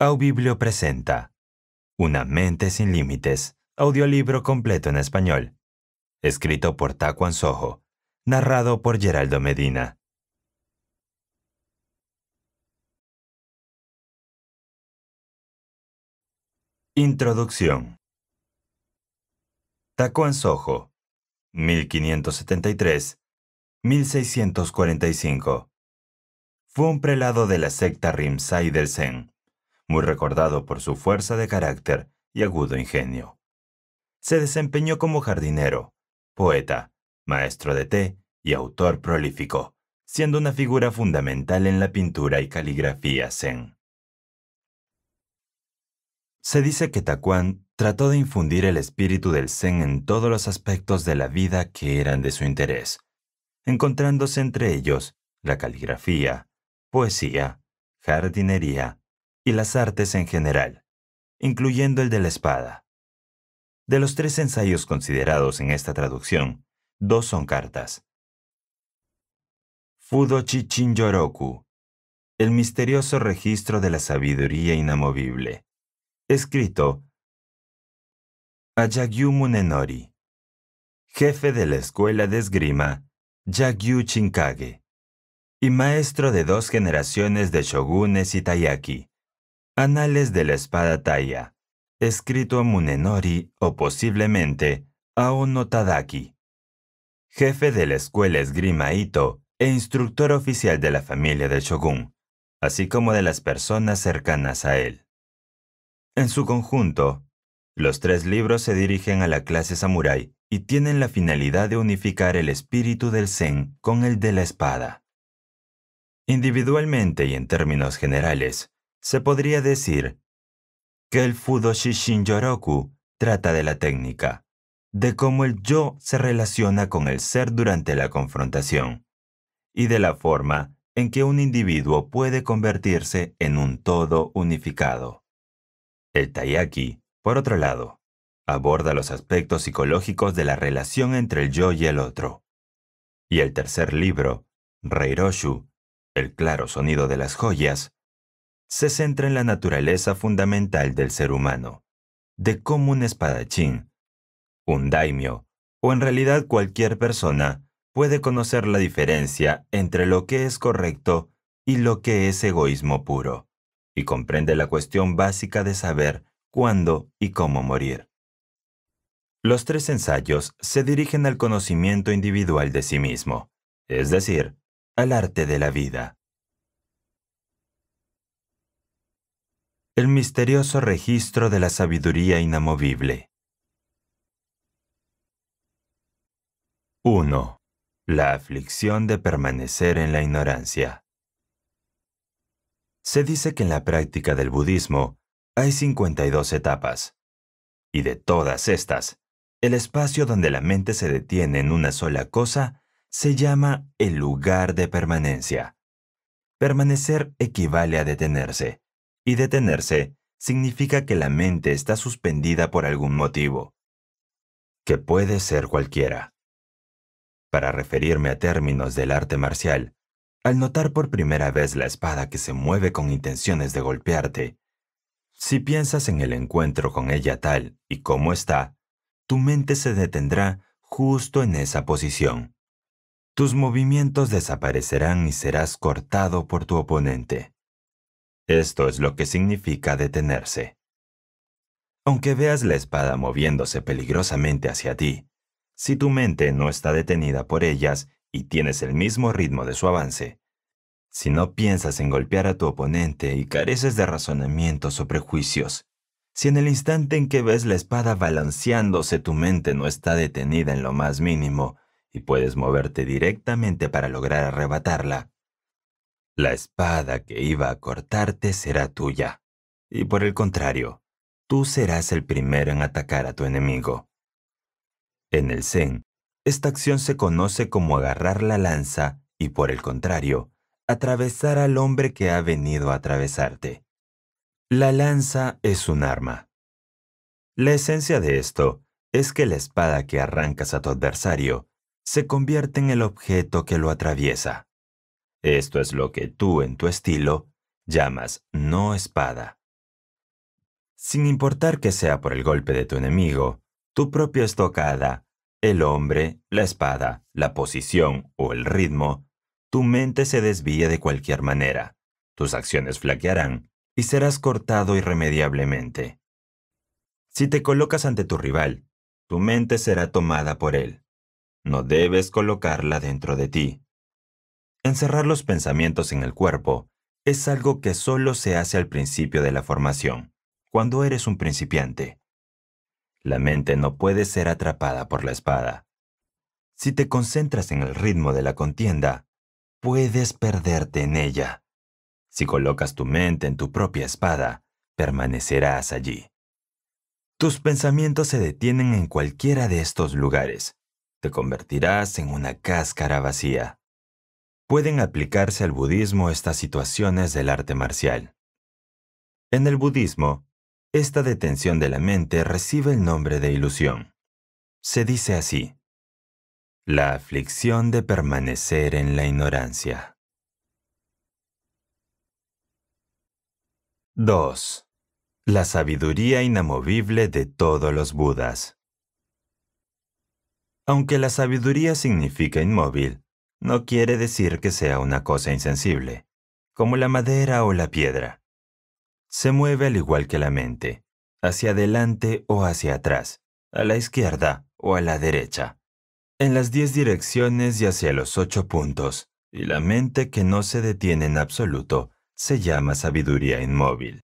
Au Biblio presenta Una mente sin límites, audiolibro completo en español. Escrito por Tacuan Sojo, narrado por Geraldo Medina. Introducción Tacuan Sojo, 1573 1645. Fue un prelado de la secta Rimsai del Zen, muy recordado por su fuerza de carácter y agudo ingenio. Se desempeñó como jardinero, poeta, maestro de té y autor prolífico, siendo una figura fundamental en la pintura y caligrafía zen. Se dice que Takuan trató de infundir el espíritu del zen en todos los aspectos de la vida que eran de su interés, encontrándose entre ellos la caligrafía, poesía, jardinería y las artes en general, incluyendo el de la espada. De los tres ensayos considerados en esta traducción, dos son cartas. Fudochi Chichinjoroku, el misterioso registro de la sabiduría inamovible, escrito a Munenori, jefe de la escuela de esgrima Yagyu Shinkage, y maestro de dos generaciones de shogunes y Taiyaki. Anales de la Espada Taya, escrito a Munenori o posiblemente Aono Tadaki. Jefe de la escuela Esgrima e instructor oficial de la familia del shogun, así como de las personas cercanas a él. En su conjunto, los tres libros se dirigen a la clase samurái y tienen la finalidad de unificar el espíritu del Zen con el de la espada. Individualmente y en términos generales, se podría decir que el Fudo Shishin Yoroku trata de la técnica, de cómo el yo se relaciona con el ser durante la confrontación, y de la forma en que un individuo puede convertirse en un todo unificado. El Taiyaki, por otro lado, aborda los aspectos psicológicos de la relación entre el yo y el otro. Y el tercer libro, Reiroshu, El claro sonido de las joyas, se centra en la naturaleza fundamental del ser humano, de cómo un espadachín, un daimio, o en realidad cualquier persona, puede conocer la diferencia entre lo que es correcto y lo que es egoísmo puro, y comprende la cuestión básica de saber cuándo y cómo morir. Los tres ensayos se dirigen al conocimiento individual de sí mismo, es decir, al arte de la vida. El misterioso registro de la sabiduría inamovible. 1. La aflicción de permanecer en la ignorancia. Se dice que en la práctica del budismo hay 52 etapas, y de todas estas, el espacio donde la mente se detiene en una sola cosa se llama el lugar de permanencia. Permanecer equivale a detenerse, y detenerse significa que la mente está suspendida por algún motivo, que puede ser cualquiera. Para referirme a términos del arte marcial, al notar por primera vez la espada que se mueve con intenciones de golpearte, si piensas en el encuentro con ella tal y como está, tu mente se detendrá justo en esa posición. Tus movimientos desaparecerán y serás cortado por tu oponente. Esto es lo que significa detenerse. Aunque veas la espada moviéndose peligrosamente hacia ti, si tu mente no está detenida por ellas y tienes el mismo ritmo de su avance, si no piensas en golpear a tu oponente y careces de razonamientos o prejuicios, si en el instante en que ves la espada balanceándose tu mente no está detenida en lo más mínimo y puedes moverte directamente para lograr arrebatarla, la espada que iba a cortarte será tuya. Y por el contrario, tú serás el primero en atacar a tu enemigo. En el Zen, esta acción se conoce como agarrar la lanza y por el contrario, atravesar al hombre que ha venido a atravesarte. La lanza es un arma. La esencia de esto es que la espada que arrancas a tu adversario se convierte en el objeto que lo atraviesa. Esto es lo que tú en tu estilo llamas no espada. Sin importar que sea por el golpe de tu enemigo, tu propia estocada, el hombre, la espada, la posición o el ritmo, tu mente se desvía de cualquier manera, tus acciones flaquearán y serás cortado irremediablemente. Si te colocas ante tu rival, tu mente será tomada por él. No debes colocarla dentro de ti. Encerrar los pensamientos en el cuerpo es algo que solo se hace al principio de la formación, cuando eres un principiante. La mente no puede ser atrapada por la espada. Si te concentras en el ritmo de la contienda, puedes perderte en ella. Si colocas tu mente en tu propia espada, permanecerás allí. Tus pensamientos se detienen en cualquiera de estos lugares. Te convertirás en una cáscara vacía. Pueden aplicarse al budismo estas situaciones del arte marcial. En el budismo, esta detención de la mente recibe el nombre de ilusión. Se dice así, la aflicción de permanecer en la ignorancia. 2. La sabiduría inamovible de todos los Budas. Aunque la sabiduría significa inmóvil, no quiere decir que sea una cosa insensible, como la madera o la piedra. Se mueve al igual que la mente, hacia adelante o hacia atrás, a la izquierda o a la derecha, en las diez direcciones y hacia los ocho puntos, y la mente que no se detiene en absoluto, se llama sabiduría inmóvil.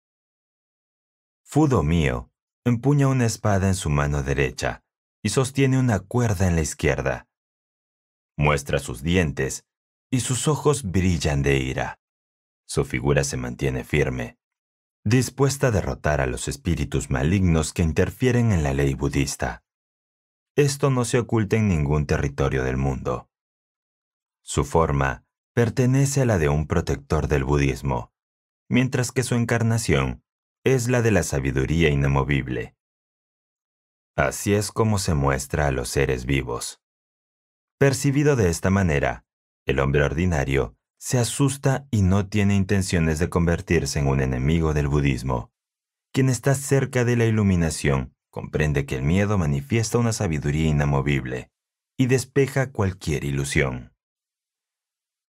Fudo mío empuña una espada en su mano derecha y sostiene una cuerda en la izquierda. Muestra sus dientes y sus ojos brillan de ira. Su figura se mantiene firme, dispuesta a derrotar a los espíritus malignos que interfieren en la ley budista. Esto no se oculta en ningún territorio del mundo. Su forma pertenece a la de un protector del budismo, mientras que su encarnación es la de la sabiduría inamovible. Así es como se muestra a los seres vivos. Percibido de esta manera, el hombre ordinario se asusta y no tiene intenciones de convertirse en un enemigo del budismo. Quien está cerca de la iluminación comprende que el miedo manifiesta una sabiduría inamovible y despeja cualquier ilusión.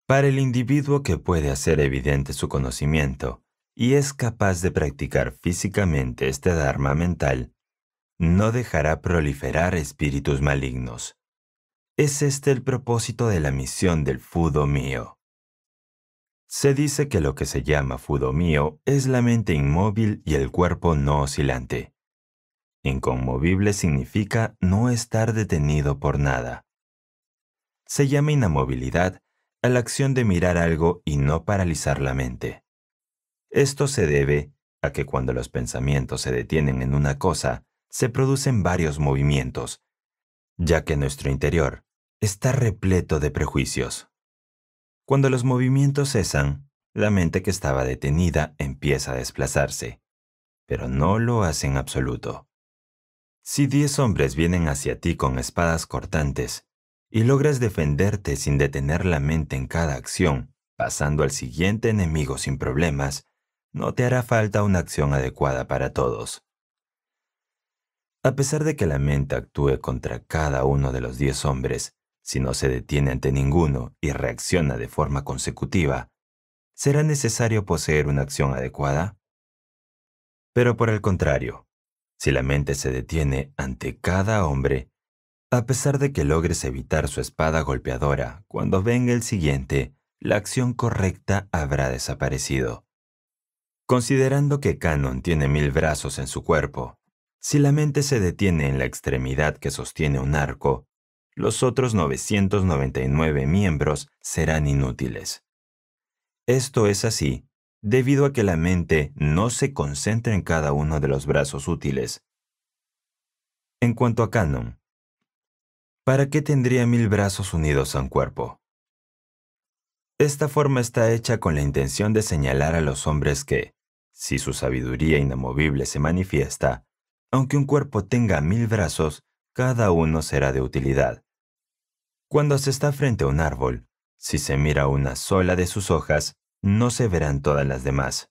Para el individuo que puede hacer evidente su conocimiento y es capaz de practicar físicamente este Dharma mental, no dejará proliferar espíritus malignos. Es este el propósito de la misión del Fudo Mío. Se dice que lo que se llama Fudo Mío es la mente inmóvil y el cuerpo no oscilante. Inconmovible significa no estar detenido por nada. Se llama inamovilidad a la acción de mirar algo y no paralizar la mente. Esto se debe a que cuando los pensamientos se detienen en una cosa, se producen varios movimientos, ya que nuestro interior está repleto de prejuicios. Cuando los movimientos cesan, la mente que estaba detenida empieza a desplazarse, pero no lo hace en absoluto. Si diez hombres vienen hacia ti con espadas cortantes y logras defenderte sin detener la mente en cada acción, pasando al siguiente enemigo sin problemas, no te hará falta una acción adecuada para todos. A pesar de que la mente actúe contra cada uno de los diez hombres, si no se detiene ante ninguno y reacciona de forma consecutiva, ¿será necesario poseer una acción adecuada? Pero por el contrario, si la mente se detiene ante cada hombre a pesar de que logres evitar su espada golpeadora, cuando venga el siguiente, la acción correcta habrá desaparecido. Considerando que Canon tiene mil brazos en su cuerpo, si la mente se detiene en la extremidad que sostiene un arco, los otros 999 miembros serán inútiles. Esto es así debido a que la mente no se concentra en cada uno de los brazos útiles. En cuanto a Canon, ¿para qué tendría mil brazos unidos a un cuerpo? Esta forma está hecha con la intención de señalar a los hombres que, si su sabiduría inamovible se manifiesta, aunque un cuerpo tenga mil brazos, cada uno será de utilidad. Cuando se está frente a un árbol, si se mira una sola de sus hojas, no se verán todas las demás.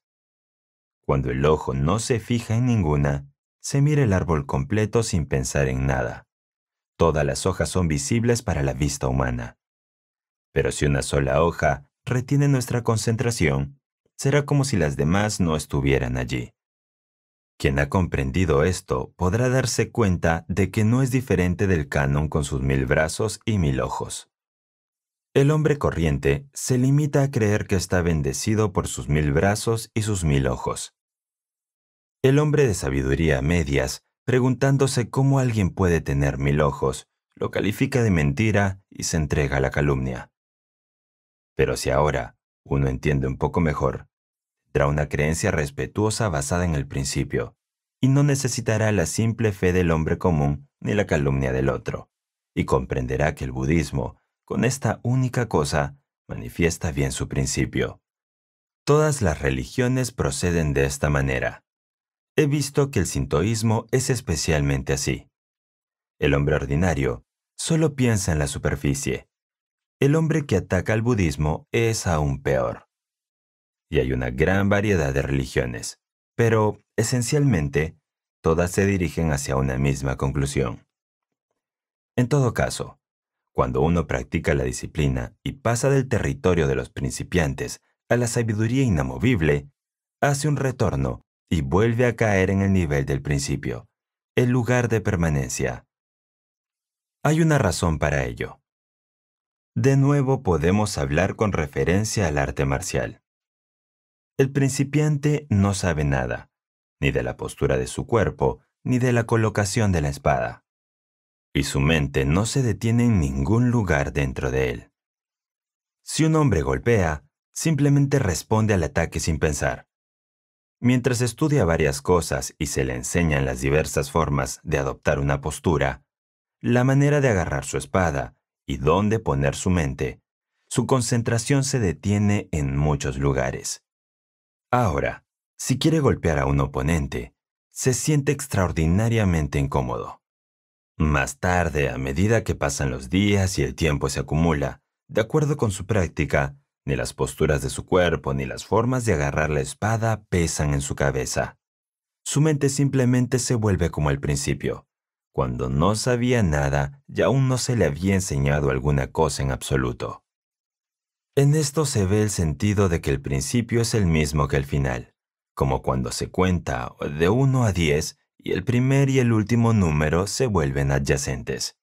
Cuando el ojo no se fija en ninguna, se mira el árbol completo sin pensar en nada. Todas las hojas son visibles para la vista humana. Pero si una sola hoja retiene nuestra concentración, será como si las demás no estuvieran allí. Quien ha comprendido esto podrá darse cuenta de que no es diferente del canon con sus mil brazos y mil ojos. El hombre corriente se limita a creer que está bendecido por sus mil brazos y sus mil ojos. El hombre de sabiduría medias preguntándose cómo alguien puede tener mil ojos, lo califica de mentira y se entrega a la calumnia. Pero si ahora uno entiende un poco mejor, tendrá una creencia respetuosa basada en el principio, y no necesitará la simple fe del hombre común ni la calumnia del otro, y comprenderá que el budismo, con esta única cosa, manifiesta bien su principio. Todas las religiones proceden de esta manera. He visto que el sintoísmo es especialmente así. El hombre ordinario solo piensa en la superficie. El hombre que ataca al budismo es aún peor. Y hay una gran variedad de religiones, pero esencialmente todas se dirigen hacia una misma conclusión. En todo caso, cuando uno practica la disciplina y pasa del territorio de los principiantes a la sabiduría inamovible, hace un retorno y vuelve a caer en el nivel del principio, el lugar de permanencia. Hay una razón para ello. De nuevo podemos hablar con referencia al arte marcial. El principiante no sabe nada, ni de la postura de su cuerpo, ni de la colocación de la espada. Y su mente no se detiene en ningún lugar dentro de él. Si un hombre golpea, simplemente responde al ataque sin pensar. Mientras estudia varias cosas y se le enseñan las diversas formas de adoptar una postura, la manera de agarrar su espada y dónde poner su mente, su concentración se detiene en muchos lugares. Ahora, si quiere golpear a un oponente, se siente extraordinariamente incómodo. Más tarde, a medida que pasan los días y el tiempo se acumula, de acuerdo con su práctica, ni las posturas de su cuerpo ni las formas de agarrar la espada pesan en su cabeza. Su mente simplemente se vuelve como al principio. Cuando no sabía nada y aún no se le había enseñado alguna cosa en absoluto. En esto se ve el sentido de que el principio es el mismo que el final, como cuando se cuenta de 1 a 10 y el primer y el último número se vuelven adyacentes.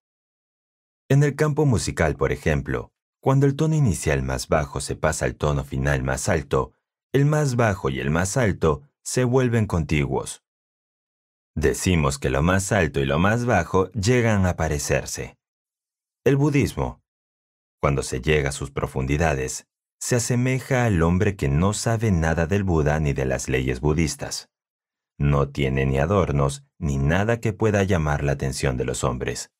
En el campo musical, por ejemplo, cuando el tono inicial más bajo se pasa al tono final más alto, el más bajo y el más alto se vuelven contiguos. Decimos que lo más alto y lo más bajo llegan a parecerse. El budismo, cuando se llega a sus profundidades, se asemeja al hombre que no sabe nada del Buda ni de las leyes budistas. No tiene ni adornos ni nada que pueda llamar la atención de los hombres.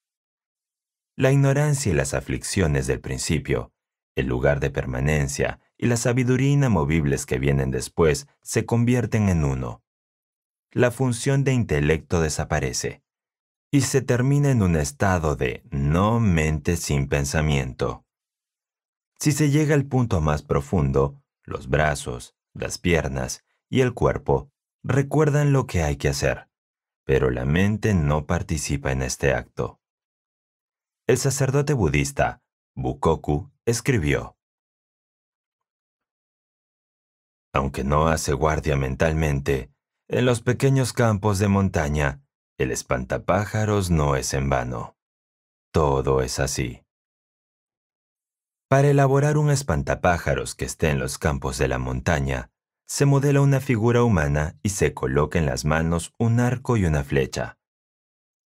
La ignorancia y las aflicciones del principio, el lugar de permanencia y la sabiduría inamovibles que vienen después se convierten en uno. La función de intelecto desaparece y se termina en un estado de no mente sin pensamiento. Si se llega al punto más profundo, los brazos, las piernas y el cuerpo recuerdan lo que hay que hacer, pero la mente no participa en este acto. El sacerdote budista Bukoku escribió, Aunque no hace guardia mentalmente, en los pequeños campos de montaña, el espantapájaros no es en vano. Todo es así. Para elaborar un espantapájaros que esté en los campos de la montaña, se modela una figura humana y se coloca en las manos un arco y una flecha.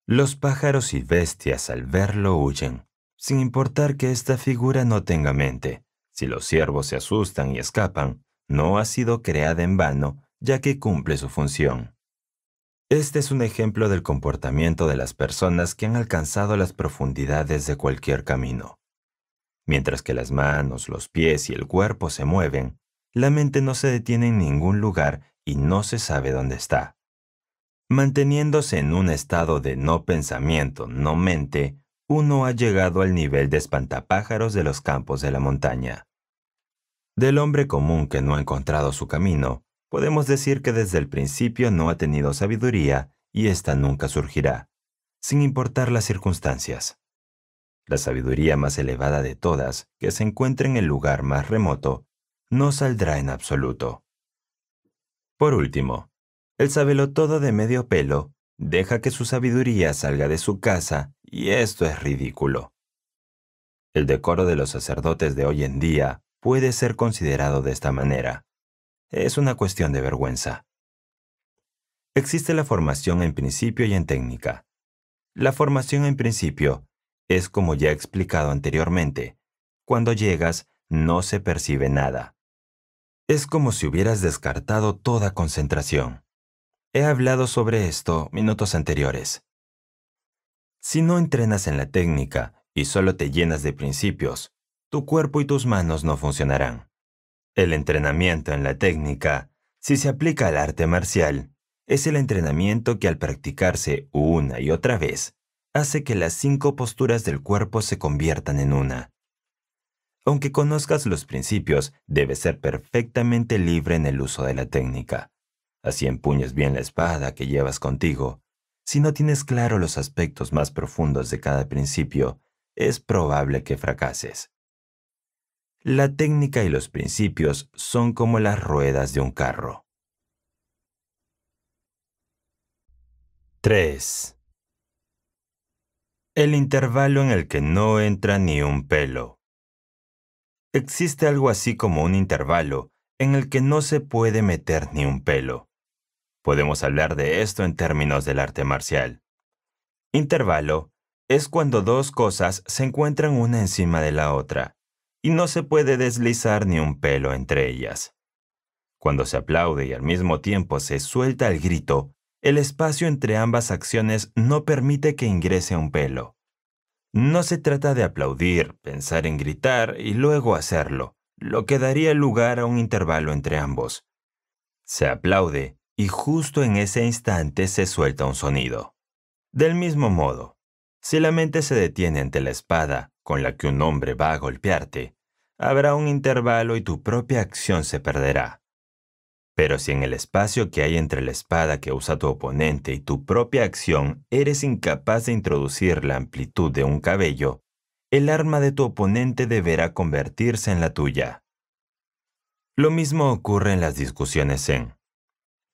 Los pájaros y bestias al verlo huyen, sin importar que esta figura no tenga mente. Si los ciervos se asustan y escapan, no ha sido creada en vano, ya que cumple su función. Este es un ejemplo del comportamiento de las personas que han alcanzado las profundidades de cualquier camino. Mientras que las manos, los pies y el cuerpo se mueven, la mente no se detiene en ningún lugar y no se sabe dónde está. Manteniéndose en un estado de no pensamiento, no mente, uno ha llegado al nivel de espantapájaros de los campos de la montaña. Del hombre común que no ha encontrado su camino, podemos decir que desde el principio no ha tenido sabiduría y ésta nunca surgirá, sin importar las circunstancias. La sabiduría más elevada de todas, que se encuentra en el lugar más remoto, no saldrá en absoluto. Por último, el todo de medio pelo deja que su sabiduría salga de su casa y esto es ridículo. El decoro de los sacerdotes de hoy en día puede ser considerado de esta manera. Es una cuestión de vergüenza. Existe la formación en principio y en técnica. La formación en principio es como ya he explicado anteriormente. Cuando llegas no se percibe nada. Es como si hubieras descartado toda concentración. He hablado sobre esto minutos anteriores. Si no entrenas en la técnica y solo te llenas de principios, tu cuerpo y tus manos no funcionarán. El entrenamiento en la técnica, si se aplica al arte marcial, es el entrenamiento que al practicarse una y otra vez, hace que las cinco posturas del cuerpo se conviertan en una. Aunque conozcas los principios, debes ser perfectamente libre en el uso de la técnica. Así empuñes bien la espada que llevas contigo. Si no tienes claro los aspectos más profundos de cada principio, es probable que fracases. La técnica y los principios son como las ruedas de un carro. 3. El intervalo en el que no entra ni un pelo. Existe algo así como un intervalo en el que no se puede meter ni un pelo. Podemos hablar de esto en términos del arte marcial. Intervalo es cuando dos cosas se encuentran una encima de la otra y no se puede deslizar ni un pelo entre ellas. Cuando se aplaude y al mismo tiempo se suelta el grito, el espacio entre ambas acciones no permite que ingrese un pelo. No se trata de aplaudir, pensar en gritar y luego hacerlo, lo que daría lugar a un intervalo entre ambos. Se aplaude y justo en ese instante se suelta un sonido. Del mismo modo, si la mente se detiene ante la espada con la que un hombre va a golpearte, habrá un intervalo y tu propia acción se perderá. Pero si en el espacio que hay entre la espada que usa tu oponente y tu propia acción eres incapaz de introducir la amplitud de un cabello, el arma de tu oponente deberá convertirse en la tuya. Lo mismo ocurre en las discusiones en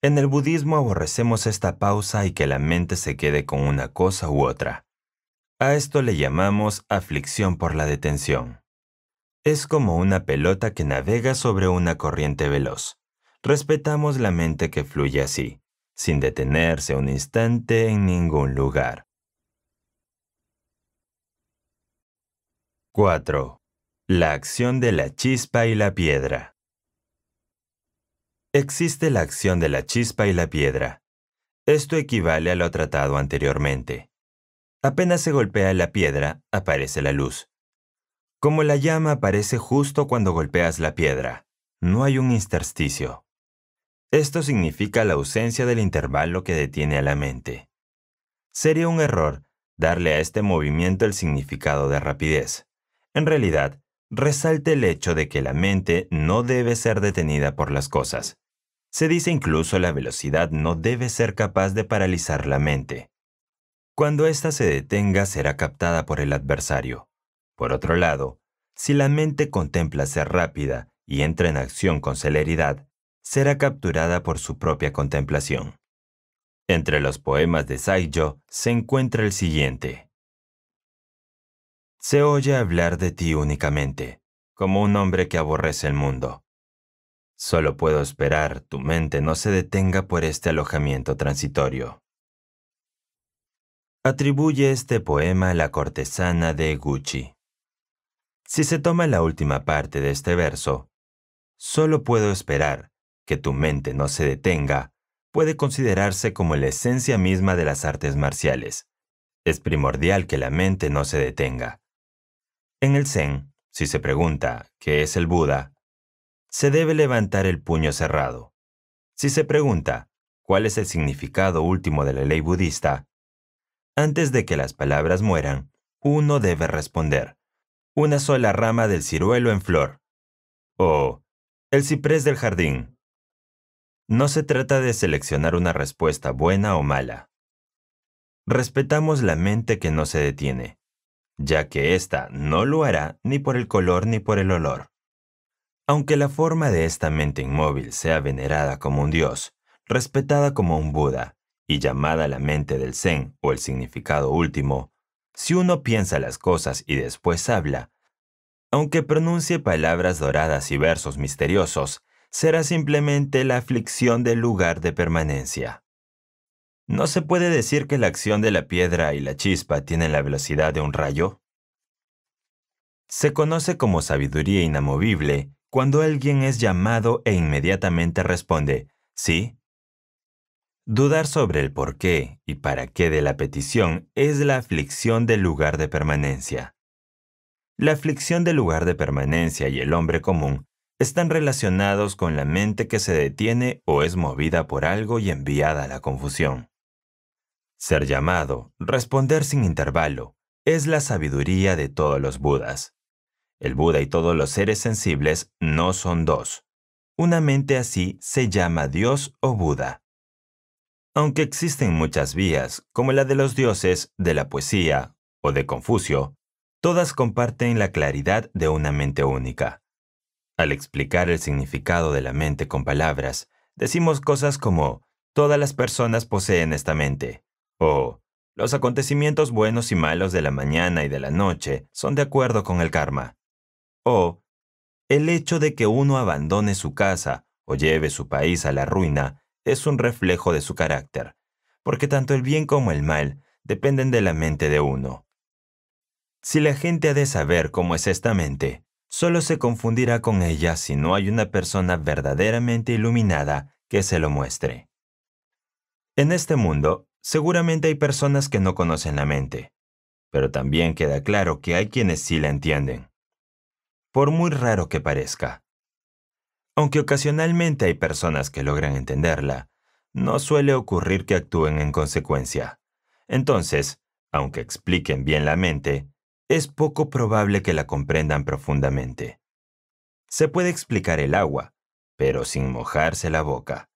en el budismo aborrecemos esta pausa y que la mente se quede con una cosa u otra. A esto le llamamos aflicción por la detención. Es como una pelota que navega sobre una corriente veloz. Respetamos la mente que fluye así, sin detenerse un instante en ningún lugar. 4. La acción de la chispa y la piedra. Existe la acción de la chispa y la piedra. Esto equivale a lo tratado anteriormente. Apenas se golpea la piedra, aparece la luz. Como la llama aparece justo cuando golpeas la piedra, no hay un intersticio. Esto significa la ausencia del intervalo que detiene a la mente. Sería un error darle a este movimiento el significado de rapidez. En realidad, resalte el hecho de que la mente no debe ser detenida por las cosas. Se dice incluso la velocidad no debe ser capaz de paralizar la mente. Cuando ésta se detenga será captada por el adversario. Por otro lado, si la mente contempla ser rápida y entra en acción con celeridad, será capturada por su propia contemplación. Entre los poemas de Saijo se encuentra el siguiente. Se oye hablar de ti únicamente, como un hombre que aborrece el mundo. Solo puedo esperar tu mente no se detenga por este alojamiento transitorio. Atribuye este poema a la cortesana de Gucci. Si se toma la última parte de este verso, solo puedo esperar que tu mente no se detenga, puede considerarse como la esencia misma de las artes marciales. Es primordial que la mente no se detenga. En el Zen, si se pregunta qué es el Buda, se debe levantar el puño cerrado. Si se pregunta, ¿cuál es el significado último de la ley budista? Antes de que las palabras mueran, uno debe responder, una sola rama del ciruelo en flor, o el ciprés del jardín. No se trata de seleccionar una respuesta buena o mala. Respetamos la mente que no se detiene, ya que ésta no lo hará ni por el color ni por el olor. Aunque la forma de esta mente inmóvil sea venerada como un dios, respetada como un Buda y llamada la mente del Zen o el significado último, si uno piensa las cosas y después habla, aunque pronuncie palabras doradas y versos misteriosos, será simplemente la aflicción del lugar de permanencia. ¿No se puede decir que la acción de la piedra y la chispa tienen la velocidad de un rayo? Se conoce como sabiduría inamovible cuando alguien es llamado e inmediatamente responde, ¿sí? Dudar sobre el por qué y para qué de la petición es la aflicción del lugar de permanencia. La aflicción del lugar de permanencia y el hombre común están relacionados con la mente que se detiene o es movida por algo y enviada a la confusión. Ser llamado, responder sin intervalo, es la sabiduría de todos los Budas. El Buda y todos los seres sensibles no son dos. Una mente así se llama Dios o Buda. Aunque existen muchas vías, como la de los dioses, de la poesía o de Confucio, todas comparten la claridad de una mente única. Al explicar el significado de la mente con palabras, decimos cosas como todas las personas poseen esta mente o los acontecimientos buenos y malos de la mañana y de la noche son de acuerdo con el karma. O el hecho de que uno abandone su casa o lleve su país a la ruina es un reflejo de su carácter, porque tanto el bien como el mal dependen de la mente de uno. Si la gente ha de saber cómo es esta mente, solo se confundirá con ella si no hay una persona verdaderamente iluminada que se lo muestre. En este mundo, seguramente hay personas que no conocen la mente, pero también queda claro que hay quienes sí la entienden por muy raro que parezca. Aunque ocasionalmente hay personas que logran entenderla, no suele ocurrir que actúen en consecuencia. Entonces, aunque expliquen bien la mente, es poco probable que la comprendan profundamente. Se puede explicar el agua, pero sin mojarse la boca.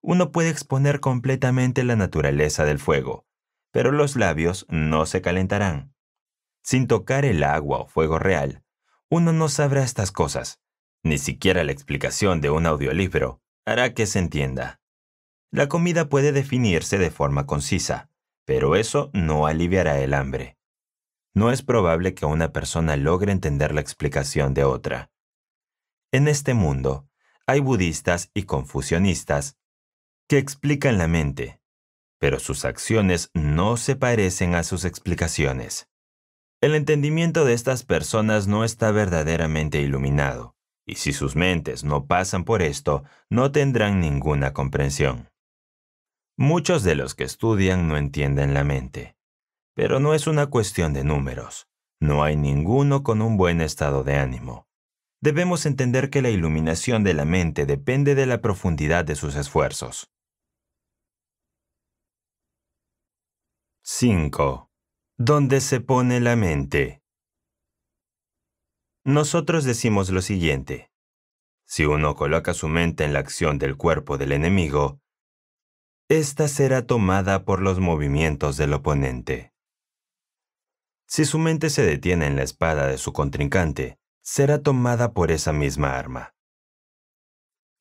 Uno puede exponer completamente la naturaleza del fuego, pero los labios no se calentarán. Sin tocar el agua o fuego real, uno no sabrá estas cosas. Ni siquiera la explicación de un audiolibro hará que se entienda. La comida puede definirse de forma concisa, pero eso no aliviará el hambre. No es probable que una persona logre entender la explicación de otra. En este mundo, hay budistas y confusionistas que explican la mente, pero sus acciones no se parecen a sus explicaciones. El entendimiento de estas personas no está verdaderamente iluminado, y si sus mentes no pasan por esto, no tendrán ninguna comprensión. Muchos de los que estudian no entienden la mente, pero no es una cuestión de números. No hay ninguno con un buen estado de ánimo. Debemos entender que la iluminación de la mente depende de la profundidad de sus esfuerzos. 5. ¿Dónde se pone la mente? Nosotros decimos lo siguiente. Si uno coloca su mente en la acción del cuerpo del enemigo, ésta será tomada por los movimientos del oponente. Si su mente se detiene en la espada de su contrincante, será tomada por esa misma arma.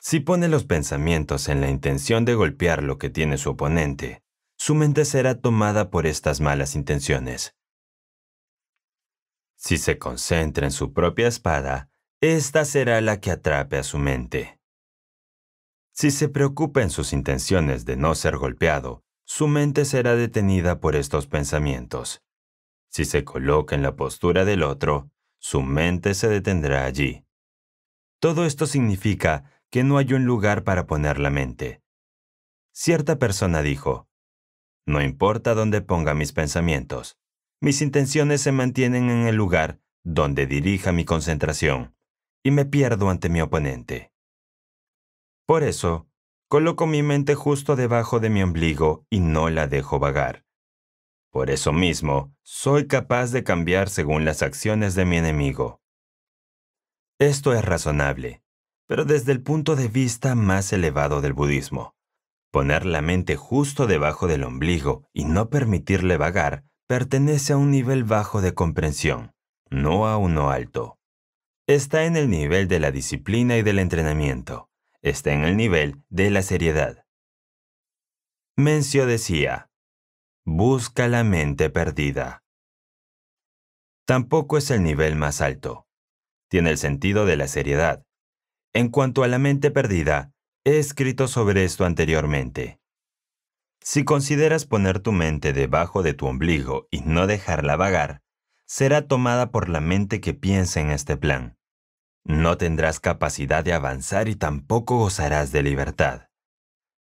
Si pone los pensamientos en la intención de golpear lo que tiene su oponente, su mente será tomada por estas malas intenciones. Si se concentra en su propia espada, esta será la que atrape a su mente. Si se preocupa en sus intenciones de no ser golpeado, su mente será detenida por estos pensamientos. Si se coloca en la postura del otro, su mente se detendrá allí. Todo esto significa que no hay un lugar para poner la mente. Cierta persona dijo, no importa dónde ponga mis pensamientos, mis intenciones se mantienen en el lugar donde dirija mi concentración y me pierdo ante mi oponente. Por eso, coloco mi mente justo debajo de mi ombligo y no la dejo vagar. Por eso mismo, soy capaz de cambiar según las acciones de mi enemigo. Esto es razonable, pero desde el punto de vista más elevado del budismo. Poner la mente justo debajo del ombligo y no permitirle vagar pertenece a un nivel bajo de comprensión, no a uno alto. Está en el nivel de la disciplina y del entrenamiento. Está en el nivel de la seriedad. Mencio decía, busca la mente perdida. Tampoco es el nivel más alto. Tiene el sentido de la seriedad. En cuanto a la mente perdida, He escrito sobre esto anteriormente. Si consideras poner tu mente debajo de tu ombligo y no dejarla vagar, será tomada por la mente que piensa en este plan. No tendrás capacidad de avanzar y tampoco gozarás de libertad.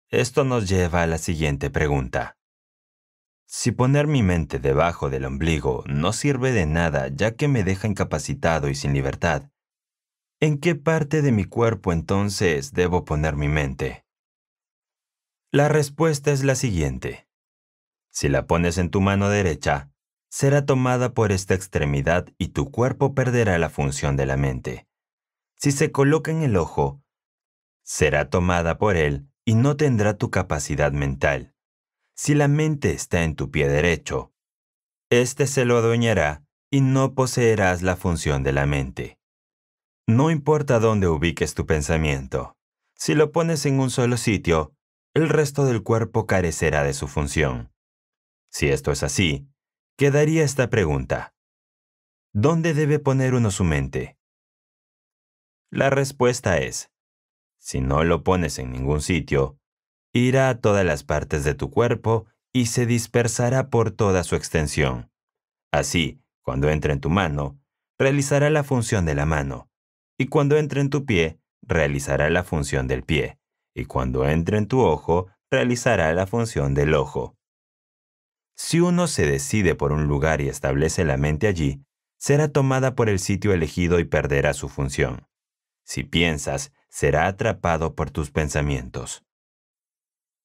Esto nos lleva a la siguiente pregunta. Si poner mi mente debajo del ombligo no sirve de nada ya que me deja incapacitado y sin libertad, ¿En qué parte de mi cuerpo entonces debo poner mi mente? La respuesta es la siguiente. Si la pones en tu mano derecha, será tomada por esta extremidad y tu cuerpo perderá la función de la mente. Si se coloca en el ojo, será tomada por él y no tendrá tu capacidad mental. Si la mente está en tu pie derecho, éste se lo adueñará y no poseerás la función de la mente. No importa dónde ubiques tu pensamiento, si lo pones en un solo sitio, el resto del cuerpo carecerá de su función. Si esto es así, quedaría esta pregunta. ¿Dónde debe poner uno su mente? La respuesta es, si no lo pones en ningún sitio, irá a todas las partes de tu cuerpo y se dispersará por toda su extensión. Así, cuando entre en tu mano, realizará la función de la mano, y cuando entre en tu pie, realizará la función del pie, y cuando entre en tu ojo, realizará la función del ojo. Si uno se decide por un lugar y establece la mente allí, será tomada por el sitio elegido y perderá su función. Si piensas, será atrapado por tus pensamientos.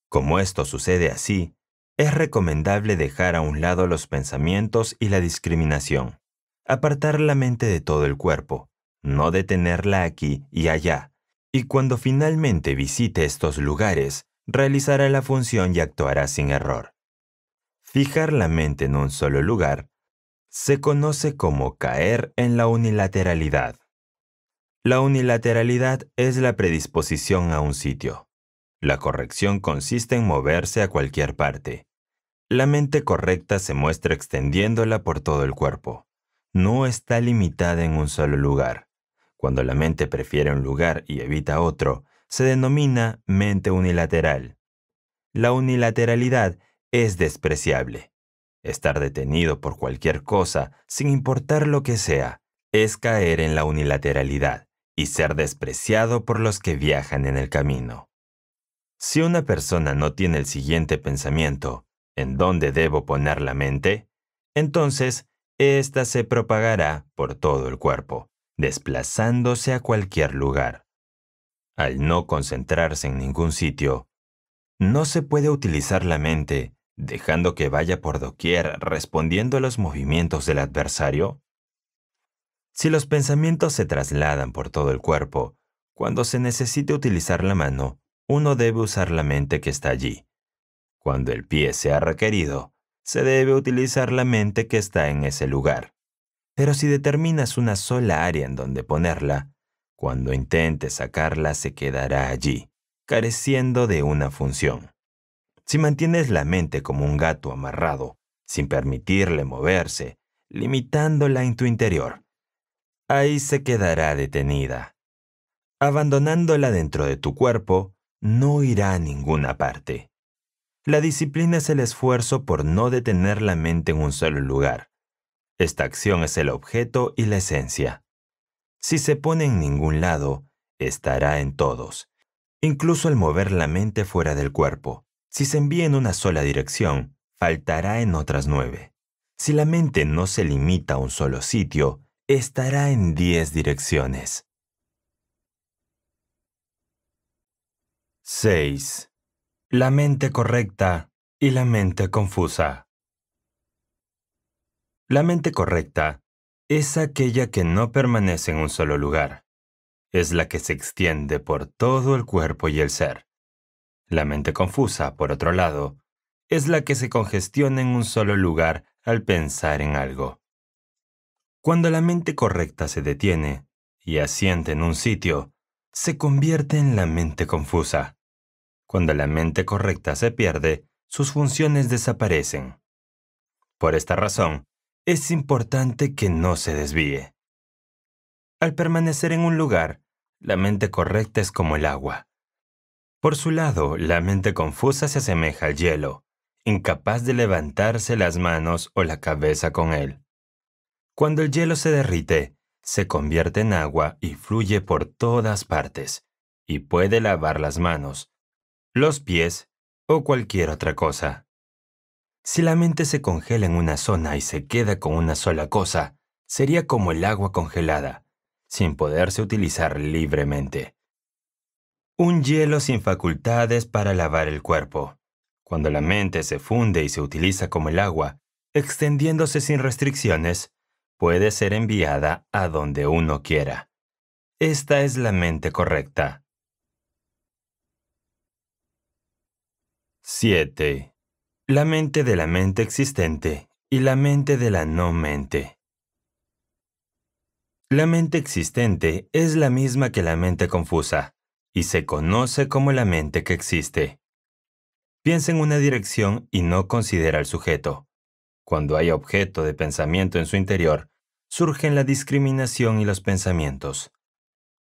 Como esto sucede así, es recomendable dejar a un lado los pensamientos y la discriminación, apartar la mente de todo el cuerpo, no detenerla aquí y allá. Y cuando finalmente visite estos lugares, realizará la función y actuará sin error. Fijar la mente en un solo lugar se conoce como caer en la unilateralidad. La unilateralidad es la predisposición a un sitio. La corrección consiste en moverse a cualquier parte. La mente correcta se muestra extendiéndola por todo el cuerpo. No está limitada en un solo lugar. Cuando la mente prefiere un lugar y evita otro, se denomina mente unilateral. La unilateralidad es despreciable. Estar detenido por cualquier cosa, sin importar lo que sea, es caer en la unilateralidad y ser despreciado por los que viajan en el camino. Si una persona no tiene el siguiente pensamiento, ¿en dónde debo poner la mente? Entonces, ésta se propagará por todo el cuerpo, desplazándose a cualquier lugar. Al no concentrarse en ningún sitio, no se puede utilizar la mente, dejando que vaya por doquier respondiendo a los movimientos del adversario. Si los pensamientos se trasladan por todo el cuerpo, cuando se necesite utilizar la mano, uno debe usar la mente que está allí. Cuando el pie sea requerido, se debe utilizar la mente que está en ese lugar. Pero si determinas una sola área en donde ponerla, cuando intentes sacarla se quedará allí, careciendo de una función. Si mantienes la mente como un gato amarrado, sin permitirle moverse, limitándola en tu interior, ahí se quedará detenida. Abandonándola dentro de tu cuerpo, no irá a ninguna parte. La disciplina es el esfuerzo por no detener la mente en un solo lugar, esta acción es el objeto y la esencia. Si se pone en ningún lado, estará en todos, incluso al mover la mente fuera del cuerpo. Si se envía en una sola dirección, faltará en otras nueve. Si la mente no se limita a un solo sitio, estará en diez direcciones. 6. La mente correcta y la mente confusa. La mente correcta es aquella que no permanece en un solo lugar. Es la que se extiende por todo el cuerpo y el ser. La mente confusa, por otro lado, es la que se congestiona en un solo lugar al pensar en algo. Cuando la mente correcta se detiene y asiente en un sitio, se convierte en la mente confusa. Cuando la mente correcta se pierde, sus funciones desaparecen. Por esta razón, es importante que no se desvíe. Al permanecer en un lugar, la mente correcta es como el agua. Por su lado, la mente confusa se asemeja al hielo, incapaz de levantarse las manos o la cabeza con él. Cuando el hielo se derrite, se convierte en agua y fluye por todas partes, y puede lavar las manos, los pies o cualquier otra cosa. Si la mente se congela en una zona y se queda con una sola cosa, sería como el agua congelada, sin poderse utilizar libremente. Un hielo sin facultades para lavar el cuerpo. Cuando la mente se funde y se utiliza como el agua, extendiéndose sin restricciones, puede ser enviada a donde uno quiera. Esta es la mente correcta. 7 la mente de la mente existente y la mente de la no mente. La mente existente es la misma que la mente confusa y se conoce como la mente que existe. Piensa en una dirección y no considera al sujeto. Cuando hay objeto de pensamiento en su interior, surgen la discriminación y los pensamientos.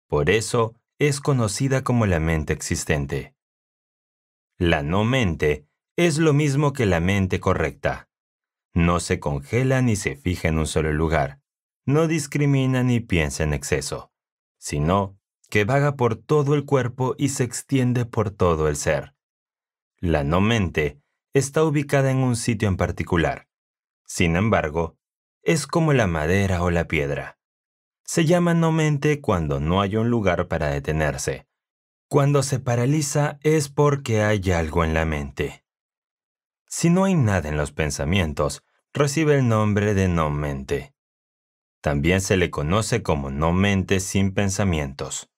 Por eso es conocida como la mente existente. La no mente es lo mismo que la mente correcta. No se congela ni se fija en un solo lugar, no discrimina ni piensa en exceso, sino que vaga por todo el cuerpo y se extiende por todo el ser. La no mente está ubicada en un sitio en particular. Sin embargo, es como la madera o la piedra. Se llama no mente cuando no hay un lugar para detenerse. Cuando se paraliza es porque hay algo en la mente. Si no hay nada en los pensamientos, recibe el nombre de no mente. También se le conoce como no mente sin pensamientos.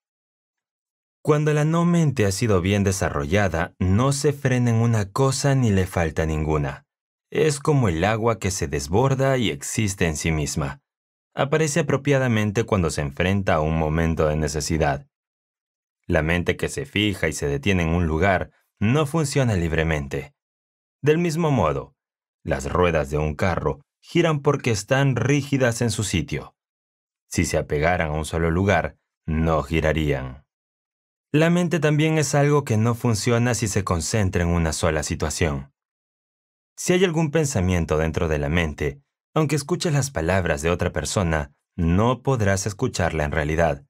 Cuando la no mente ha sido bien desarrollada, no se frena en una cosa ni le falta ninguna. Es como el agua que se desborda y existe en sí misma. Aparece apropiadamente cuando se enfrenta a un momento de necesidad. La mente que se fija y se detiene en un lugar no funciona libremente del mismo modo, las ruedas de un carro giran porque están rígidas en su sitio. Si se apegaran a un solo lugar, no girarían. La mente también es algo que no funciona si se concentra en una sola situación. Si hay algún pensamiento dentro de la mente, aunque escuches las palabras de otra persona, no podrás escucharla en realidad.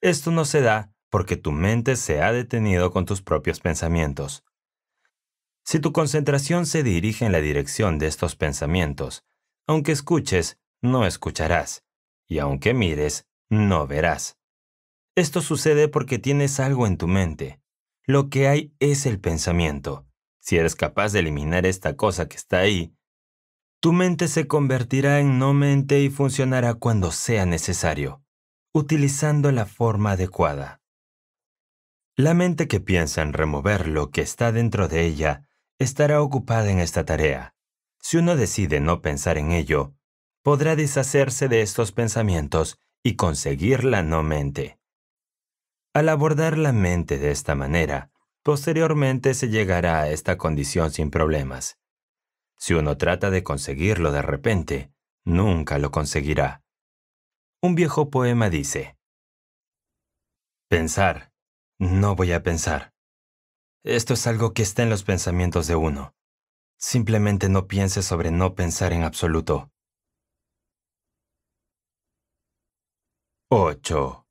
Esto no se da porque tu mente se ha detenido con tus propios pensamientos. Si tu concentración se dirige en la dirección de estos pensamientos, aunque escuches, no escucharás, y aunque mires, no verás. Esto sucede porque tienes algo en tu mente. Lo que hay es el pensamiento. Si eres capaz de eliminar esta cosa que está ahí, tu mente se convertirá en no mente y funcionará cuando sea necesario, utilizando la forma adecuada. La mente que piensa en remover lo que está dentro de ella estará ocupada en esta tarea. Si uno decide no pensar en ello, podrá deshacerse de estos pensamientos y conseguir la no mente. Al abordar la mente de esta manera, posteriormente se llegará a esta condición sin problemas. Si uno trata de conseguirlo de repente, nunca lo conseguirá. Un viejo poema dice, Pensar, no voy a pensar. Esto es algo que está en los pensamientos de uno. Simplemente no piense sobre no pensar en absoluto. 8.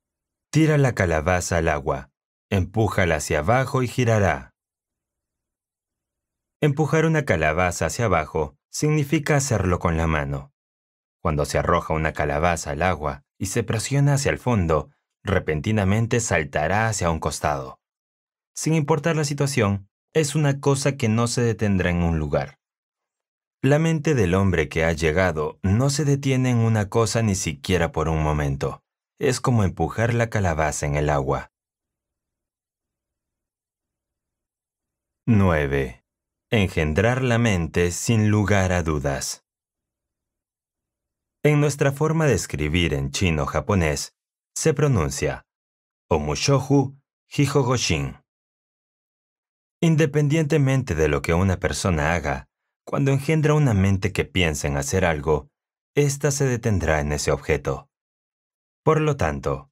Tira la calabaza al agua. Empújala hacia abajo y girará. Empujar una calabaza hacia abajo significa hacerlo con la mano. Cuando se arroja una calabaza al agua y se presiona hacia el fondo, repentinamente saltará hacia un costado sin importar la situación, es una cosa que no se detendrá en un lugar. La mente del hombre que ha llegado no se detiene en una cosa ni siquiera por un momento. Es como empujar la calabaza en el agua. 9. Engendrar la mente sin lugar a dudas. En nuestra forma de escribir en chino-japonés, se pronuncia Omushohu Hihogoshin. Independientemente de lo que una persona haga, cuando engendra una mente que piensa en hacer algo, ésta se detendrá en ese objeto. Por lo tanto,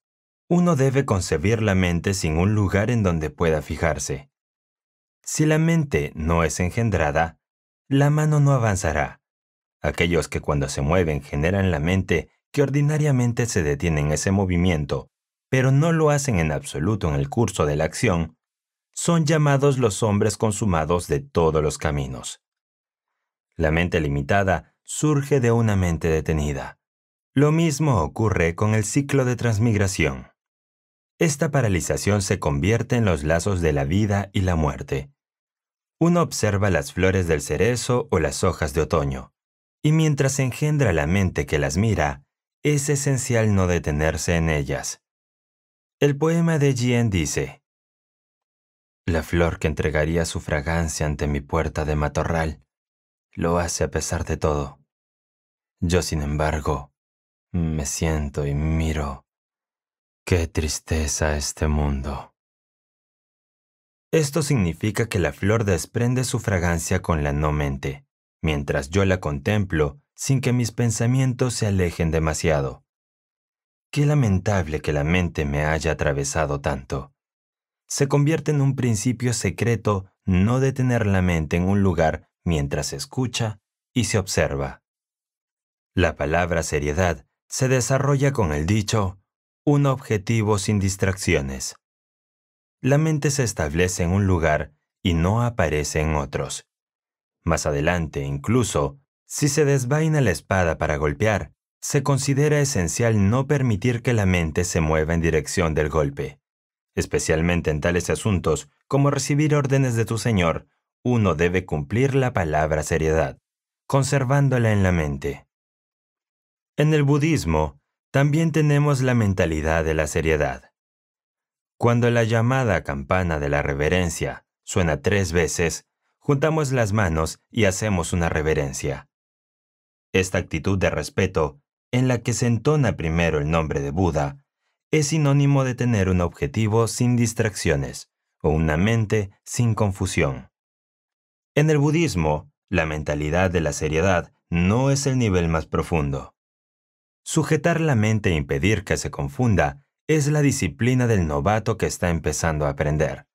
uno debe concebir la mente sin un lugar en donde pueda fijarse. Si la mente no es engendrada, la mano no avanzará. Aquellos que cuando se mueven generan la mente que ordinariamente se detienen ese movimiento, pero no lo hacen en absoluto en el curso de la acción, son llamados los hombres consumados de todos los caminos. La mente limitada surge de una mente detenida. Lo mismo ocurre con el ciclo de transmigración. Esta paralización se convierte en los lazos de la vida y la muerte. Uno observa las flores del cerezo o las hojas de otoño, y mientras engendra la mente que las mira, es esencial no detenerse en ellas. El poema de Jien dice, la flor que entregaría su fragancia ante mi puerta de matorral, lo hace a pesar de todo. Yo, sin embargo, me siento y miro. Qué tristeza este mundo. Esto significa que la flor desprende su fragancia con la no mente, mientras yo la contemplo sin que mis pensamientos se alejen demasiado. Qué lamentable que la mente me haya atravesado tanto se convierte en un principio secreto no detener la mente en un lugar mientras se escucha y se observa. La palabra seriedad se desarrolla con el dicho un objetivo sin distracciones. La mente se establece en un lugar y no aparece en otros. Más adelante, incluso, si se desvaina la espada para golpear, se considera esencial no permitir que la mente se mueva en dirección del golpe. Especialmente en tales asuntos, como recibir órdenes de tu Señor, uno debe cumplir la palabra seriedad, conservándola en la mente. En el budismo, también tenemos la mentalidad de la seriedad. Cuando la llamada campana de la reverencia suena tres veces, juntamos las manos y hacemos una reverencia. Esta actitud de respeto, en la que se entona primero el nombre de Buda, es sinónimo de tener un objetivo sin distracciones o una mente sin confusión. En el budismo, la mentalidad de la seriedad no es el nivel más profundo. Sujetar la mente e impedir que se confunda es la disciplina del novato que está empezando a aprender.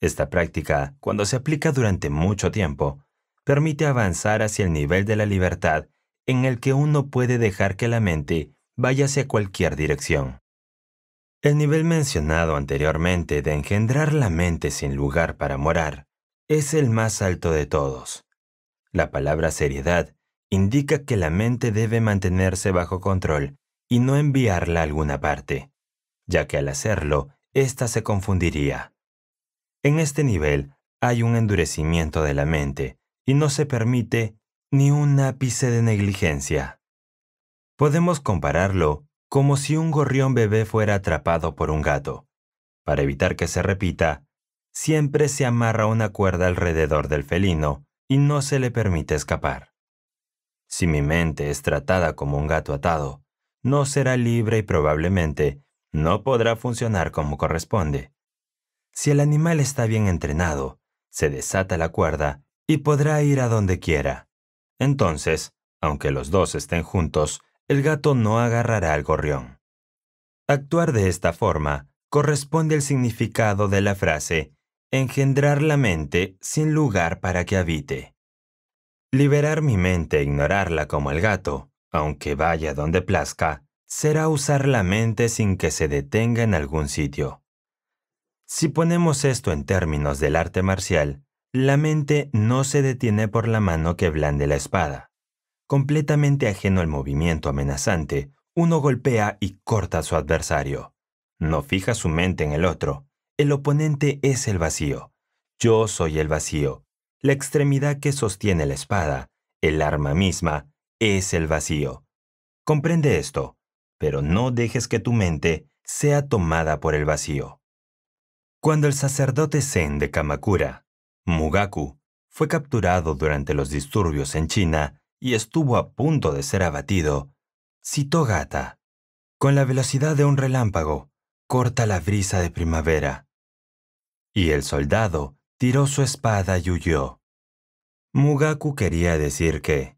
Esta práctica, cuando se aplica durante mucho tiempo, permite avanzar hacia el nivel de la libertad en el que uno puede dejar que la mente vaya hacia cualquier dirección. El nivel mencionado anteriormente de engendrar la mente sin lugar para morar es el más alto de todos. La palabra seriedad indica que la mente debe mantenerse bajo control y no enviarla a alguna parte, ya que al hacerlo, ésta se confundiría. En este nivel hay un endurecimiento de la mente y no se permite ni un ápice de negligencia. Podemos compararlo como si un gorrión bebé fuera atrapado por un gato. Para evitar que se repita, siempre se amarra una cuerda alrededor del felino y no se le permite escapar. Si mi mente es tratada como un gato atado, no será libre y probablemente no podrá funcionar como corresponde. Si el animal está bien entrenado, se desata la cuerda y podrá ir a donde quiera. Entonces, aunque los dos estén juntos, el gato no agarrará al gorrión. Actuar de esta forma corresponde al significado de la frase engendrar la mente sin lugar para que habite. Liberar mi mente e ignorarla como el gato, aunque vaya donde plazca, será usar la mente sin que se detenga en algún sitio. Si ponemos esto en términos del arte marcial, la mente no se detiene por la mano que blande la espada. Completamente ajeno al movimiento amenazante, uno golpea y corta a su adversario. No fija su mente en el otro. El oponente es el vacío. Yo soy el vacío. La extremidad que sostiene la espada, el arma misma, es el vacío. Comprende esto, pero no dejes que tu mente sea tomada por el vacío. Cuando el sacerdote Zen de Kamakura, Mugaku, fue capturado durante los disturbios en China, y estuvo a punto de ser abatido, citó Gata. Con la velocidad de un relámpago, corta la brisa de primavera. Y el soldado tiró su espada y huyó. Mugaku quería decir que,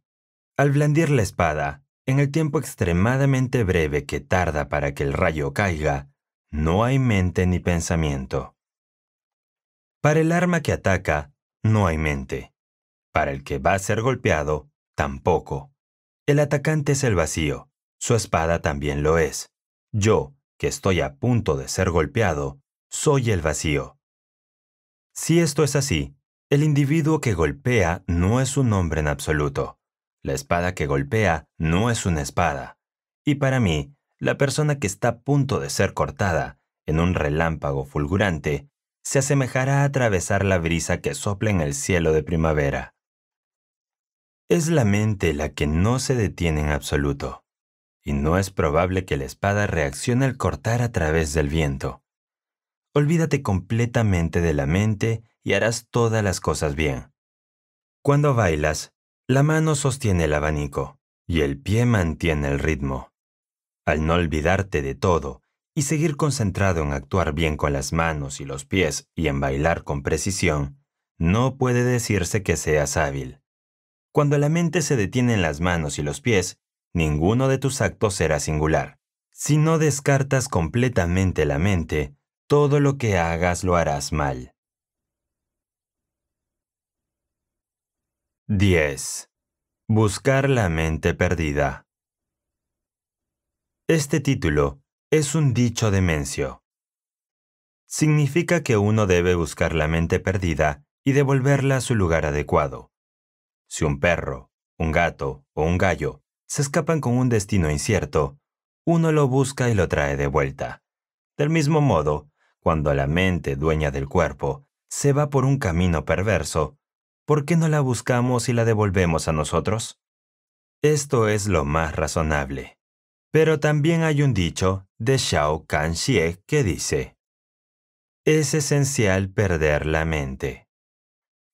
al blandir la espada, en el tiempo extremadamente breve que tarda para que el rayo caiga, no hay mente ni pensamiento. Para el arma que ataca, no hay mente. Para el que va a ser golpeado, tampoco. El atacante es el vacío, su espada también lo es. Yo, que estoy a punto de ser golpeado, soy el vacío. Si esto es así, el individuo que golpea no es un hombre en absoluto. La espada que golpea no es una espada. Y para mí, la persona que está a punto de ser cortada, en un relámpago fulgurante, se asemejará a atravesar la brisa que sopla en el cielo de primavera. Es la mente la que no se detiene en absoluto, y no es probable que la espada reaccione al cortar a través del viento. Olvídate completamente de la mente y harás todas las cosas bien. Cuando bailas, la mano sostiene el abanico y el pie mantiene el ritmo. Al no olvidarte de todo y seguir concentrado en actuar bien con las manos y los pies y en bailar con precisión, no puede decirse que seas hábil. Cuando la mente se detiene en las manos y los pies, ninguno de tus actos será singular. Si no descartas completamente la mente, todo lo que hagas lo harás mal. 10. Buscar la mente perdida. Este título es un dicho de Mencio. Significa que uno debe buscar la mente perdida y devolverla a su lugar adecuado. Si un perro, un gato o un gallo se escapan con un destino incierto, uno lo busca y lo trae de vuelta. Del mismo modo, cuando la mente dueña del cuerpo se va por un camino perverso, ¿por qué no la buscamos y la devolvemos a nosotros? Esto es lo más razonable. Pero también hay un dicho de Xiao kan que dice, es esencial perder la mente.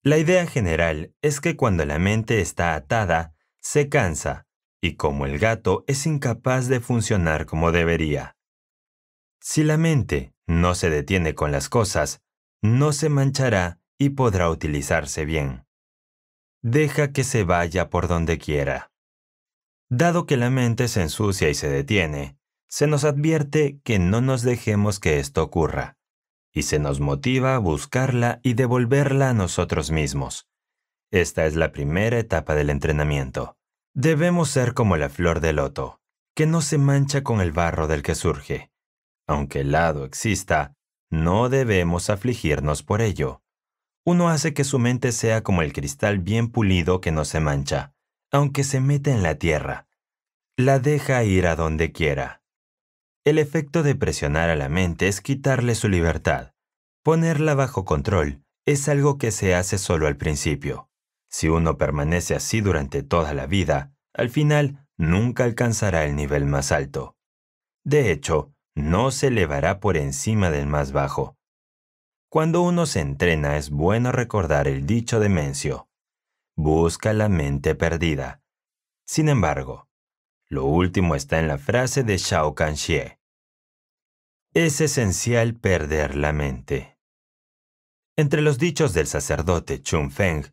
La idea general es que cuando la mente está atada, se cansa, y como el gato es incapaz de funcionar como debería. Si la mente no se detiene con las cosas, no se manchará y podrá utilizarse bien. Deja que se vaya por donde quiera. Dado que la mente se ensucia y se detiene, se nos advierte que no nos dejemos que esto ocurra y se nos motiva a buscarla y devolverla a nosotros mismos. Esta es la primera etapa del entrenamiento. Debemos ser como la flor de loto, que no se mancha con el barro del que surge. Aunque el lado exista, no debemos afligirnos por ello. Uno hace que su mente sea como el cristal bien pulido que no se mancha, aunque se mete en la tierra. La deja ir a donde quiera. El efecto de presionar a la mente es quitarle su libertad. Ponerla bajo control es algo que se hace solo al principio. Si uno permanece así durante toda la vida, al final nunca alcanzará el nivel más alto. De hecho, no se elevará por encima del más bajo. Cuando uno se entrena es bueno recordar el dicho de Mencio. Busca la mente perdida. Sin embargo, lo último está en la frase de Shao Kanxie. Es esencial perder la mente. Entre los dichos del sacerdote Chun Feng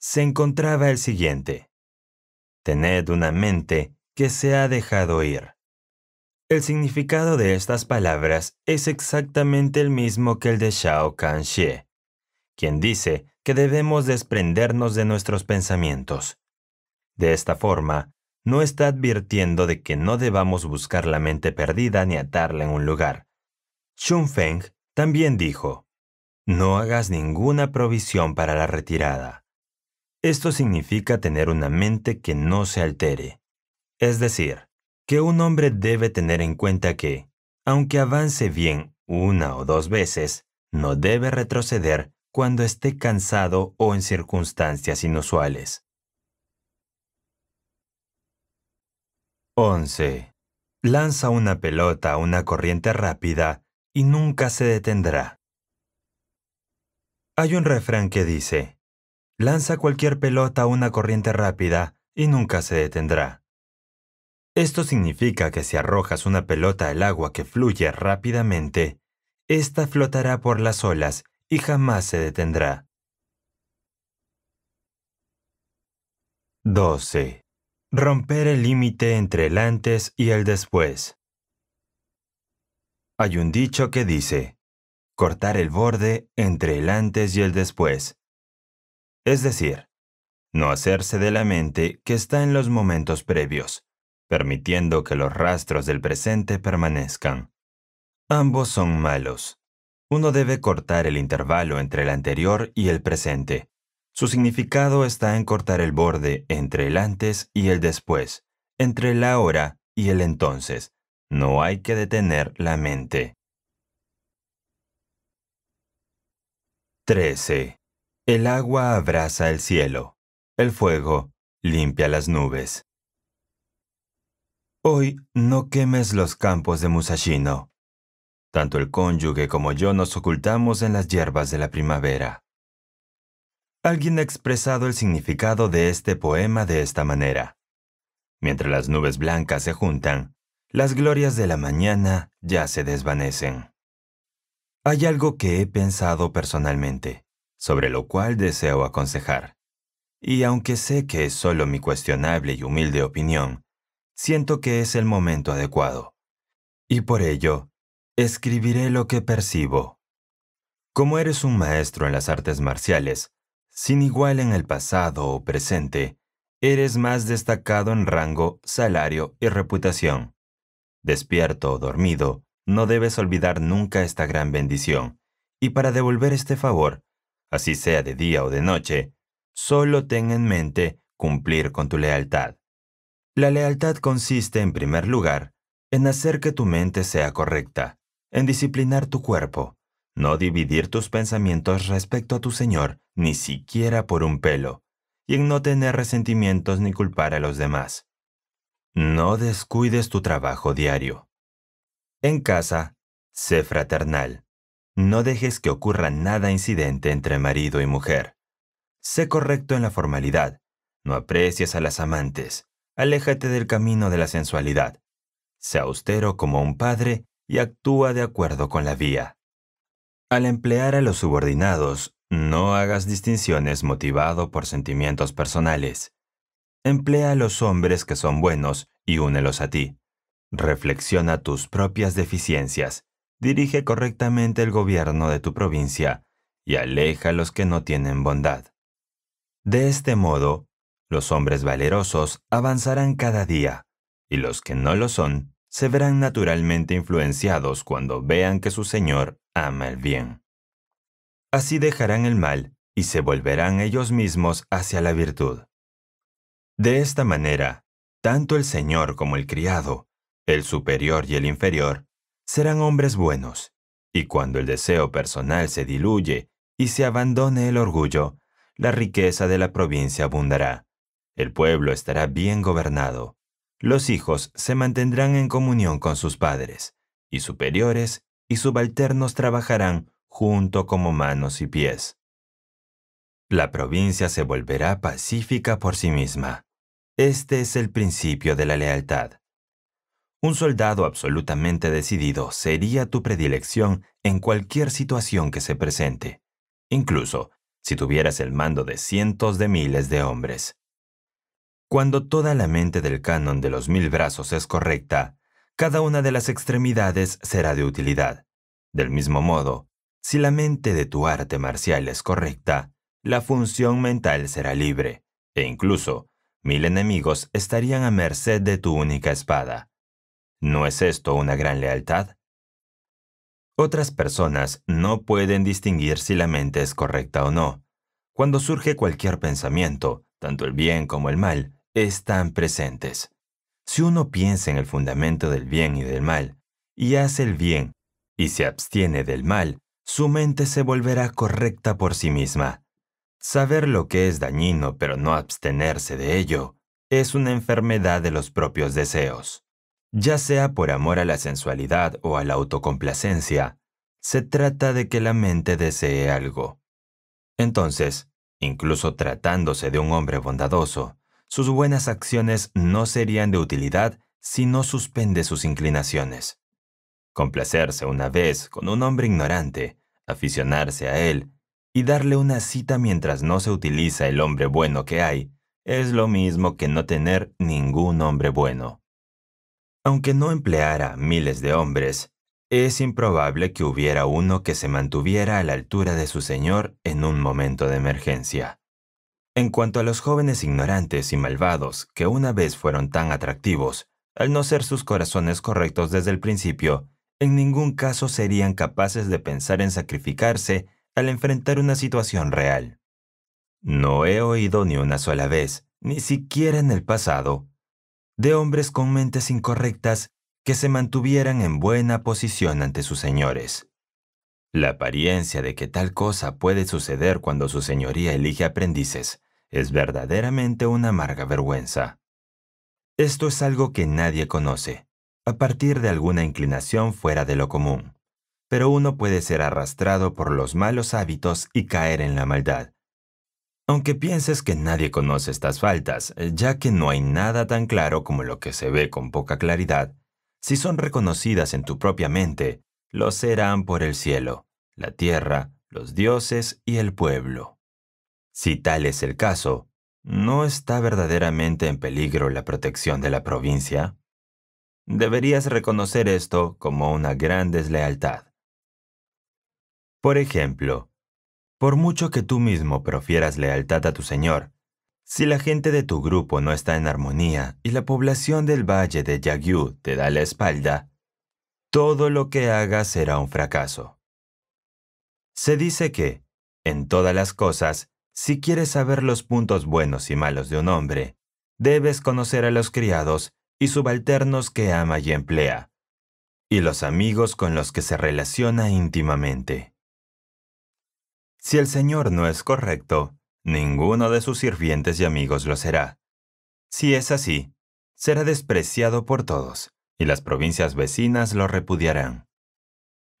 se encontraba el siguiente. Tened una mente que se ha dejado ir. El significado de estas palabras es exactamente el mismo que el de Shao Kanxie, quien dice que debemos desprendernos de nuestros pensamientos. De esta forma, no está advirtiendo de que no debamos buscar la mente perdida ni atarla en un lugar. Feng también dijo, no hagas ninguna provisión para la retirada. Esto significa tener una mente que no se altere. Es decir, que un hombre debe tener en cuenta que, aunque avance bien una o dos veces, no debe retroceder cuando esté cansado o en circunstancias inusuales. 11. Lanza una pelota a una corriente rápida y nunca se detendrá. Hay un refrán que dice, lanza cualquier pelota a una corriente rápida y nunca se detendrá. Esto significa que si arrojas una pelota al agua que fluye rápidamente, ésta flotará por las olas y jamás se detendrá. 12. Romper el límite entre el antes y el después. Hay un dicho que dice, cortar el borde entre el antes y el después. Es decir, no hacerse de la mente que está en los momentos previos, permitiendo que los rastros del presente permanezcan. Ambos son malos. Uno debe cortar el intervalo entre el anterior y el presente, su significado está en cortar el borde entre el antes y el después, entre la hora y el entonces. No hay que detener la mente. 13. El agua abraza el cielo. El fuego limpia las nubes. Hoy no quemes los campos de Musashino. Tanto el cónyuge como yo nos ocultamos en las hierbas de la primavera. Alguien ha expresado el significado de este poema de esta manera. Mientras las nubes blancas se juntan, las glorias de la mañana ya se desvanecen. Hay algo que he pensado personalmente, sobre lo cual deseo aconsejar. Y aunque sé que es solo mi cuestionable y humilde opinión, siento que es el momento adecuado. Y por ello, escribiré lo que percibo. Como eres un maestro en las artes marciales, sin igual en el pasado o presente, eres más destacado en rango, salario y reputación. Despierto o dormido, no debes olvidar nunca esta gran bendición, y para devolver este favor, así sea de día o de noche, solo ten en mente cumplir con tu lealtad. La lealtad consiste, en primer lugar, en hacer que tu mente sea correcta, en disciplinar tu cuerpo, no dividir tus pensamientos respecto a tu Señor, ni siquiera por un pelo, y en no tener resentimientos ni culpar a los demás. No descuides tu trabajo diario. En casa, sé fraternal. No dejes que ocurra nada incidente entre marido y mujer. Sé correcto en la formalidad. No aprecies a las amantes. Aléjate del camino de la sensualidad. Sé austero como un padre y actúa de acuerdo con la vía. Al emplear a los subordinados, no hagas distinciones motivado por sentimientos personales. Emplea a los hombres que son buenos y únelos a ti. Reflexiona tus propias deficiencias. Dirige correctamente el gobierno de tu provincia y aleja a los que no tienen bondad. De este modo, los hombres valerosos avanzarán cada día y los que no lo son se verán naturalmente influenciados cuando vean que su Señor ama el bien. Así dejarán el mal y se volverán ellos mismos hacia la virtud. De esta manera, tanto el Señor como el criado, el superior y el inferior, serán hombres buenos, y cuando el deseo personal se diluye y se abandone el orgullo, la riqueza de la provincia abundará, el pueblo estará bien gobernado, los hijos se mantendrán en comunión con sus padres, y superiores y subalternos trabajarán junto como manos y pies. La provincia se volverá pacífica por sí misma. Este es el principio de la lealtad. Un soldado absolutamente decidido sería tu predilección en cualquier situación que se presente, incluso si tuvieras el mando de cientos de miles de hombres. Cuando toda la mente del canon de los mil brazos es correcta, cada una de las extremidades será de utilidad. Del mismo modo, si la mente de tu arte marcial es correcta, la función mental será libre, e incluso mil enemigos estarían a merced de tu única espada. ¿No es esto una gran lealtad? Otras personas no pueden distinguir si la mente es correcta o no. Cuando surge cualquier pensamiento, tanto el bien como el mal, están presentes. Si uno piensa en el fundamento del bien y del mal, y hace el bien, y se abstiene del mal, su mente se volverá correcta por sí misma. Saber lo que es dañino pero no abstenerse de ello es una enfermedad de los propios deseos. Ya sea por amor a la sensualidad o a la autocomplacencia, se trata de que la mente desee algo. Entonces, incluso tratándose de un hombre bondadoso, sus buenas acciones no serían de utilidad si no suspende sus inclinaciones. Complacerse una vez con un hombre ignorante, aficionarse a él y darle una cita mientras no se utiliza el hombre bueno que hay, es lo mismo que no tener ningún hombre bueno. Aunque no empleara miles de hombres, es improbable que hubiera uno que se mantuviera a la altura de su señor en un momento de emergencia. En cuanto a los jóvenes ignorantes y malvados que una vez fueron tan atractivos, al no ser sus corazones correctos desde el principio, en ningún caso serían capaces de pensar en sacrificarse al enfrentar una situación real. No he oído ni una sola vez, ni siquiera en el pasado, de hombres con mentes incorrectas que se mantuvieran en buena posición ante sus señores. La apariencia de que tal cosa puede suceder cuando su señoría elige aprendices es verdaderamente una amarga vergüenza. Esto es algo que nadie conoce, a partir de alguna inclinación fuera de lo común. Pero uno puede ser arrastrado por los malos hábitos y caer en la maldad. Aunque pienses que nadie conoce estas faltas, eh, ya que no hay nada tan claro como lo que se ve con poca claridad, si son reconocidas en tu propia mente, lo serán por el cielo, la tierra, los dioses y el pueblo. Si tal es el caso, ¿no está verdaderamente en peligro la protección de la provincia? Deberías reconocer esto como una gran deslealtad. Por ejemplo, por mucho que tú mismo profieras lealtad a tu señor, si la gente de tu grupo no está en armonía y la población del valle de Yagyu te da la espalda, todo lo que hagas será un fracaso. Se dice que, en todas las cosas, si quieres saber los puntos buenos y malos de un hombre, debes conocer a los criados y subalternos que ama y emplea, y los amigos con los que se relaciona íntimamente. Si el Señor no es correcto, ninguno de sus sirvientes y amigos lo será. Si es así, será despreciado por todos, y las provincias vecinas lo repudiarán.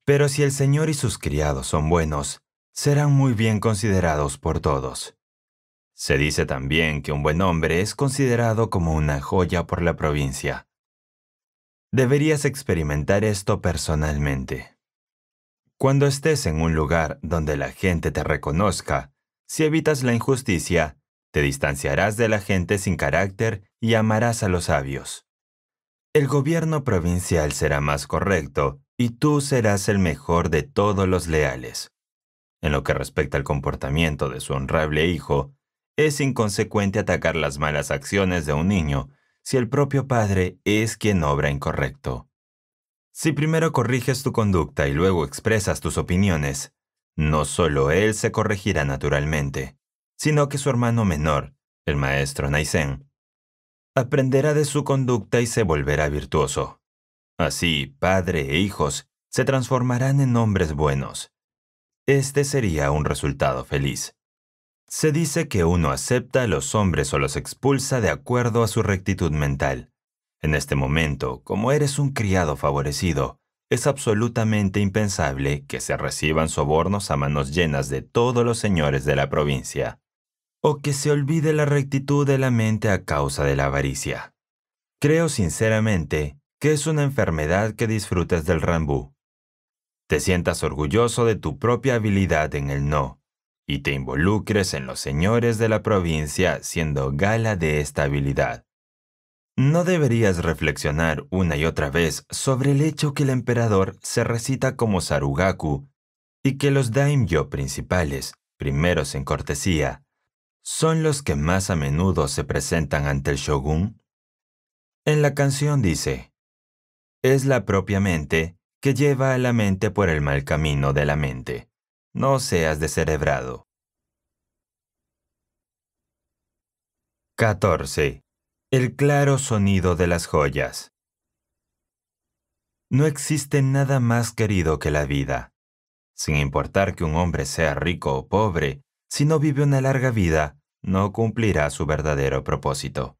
Pero si el Señor y sus criados son buenos, serán muy bien considerados por todos. Se dice también que un buen hombre es considerado como una joya por la provincia. Deberías experimentar esto personalmente. Cuando estés en un lugar donde la gente te reconozca, si evitas la injusticia, te distanciarás de la gente sin carácter y amarás a los sabios. El gobierno provincial será más correcto y tú serás el mejor de todos los leales. En lo que respecta al comportamiento de su honrable hijo, es inconsecuente atacar las malas acciones de un niño si el propio padre es quien obra incorrecto. Si primero corriges tu conducta y luego expresas tus opiniones, no solo él se corregirá naturalmente, sino que su hermano menor, el maestro Naisen, aprenderá de su conducta y se volverá virtuoso. Así, padre e hijos se transformarán en hombres buenos, este sería un resultado feliz. Se dice que uno acepta a los hombres o los expulsa de acuerdo a su rectitud mental. En este momento, como eres un criado favorecido, es absolutamente impensable que se reciban sobornos a manos llenas de todos los señores de la provincia, o que se olvide la rectitud de la mente a causa de la avaricia. Creo sinceramente que es una enfermedad que disfrutes del rambú, te sientas orgulloso de tu propia habilidad en el no y te involucres en los señores de la provincia siendo gala de esta habilidad. No deberías reflexionar una y otra vez sobre el hecho que el emperador se recita como Sarugaku y que los daimyo principales, primeros en cortesía, son los que más a menudo se presentan ante el shogun. En la canción dice, es la propia mente que lleva a la mente por el mal camino de la mente. No seas descerebrado. 14. El claro sonido de las joyas. No existe nada más querido que la vida. Sin importar que un hombre sea rico o pobre, si no vive una larga vida, no cumplirá su verdadero propósito.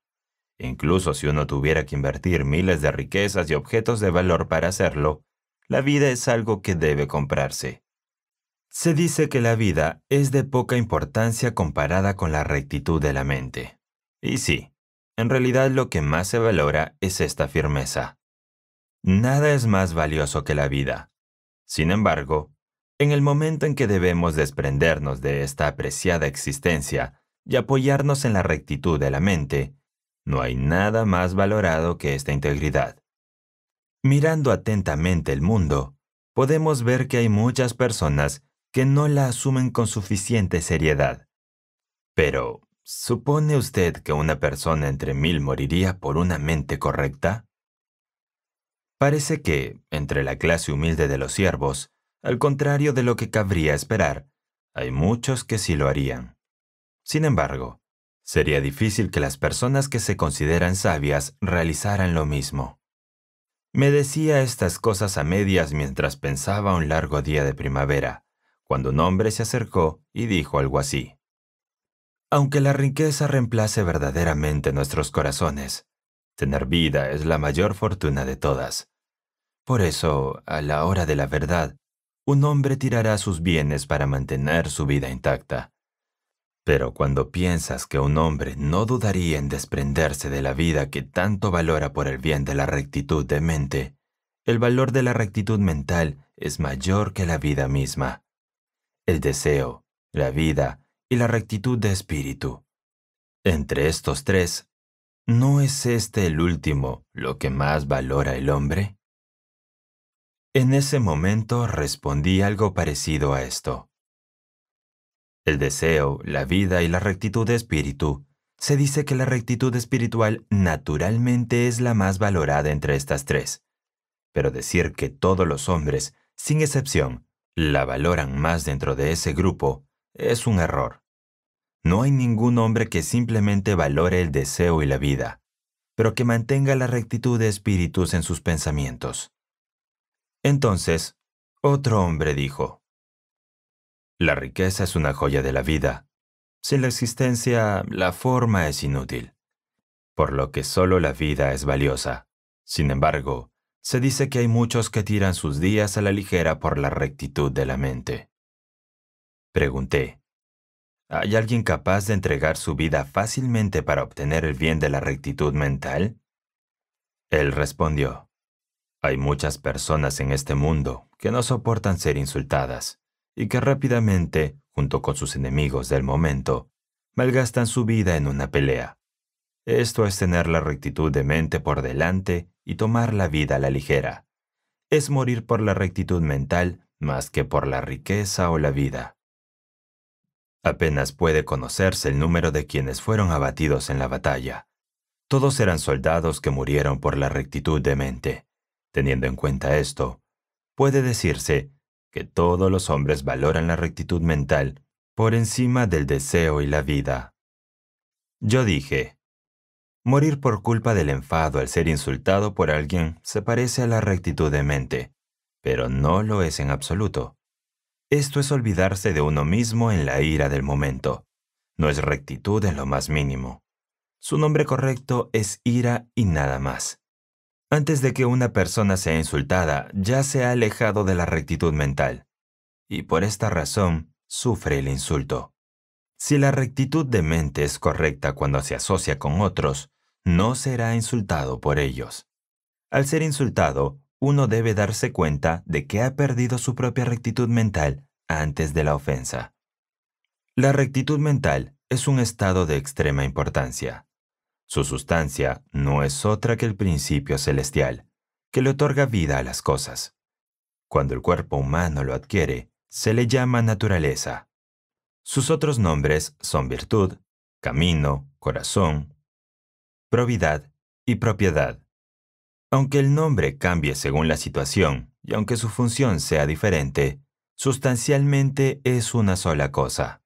Incluso si uno tuviera que invertir miles de riquezas y objetos de valor para hacerlo, la vida es algo que debe comprarse. Se dice que la vida es de poca importancia comparada con la rectitud de la mente. Y sí, en realidad lo que más se valora es esta firmeza. Nada es más valioso que la vida. Sin embargo, en el momento en que debemos desprendernos de esta apreciada existencia y apoyarnos en la rectitud de la mente, no hay nada más valorado que esta integridad. Mirando atentamente el mundo, podemos ver que hay muchas personas que no la asumen con suficiente seriedad. Pero, ¿supone usted que una persona entre mil moriría por una mente correcta? Parece que, entre la clase humilde de los siervos, al contrario de lo que cabría esperar, hay muchos que sí lo harían. Sin embargo, sería difícil que las personas que se consideran sabias realizaran lo mismo. Me decía estas cosas a medias mientras pensaba un largo día de primavera, cuando un hombre se acercó y dijo algo así. Aunque la riqueza reemplace verdaderamente nuestros corazones, tener vida es la mayor fortuna de todas. Por eso, a la hora de la verdad, un hombre tirará sus bienes para mantener su vida intacta. Pero cuando piensas que un hombre no dudaría en desprenderse de la vida que tanto valora por el bien de la rectitud de mente, el valor de la rectitud mental es mayor que la vida misma. El deseo, la vida y la rectitud de espíritu. Entre estos tres, ¿no es este el último lo que más valora el hombre? En ese momento respondí algo parecido a esto el deseo, la vida y la rectitud de espíritu. Se dice que la rectitud espiritual naturalmente es la más valorada entre estas tres. Pero decir que todos los hombres, sin excepción, la valoran más dentro de ese grupo es un error. No hay ningún hombre que simplemente valore el deseo y la vida, pero que mantenga la rectitud de espíritus en sus pensamientos. Entonces, otro hombre dijo, la riqueza es una joya de la vida. Sin la existencia, la forma es inútil. Por lo que solo la vida es valiosa. Sin embargo, se dice que hay muchos que tiran sus días a la ligera por la rectitud de la mente. Pregunté, ¿hay alguien capaz de entregar su vida fácilmente para obtener el bien de la rectitud mental? Él respondió, hay muchas personas en este mundo que no soportan ser insultadas y que rápidamente, junto con sus enemigos del momento, malgastan su vida en una pelea. Esto es tener la rectitud de mente por delante y tomar la vida a la ligera. Es morir por la rectitud mental más que por la riqueza o la vida. Apenas puede conocerse el número de quienes fueron abatidos en la batalla. Todos eran soldados que murieron por la rectitud de mente. Teniendo en cuenta esto, puede decirse que todos los hombres valoran la rectitud mental por encima del deseo y la vida. Yo dije, morir por culpa del enfado al ser insultado por alguien se parece a la rectitud de mente, pero no lo es en absoluto. Esto es olvidarse de uno mismo en la ira del momento. No es rectitud en lo más mínimo. Su nombre correcto es ira y nada más. Antes de que una persona sea insultada, ya se ha alejado de la rectitud mental. Y por esta razón, sufre el insulto. Si la rectitud de mente es correcta cuando se asocia con otros, no será insultado por ellos. Al ser insultado, uno debe darse cuenta de que ha perdido su propia rectitud mental antes de la ofensa. La rectitud mental es un estado de extrema importancia. Su sustancia no es otra que el principio celestial, que le otorga vida a las cosas. Cuando el cuerpo humano lo adquiere, se le llama naturaleza. Sus otros nombres son virtud, camino, corazón, probidad y propiedad. Aunque el nombre cambie según la situación y aunque su función sea diferente, sustancialmente es una sola cosa.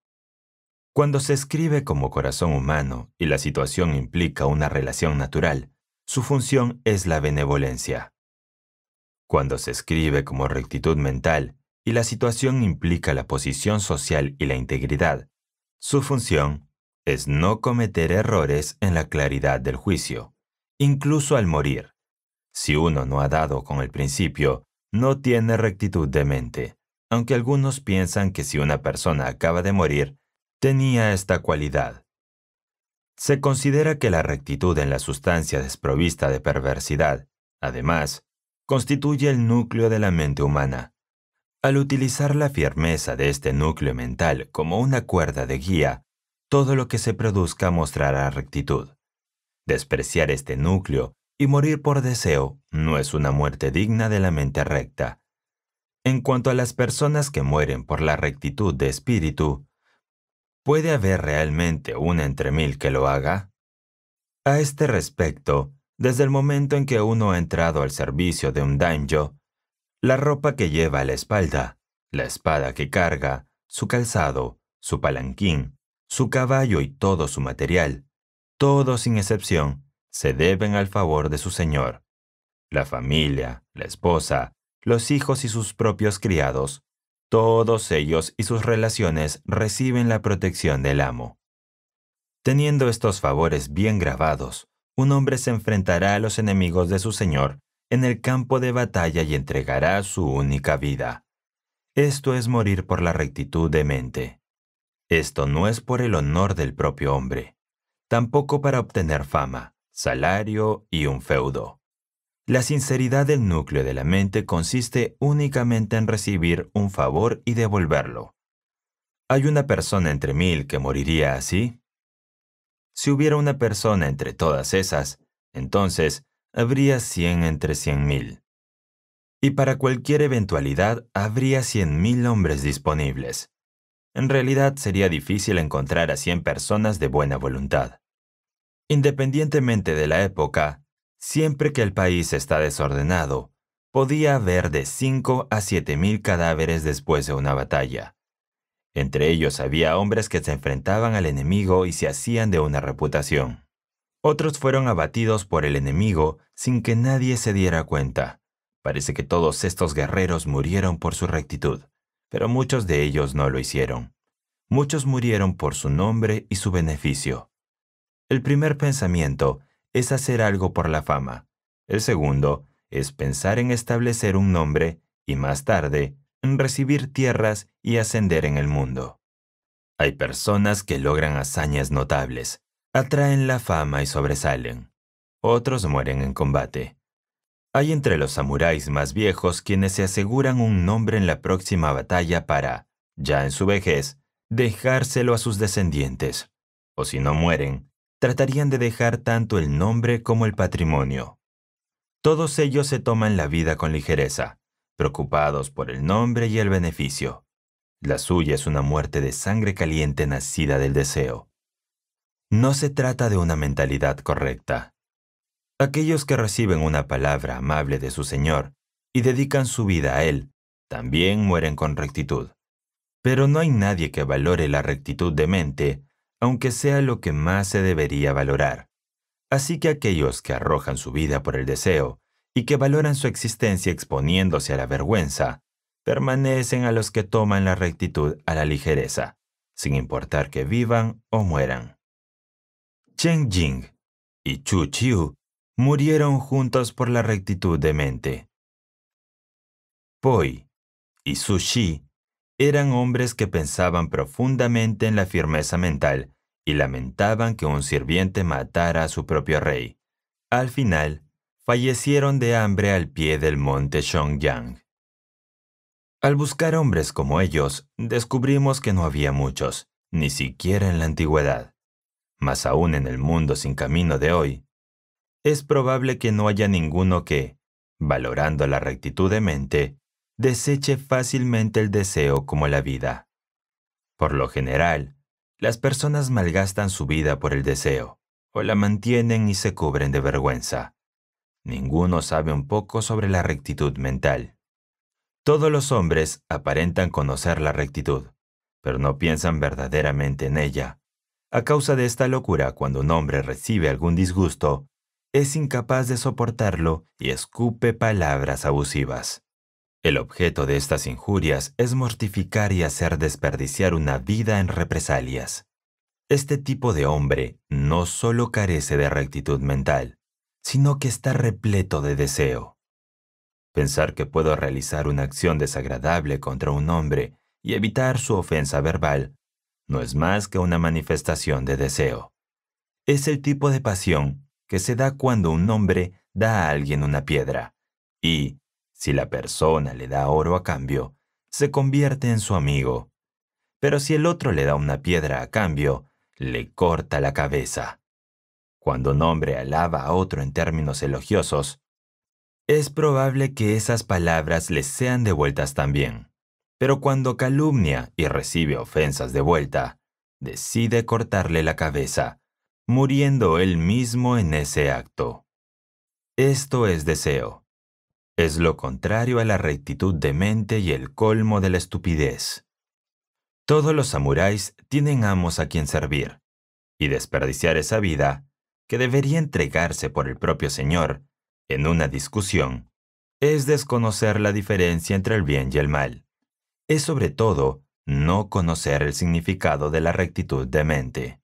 Cuando se escribe como corazón humano y la situación implica una relación natural, su función es la benevolencia. Cuando se escribe como rectitud mental y la situación implica la posición social y la integridad, su función es no cometer errores en la claridad del juicio, incluso al morir. Si uno no ha dado con el principio, no tiene rectitud de mente, aunque algunos piensan que si una persona acaba de morir, tenía esta cualidad. Se considera que la rectitud en la sustancia desprovista de perversidad, además, constituye el núcleo de la mente humana. Al utilizar la firmeza de este núcleo mental como una cuerda de guía, todo lo que se produzca mostrará rectitud. Despreciar este núcleo y morir por deseo no es una muerte digna de la mente recta. En cuanto a las personas que mueren por la rectitud de espíritu, ¿Puede haber realmente una entre mil que lo haga? A este respecto, desde el momento en que uno ha entrado al servicio de un daimyo, la ropa que lleva a la espalda, la espada que carga, su calzado, su palanquín, su caballo y todo su material, todo sin excepción, se deben al favor de su señor. La familia, la esposa, los hijos y sus propios criados todos ellos y sus relaciones reciben la protección del amo. Teniendo estos favores bien grabados, un hombre se enfrentará a los enemigos de su Señor en el campo de batalla y entregará su única vida. Esto es morir por la rectitud de mente. Esto no es por el honor del propio hombre, tampoco para obtener fama, salario y un feudo. La sinceridad del núcleo de la mente consiste únicamente en recibir un favor y devolverlo. ¿Hay una persona entre mil que moriría así? Si hubiera una persona entre todas esas, entonces habría cien entre cien mil. Y para cualquier eventualidad habría cien mil hombres disponibles. En realidad sería difícil encontrar a cien personas de buena voluntad. Independientemente de la época, Siempre que el país está desordenado, podía haber de 5 a siete mil cadáveres después de una batalla. Entre ellos había hombres que se enfrentaban al enemigo y se hacían de una reputación. Otros fueron abatidos por el enemigo sin que nadie se diera cuenta. Parece que todos estos guerreros murieron por su rectitud, pero muchos de ellos no lo hicieron. Muchos murieron por su nombre y su beneficio. El primer pensamiento es hacer algo por la fama. El segundo es pensar en establecer un nombre y más tarde en recibir tierras y ascender en el mundo. Hay personas que logran hazañas notables, atraen la fama y sobresalen. Otros mueren en combate. Hay entre los samuráis más viejos quienes se aseguran un nombre en la próxima batalla para, ya en su vejez, dejárselo a sus descendientes, o si no mueren, tratarían de dejar tanto el nombre como el patrimonio. Todos ellos se toman la vida con ligereza, preocupados por el nombre y el beneficio. La suya es una muerte de sangre caliente nacida del deseo. No se trata de una mentalidad correcta. Aquellos que reciben una palabra amable de su Señor y dedican su vida a Él, también mueren con rectitud. Pero no hay nadie que valore la rectitud de mente aunque sea lo que más se debería valorar. Así que aquellos que arrojan su vida por el deseo y que valoran su existencia exponiéndose a la vergüenza, permanecen a los que toman la rectitud a la ligereza, sin importar que vivan o mueran. Chen Jing y Chu Qiu murieron juntos por la rectitud de mente. Poi y Su Shi eran hombres que pensaban profundamente en la firmeza mental y lamentaban que un sirviente matara a su propio rey. Al final, fallecieron de hambre al pie del monte Chongyang. Al buscar hombres como ellos, descubrimos que no había muchos, ni siquiera en la antigüedad. Mas aún en el mundo sin camino de hoy, es probable que no haya ninguno que, valorando la rectitud de mente, deseche fácilmente el deseo como la vida. Por lo general, las personas malgastan su vida por el deseo, o la mantienen y se cubren de vergüenza. Ninguno sabe un poco sobre la rectitud mental. Todos los hombres aparentan conocer la rectitud, pero no piensan verdaderamente en ella. A causa de esta locura, cuando un hombre recibe algún disgusto, es incapaz de soportarlo y escupe palabras abusivas. El objeto de estas injurias es mortificar y hacer desperdiciar una vida en represalias. Este tipo de hombre no solo carece de rectitud mental, sino que está repleto de deseo. Pensar que puedo realizar una acción desagradable contra un hombre y evitar su ofensa verbal no es más que una manifestación de deseo. Es el tipo de pasión que se da cuando un hombre da a alguien una piedra y, si la persona le da oro a cambio, se convierte en su amigo. Pero si el otro le da una piedra a cambio, le corta la cabeza. Cuando un hombre alaba a otro en términos elogiosos, es probable que esas palabras le sean devueltas también. Pero cuando calumnia y recibe ofensas de vuelta, decide cortarle la cabeza, muriendo él mismo en ese acto. Esto es deseo. Es lo contrario a la rectitud de mente y el colmo de la estupidez. Todos los samuráis tienen amos a quien servir, y desperdiciar esa vida, que debería entregarse por el propio Señor, en una discusión, es desconocer la diferencia entre el bien y el mal. Es sobre todo no conocer el significado de la rectitud de mente.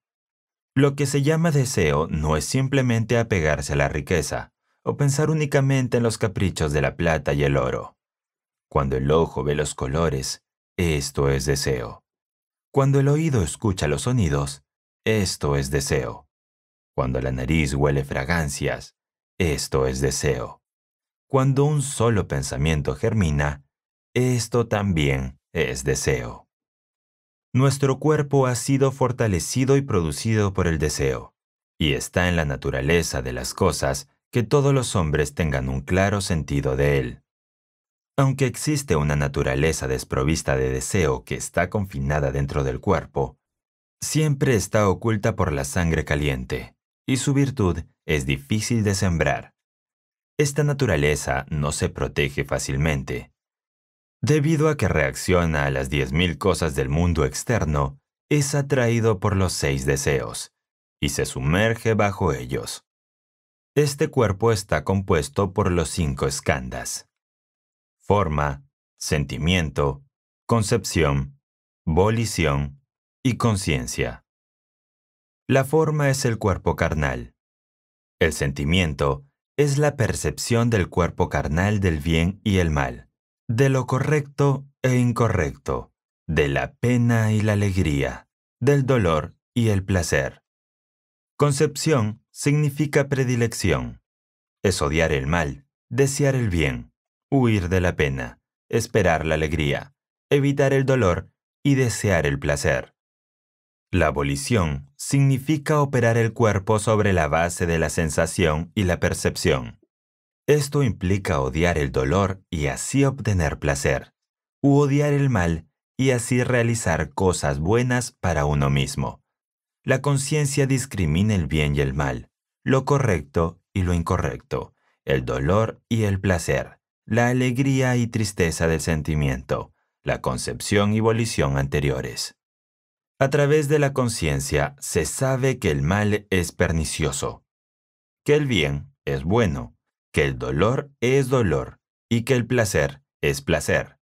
Lo que se llama deseo no es simplemente apegarse a la riqueza, o pensar únicamente en los caprichos de la plata y el oro. Cuando el ojo ve los colores, esto es deseo. Cuando el oído escucha los sonidos, esto es deseo. Cuando la nariz huele fragancias, esto es deseo. Cuando un solo pensamiento germina, esto también es deseo. Nuestro cuerpo ha sido fortalecido y producido por el deseo, y está en la naturaleza de las cosas que todos los hombres tengan un claro sentido de él. Aunque existe una naturaleza desprovista de deseo que está confinada dentro del cuerpo, siempre está oculta por la sangre caliente, y su virtud es difícil de sembrar. Esta naturaleza no se protege fácilmente. Debido a que reacciona a las mil cosas del mundo externo, es atraído por los seis deseos, y se sumerge bajo ellos. Este cuerpo está compuesto por los cinco escandas. Forma, sentimiento, concepción, volición y conciencia. La forma es el cuerpo carnal. El sentimiento es la percepción del cuerpo carnal del bien y el mal, de lo correcto e incorrecto, de la pena y la alegría, del dolor y el placer. Concepción significa predilección. Es odiar el mal, desear el bien, huir de la pena, esperar la alegría, evitar el dolor y desear el placer. La abolición significa operar el cuerpo sobre la base de la sensación y la percepción. Esto implica odiar el dolor y así obtener placer, u odiar el mal y así realizar cosas buenas para uno mismo. La conciencia discrimina el bien y el mal, lo correcto y lo incorrecto, el dolor y el placer, la alegría y tristeza del sentimiento, la concepción y volición anteriores. A través de la conciencia se sabe que el mal es pernicioso, que el bien es bueno, que el dolor es dolor y que el placer es placer.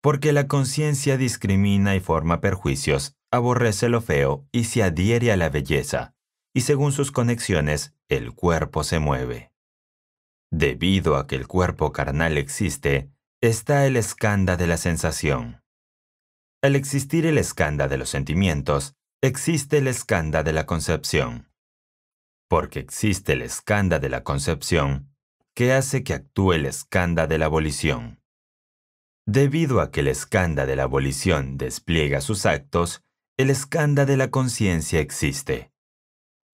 Porque la conciencia discrimina y forma perjuicios aborrece lo feo y se adhiere a la belleza, y según sus conexiones el cuerpo se mueve. Debido a que el cuerpo carnal existe, está el escanda de la sensación. Al existir el escanda de los sentimientos, existe el escanda de la concepción. Porque existe el escanda de la concepción, que hace que actúe el escanda de la abolición. Debido a que el escanda de la abolición despliega sus actos, el escándalo de la conciencia existe.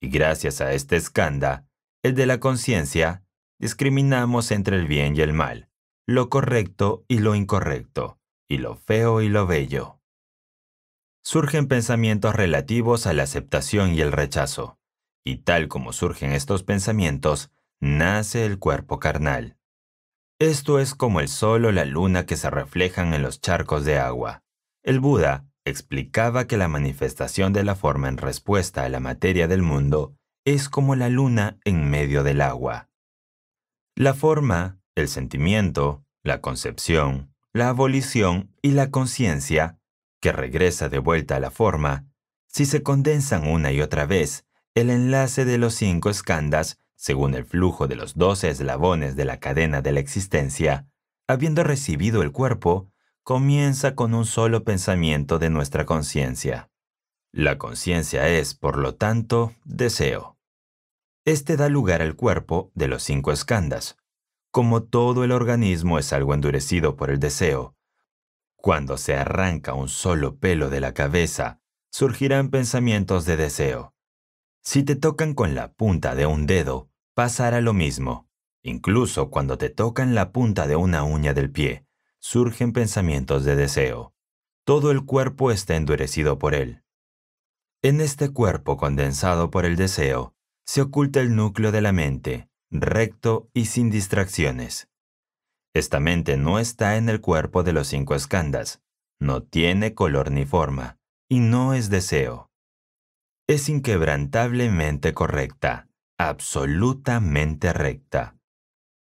Y gracias a este escándalo, el de la conciencia, discriminamos entre el bien y el mal, lo correcto y lo incorrecto, y lo feo y lo bello. Surgen pensamientos relativos a la aceptación y el rechazo, y tal como surgen estos pensamientos, nace el cuerpo carnal. Esto es como el sol o la luna que se reflejan en los charcos de agua. El Buda explicaba que la manifestación de la forma en respuesta a la materia del mundo es como la luna en medio del agua. La forma, el sentimiento, la concepción, la abolición y la conciencia, que regresa de vuelta a la forma, si se condensan una y otra vez, el enlace de los cinco escandas, según el flujo de los doce eslabones de la cadena de la existencia, habiendo recibido el cuerpo, comienza con un solo pensamiento de nuestra conciencia. La conciencia es, por lo tanto, deseo. Este da lugar al cuerpo de los cinco escandas. Como todo el organismo es algo endurecido por el deseo, cuando se arranca un solo pelo de la cabeza, surgirán pensamientos de deseo. Si te tocan con la punta de un dedo, pasará lo mismo, incluso cuando te tocan la punta de una uña del pie surgen pensamientos de deseo. Todo el cuerpo está endurecido por él. En este cuerpo condensado por el deseo, se oculta el núcleo de la mente, recto y sin distracciones. Esta mente no está en el cuerpo de los cinco escandas, no tiene color ni forma, y no es deseo. Es inquebrantablemente correcta, absolutamente recta.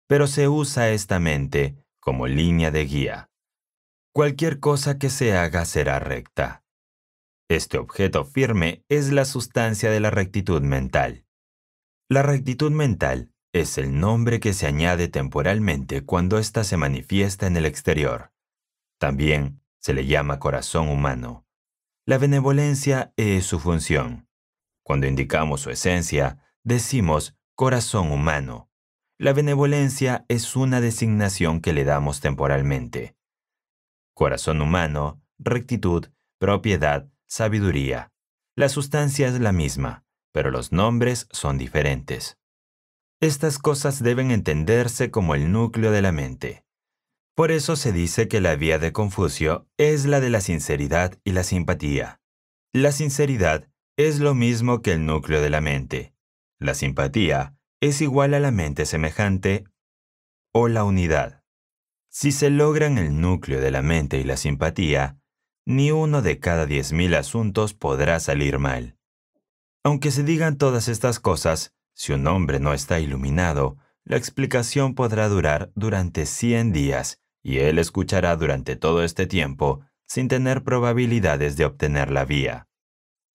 Pero se usa esta mente como línea de guía. Cualquier cosa que se haga será recta. Este objeto firme es la sustancia de la rectitud mental. La rectitud mental es el nombre que se añade temporalmente cuando ésta se manifiesta en el exterior. También se le llama corazón humano. La benevolencia es su función. Cuando indicamos su esencia, decimos corazón humano. La benevolencia es una designación que le damos temporalmente. Corazón humano, rectitud, propiedad, sabiduría. La sustancia es la misma, pero los nombres son diferentes. Estas cosas deben entenderse como el núcleo de la mente. Por eso se dice que la vía de Confucio es la de la sinceridad y la simpatía. La sinceridad es lo mismo que el núcleo de la mente. La simpatía es igual a la mente semejante o la unidad. Si se logran el núcleo de la mente y la simpatía, ni uno de cada diez mil asuntos podrá salir mal. Aunque se digan todas estas cosas, si un hombre no está iluminado, la explicación podrá durar durante cien días y él escuchará durante todo este tiempo sin tener probabilidades de obtener la vía.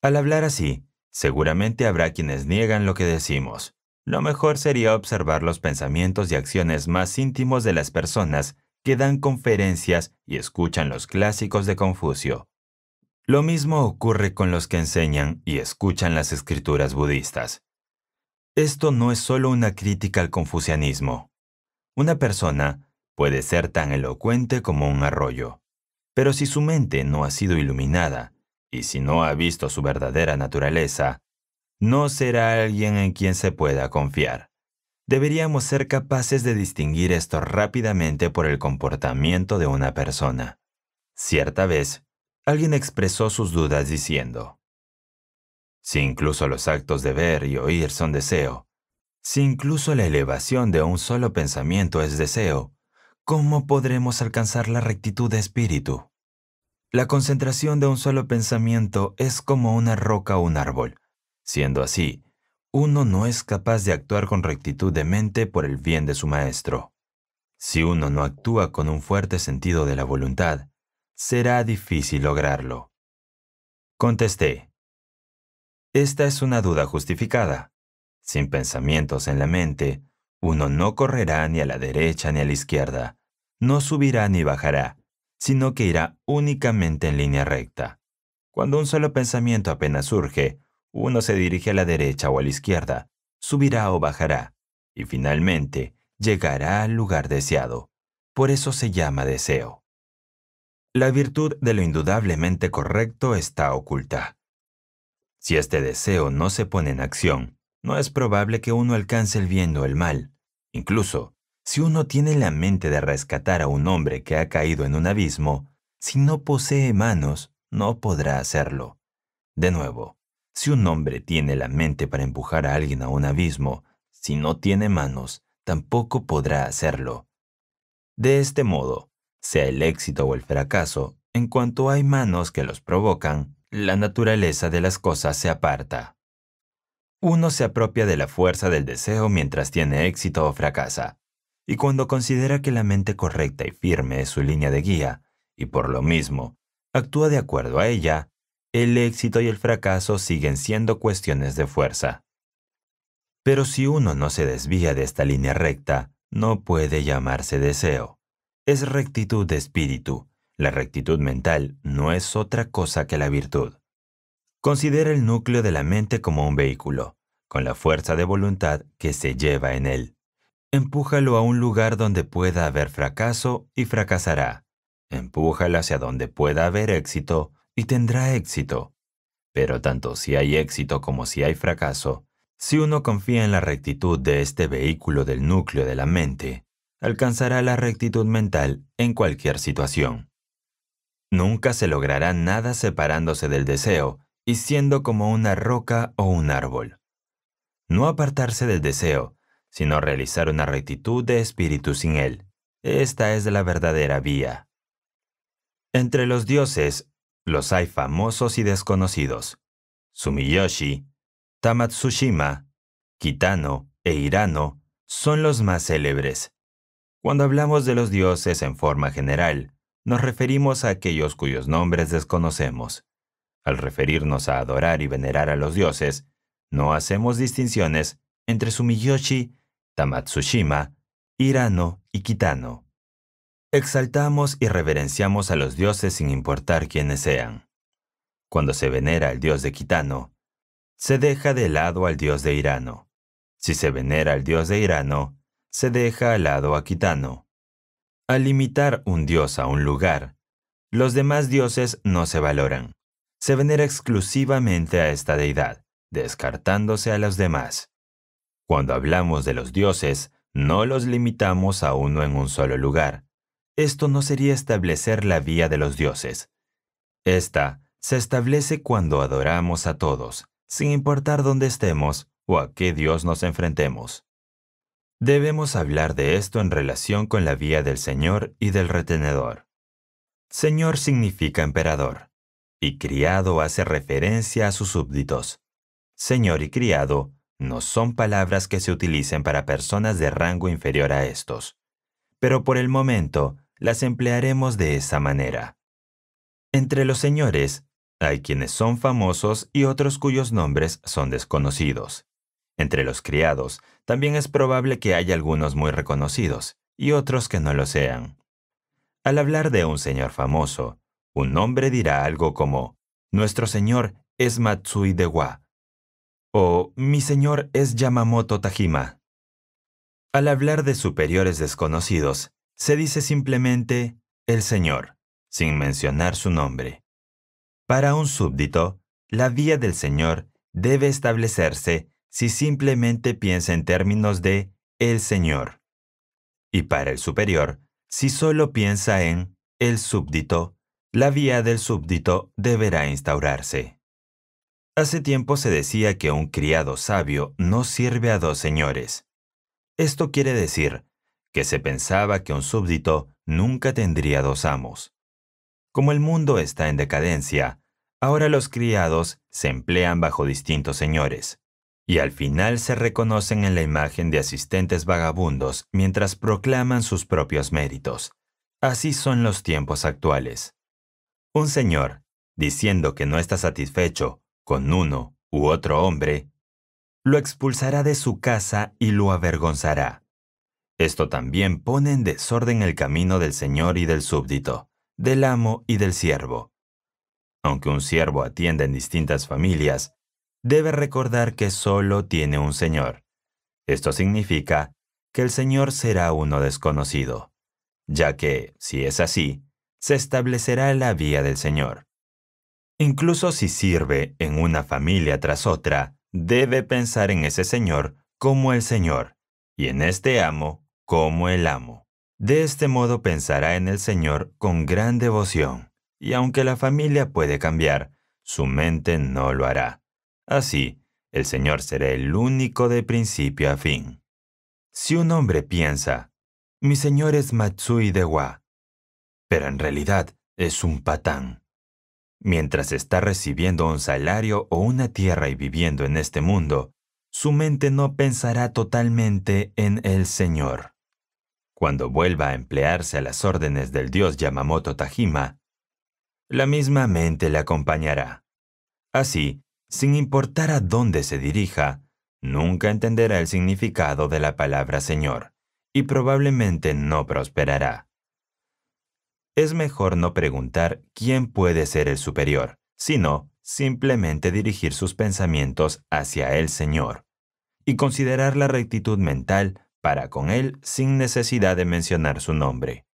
Al hablar así, seguramente habrá quienes niegan lo que decimos, lo mejor sería observar los pensamientos y acciones más íntimos de las personas que dan conferencias y escuchan los clásicos de Confucio. Lo mismo ocurre con los que enseñan y escuchan las escrituras budistas. Esto no es solo una crítica al confucianismo. Una persona puede ser tan elocuente como un arroyo, pero si su mente no ha sido iluminada y si no ha visto su verdadera naturaleza, no será alguien en quien se pueda confiar. Deberíamos ser capaces de distinguir esto rápidamente por el comportamiento de una persona. Cierta vez, alguien expresó sus dudas diciendo, Si incluso los actos de ver y oír son deseo, si incluso la elevación de un solo pensamiento es deseo, ¿cómo podremos alcanzar la rectitud de espíritu? La concentración de un solo pensamiento es como una roca o un árbol Siendo así, uno no es capaz de actuar con rectitud de mente por el bien de su maestro. Si uno no actúa con un fuerte sentido de la voluntad, será difícil lograrlo. Contesté. Esta es una duda justificada. Sin pensamientos en la mente, uno no correrá ni a la derecha ni a la izquierda, no subirá ni bajará, sino que irá únicamente en línea recta. Cuando un solo pensamiento apenas surge, uno se dirige a la derecha o a la izquierda, subirá o bajará, y finalmente llegará al lugar deseado. Por eso se llama deseo. La virtud de lo indudablemente correcto está oculta. Si este deseo no se pone en acción, no es probable que uno alcance el bien o el mal. Incluso, si uno tiene la mente de rescatar a un hombre que ha caído en un abismo, si no posee manos, no podrá hacerlo. De nuevo, si un hombre tiene la mente para empujar a alguien a un abismo, si no tiene manos, tampoco podrá hacerlo. De este modo, sea el éxito o el fracaso, en cuanto hay manos que los provocan, la naturaleza de las cosas se aparta. Uno se apropia de la fuerza del deseo mientras tiene éxito o fracasa, y cuando considera que la mente correcta y firme es su línea de guía, y por lo mismo, actúa de acuerdo a ella, el éxito y el fracaso siguen siendo cuestiones de fuerza. Pero si uno no se desvía de esta línea recta, no puede llamarse deseo. Es rectitud de espíritu. La rectitud mental no es otra cosa que la virtud. Considera el núcleo de la mente como un vehículo, con la fuerza de voluntad que se lleva en él. Empújalo a un lugar donde pueda haber fracaso y fracasará. Empújalo hacia donde pueda haber éxito y tendrá éxito. Pero tanto si hay éxito como si hay fracaso, si uno confía en la rectitud de este vehículo del núcleo de la mente, alcanzará la rectitud mental en cualquier situación. Nunca se logrará nada separándose del deseo y siendo como una roca o un árbol. No apartarse del deseo, sino realizar una rectitud de espíritu sin él. Esta es la verdadera vía. Entre los dioses los hay famosos y desconocidos. Sumiyoshi, Tamatsushima, Kitano e Irano son los más célebres. Cuando hablamos de los dioses en forma general, nos referimos a aquellos cuyos nombres desconocemos. Al referirnos a adorar y venerar a los dioses, no hacemos distinciones entre Sumiyoshi, Tamatsushima, Irano y Kitano. Exaltamos y reverenciamos a los dioses sin importar quiénes sean. Cuando se venera al dios de Kitano, se deja de lado al dios de Irano. Si se venera al dios de Irano, se deja al lado a Kitano. Al limitar un dios a un lugar, los demás dioses no se valoran. Se venera exclusivamente a esta deidad, descartándose a los demás. Cuando hablamos de los dioses, no los limitamos a uno en un solo lugar, esto no sería establecer la vía de los dioses. Esta se establece cuando adoramos a todos, sin importar dónde estemos o a qué Dios nos enfrentemos. Debemos hablar de esto en relación con la vía del Señor y del retenedor. Señor significa emperador, y criado hace referencia a sus súbditos. Señor y criado no son palabras que se utilicen para personas de rango inferior a estos. Pero por el momento, las emplearemos de esa manera. Entre los señores, hay quienes son famosos y otros cuyos nombres son desconocidos. Entre los criados, también es probable que haya algunos muy reconocidos y otros que no lo sean. Al hablar de un señor famoso, un hombre dirá algo como, Nuestro señor es Matsui Dewa, o Mi señor es Yamamoto Tajima. Al hablar de superiores desconocidos, se dice simplemente el Señor, sin mencionar su nombre. Para un súbdito, la vía del Señor debe establecerse si simplemente piensa en términos de el Señor. Y para el superior, si solo piensa en el súbdito, la vía del súbdito deberá instaurarse. Hace tiempo se decía que un criado sabio no sirve a dos señores. Esto quiere decir que se pensaba que un súbdito nunca tendría dos amos. Como el mundo está en decadencia, ahora los criados se emplean bajo distintos señores, y al final se reconocen en la imagen de asistentes vagabundos mientras proclaman sus propios méritos. Así son los tiempos actuales. Un señor, diciendo que no está satisfecho con uno u otro hombre, lo expulsará de su casa y lo avergonzará. Esto también pone en desorden el camino del señor y del súbdito, del amo y del siervo. Aunque un siervo atienda en distintas familias, debe recordar que solo tiene un señor. Esto significa que el señor será uno desconocido, ya que, si es así, se establecerá la vía del señor. Incluso si sirve en una familia tras otra, debe pensar en ese señor como el señor y en este amo como el amo. De este modo pensará en el Señor con gran devoción, y aunque la familia puede cambiar, su mente no lo hará. Así, el Señor será el único de principio a fin. Si un hombre piensa, mi Señor es Matsui Wa, pero en realidad es un patán. Mientras está recibiendo un salario o una tierra y viviendo en este mundo, su mente no pensará totalmente en el Señor cuando vuelva a emplearse a las órdenes del dios Yamamoto Tajima, la misma mente le acompañará. Así, sin importar a dónde se dirija, nunca entenderá el significado de la palabra Señor y probablemente no prosperará. Es mejor no preguntar quién puede ser el superior, sino simplemente dirigir sus pensamientos hacia el Señor y considerar la rectitud mental para con él sin necesidad de mencionar su nombre.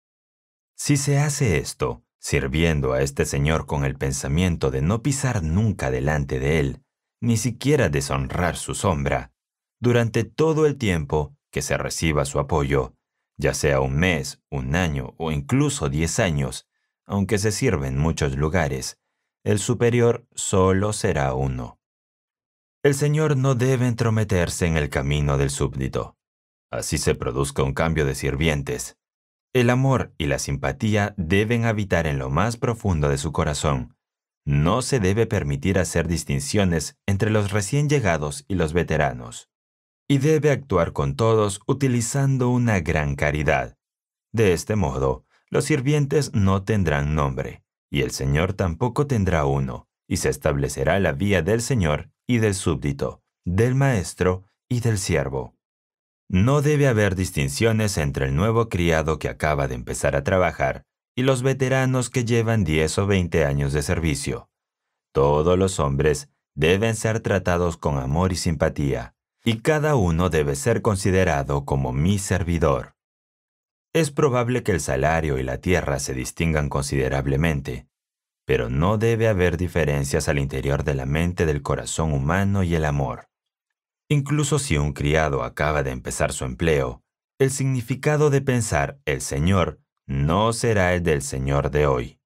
Si se hace esto, sirviendo a este señor con el pensamiento de no pisar nunca delante de él, ni siquiera deshonrar su sombra, durante todo el tiempo que se reciba su apoyo, ya sea un mes, un año o incluso diez años, aunque se sirve en muchos lugares, el superior solo será uno. El Señor no debe entrometerse en el camino del súbdito así se produzca un cambio de sirvientes. El amor y la simpatía deben habitar en lo más profundo de su corazón. No se debe permitir hacer distinciones entre los recién llegados y los veteranos. Y debe actuar con todos utilizando una gran caridad. De este modo, los sirvientes no tendrán nombre, y el Señor tampoco tendrá uno, y se establecerá la vía del Señor y del súbdito, del maestro y del siervo. No debe haber distinciones entre el nuevo criado que acaba de empezar a trabajar y los veteranos que llevan 10 o 20 años de servicio. Todos los hombres deben ser tratados con amor y simpatía, y cada uno debe ser considerado como mi servidor. Es probable que el salario y la tierra se distingan considerablemente, pero no debe haber diferencias al interior de la mente del corazón humano y el amor. Incluso si un criado acaba de empezar su empleo, el significado de pensar el Señor no será el del Señor de hoy.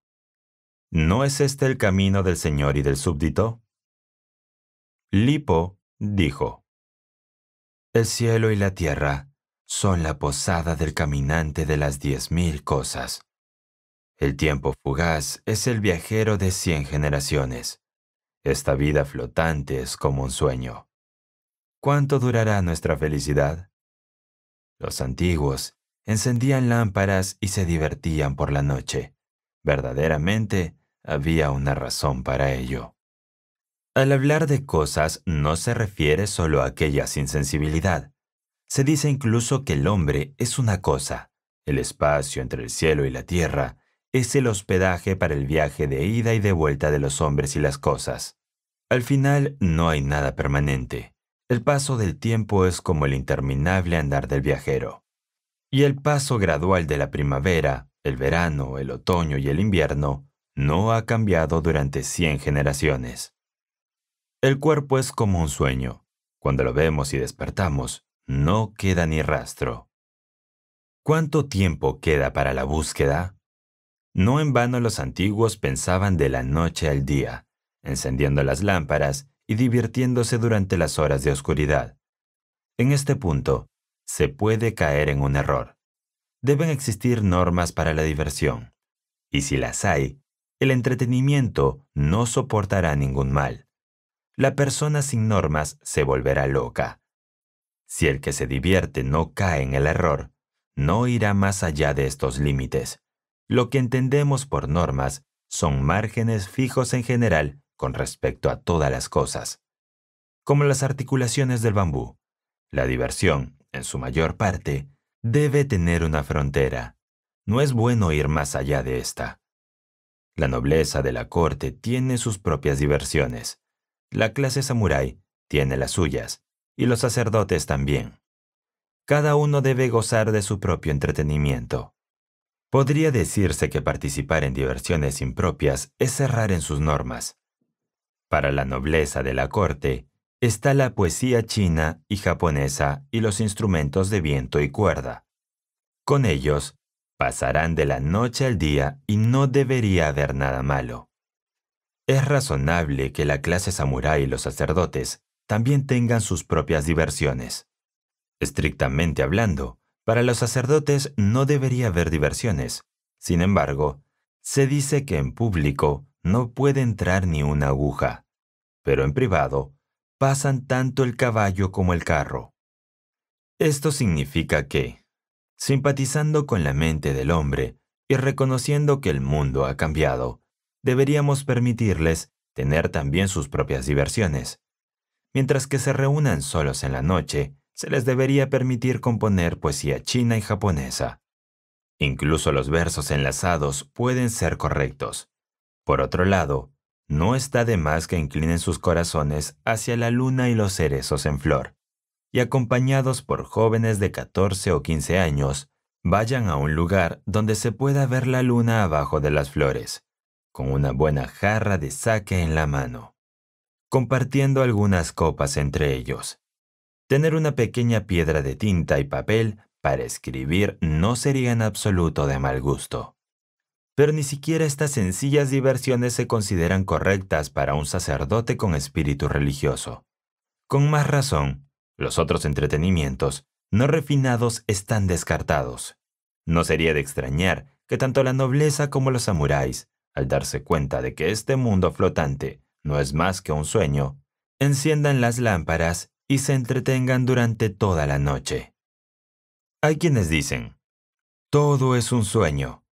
¿No es este el camino del Señor y del súbdito? Lipo dijo, El cielo y la tierra son la posada del caminante de las diez mil cosas. El tiempo fugaz es el viajero de cien generaciones. Esta vida flotante es como un sueño. ¿Cuánto durará nuestra felicidad? Los antiguos encendían lámparas y se divertían por la noche. Verdaderamente había una razón para ello. Al hablar de cosas no se refiere solo a aquella sin sensibilidad. Se dice incluso que el hombre es una cosa. El espacio entre el cielo y la tierra es el hospedaje para el viaje de ida y de vuelta de los hombres y las cosas. Al final no hay nada permanente. El paso del tiempo es como el interminable andar del viajero. Y el paso gradual de la primavera, el verano, el otoño y el invierno no ha cambiado durante cien generaciones. El cuerpo es como un sueño. Cuando lo vemos y despertamos, no queda ni rastro. ¿Cuánto tiempo queda para la búsqueda? No en vano los antiguos pensaban de la noche al día, encendiendo las lámparas y divirtiéndose durante las horas de oscuridad. En este punto, se puede caer en un error. Deben existir normas para la diversión, y si las hay, el entretenimiento no soportará ningún mal. La persona sin normas se volverá loca. Si el que se divierte no cae en el error, no irá más allá de estos límites. Lo que entendemos por normas son márgenes fijos en general con respecto a todas las cosas, como las articulaciones del bambú. La diversión, en su mayor parte, debe tener una frontera. No es bueno ir más allá de esta. La nobleza de la corte tiene sus propias diversiones. La clase samurái tiene las suyas, y los sacerdotes también. Cada uno debe gozar de su propio entretenimiento. Podría decirse que participar en diversiones impropias es cerrar en sus normas, para la nobleza de la corte está la poesía china y japonesa y los instrumentos de viento y cuerda. Con ellos pasarán de la noche al día y no debería haber nada malo. Es razonable que la clase samurái y los sacerdotes también tengan sus propias diversiones. Estrictamente hablando, para los sacerdotes no debería haber diversiones. Sin embargo, se dice que en público no puede entrar ni una aguja, pero en privado pasan tanto el caballo como el carro. Esto significa que, simpatizando con la mente del hombre y reconociendo que el mundo ha cambiado, deberíamos permitirles tener también sus propias diversiones. Mientras que se reúnan solos en la noche, se les debería permitir componer poesía china y japonesa. Incluso los versos enlazados pueden ser correctos, por otro lado, no está de más que inclinen sus corazones hacia la luna y los cerezos en flor, y acompañados por jóvenes de 14 o 15 años, vayan a un lugar donde se pueda ver la luna abajo de las flores, con una buena jarra de saque en la mano, compartiendo algunas copas entre ellos. Tener una pequeña piedra de tinta y papel para escribir no sería en absoluto de mal gusto pero ni siquiera estas sencillas diversiones se consideran correctas para un sacerdote con espíritu religioso. Con más razón, los otros entretenimientos no refinados están descartados. No sería de extrañar que tanto la nobleza como los samuráis, al darse cuenta de que este mundo flotante no es más que un sueño, enciendan las lámparas y se entretengan durante toda la noche. Hay quienes dicen, todo es un sueño,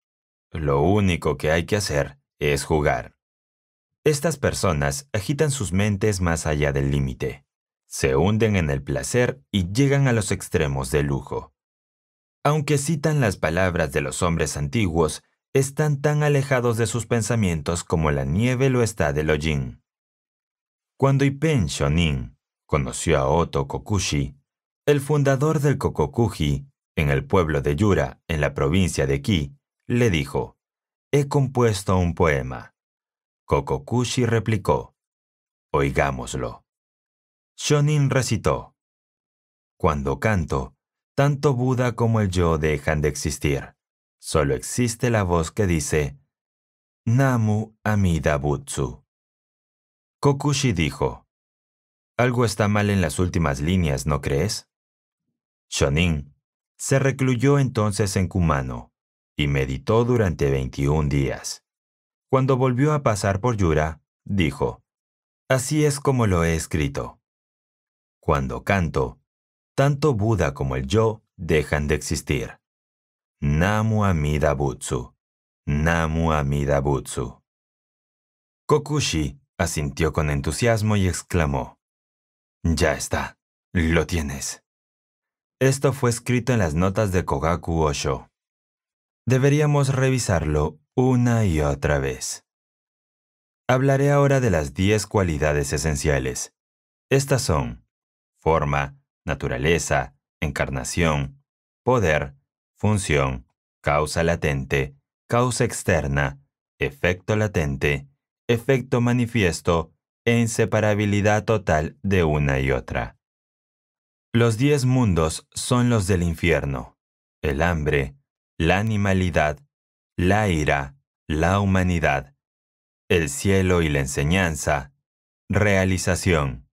lo único que hay que hacer es jugar. Estas personas agitan sus mentes más allá del límite. Se hunden en el placer y llegan a los extremos del lujo. Aunque citan las palabras de los hombres antiguos, están tan alejados de sus pensamientos como la nieve lo está del yin. Cuando Ipen Shonin conoció a Oto Kokushi, el fundador del Kokokuji, en el pueblo de Yura, en la provincia de Ki, le dijo, He compuesto un poema. Kokokushi replicó, Oigámoslo. Shonin recitó, Cuando canto, tanto Buda como el yo dejan de existir. Solo existe la voz que dice, Namu Amida Butsu. Kokushi dijo, Algo está mal en las últimas líneas, ¿no crees? Shonin se recluyó entonces en Kumano y meditó durante 21 días. Cuando volvió a pasar por Yura, dijo, Así es como lo he escrito. Cuando canto, tanto Buda como el yo dejan de existir. Namu Amida Butsu. Namu Amida Butsu. Kokushi asintió con entusiasmo y exclamó, Ya está, lo tienes. Esto fue escrito en las notas de Kogaku Osho deberíamos revisarlo una y otra vez. Hablaré ahora de las diez cualidades esenciales. Estas son forma, naturaleza, encarnación, poder, función, causa latente, causa externa, efecto latente, efecto manifiesto e inseparabilidad total de una y otra. Los diez mundos son los del infierno, el hambre, la animalidad, la ira, la humanidad, el cielo y la enseñanza, realización,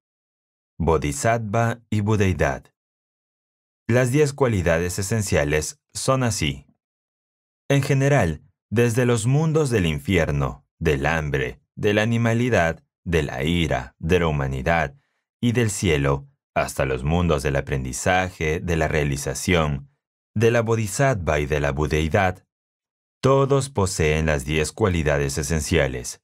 bodhisattva y budeidad. Las diez cualidades esenciales son así. En general, desde los mundos del infierno, del hambre, de la animalidad, de la ira, de la humanidad y del cielo, hasta los mundos del aprendizaje, de la realización, de la bodhisattva y de la budeidad, todos poseen las diez cualidades esenciales.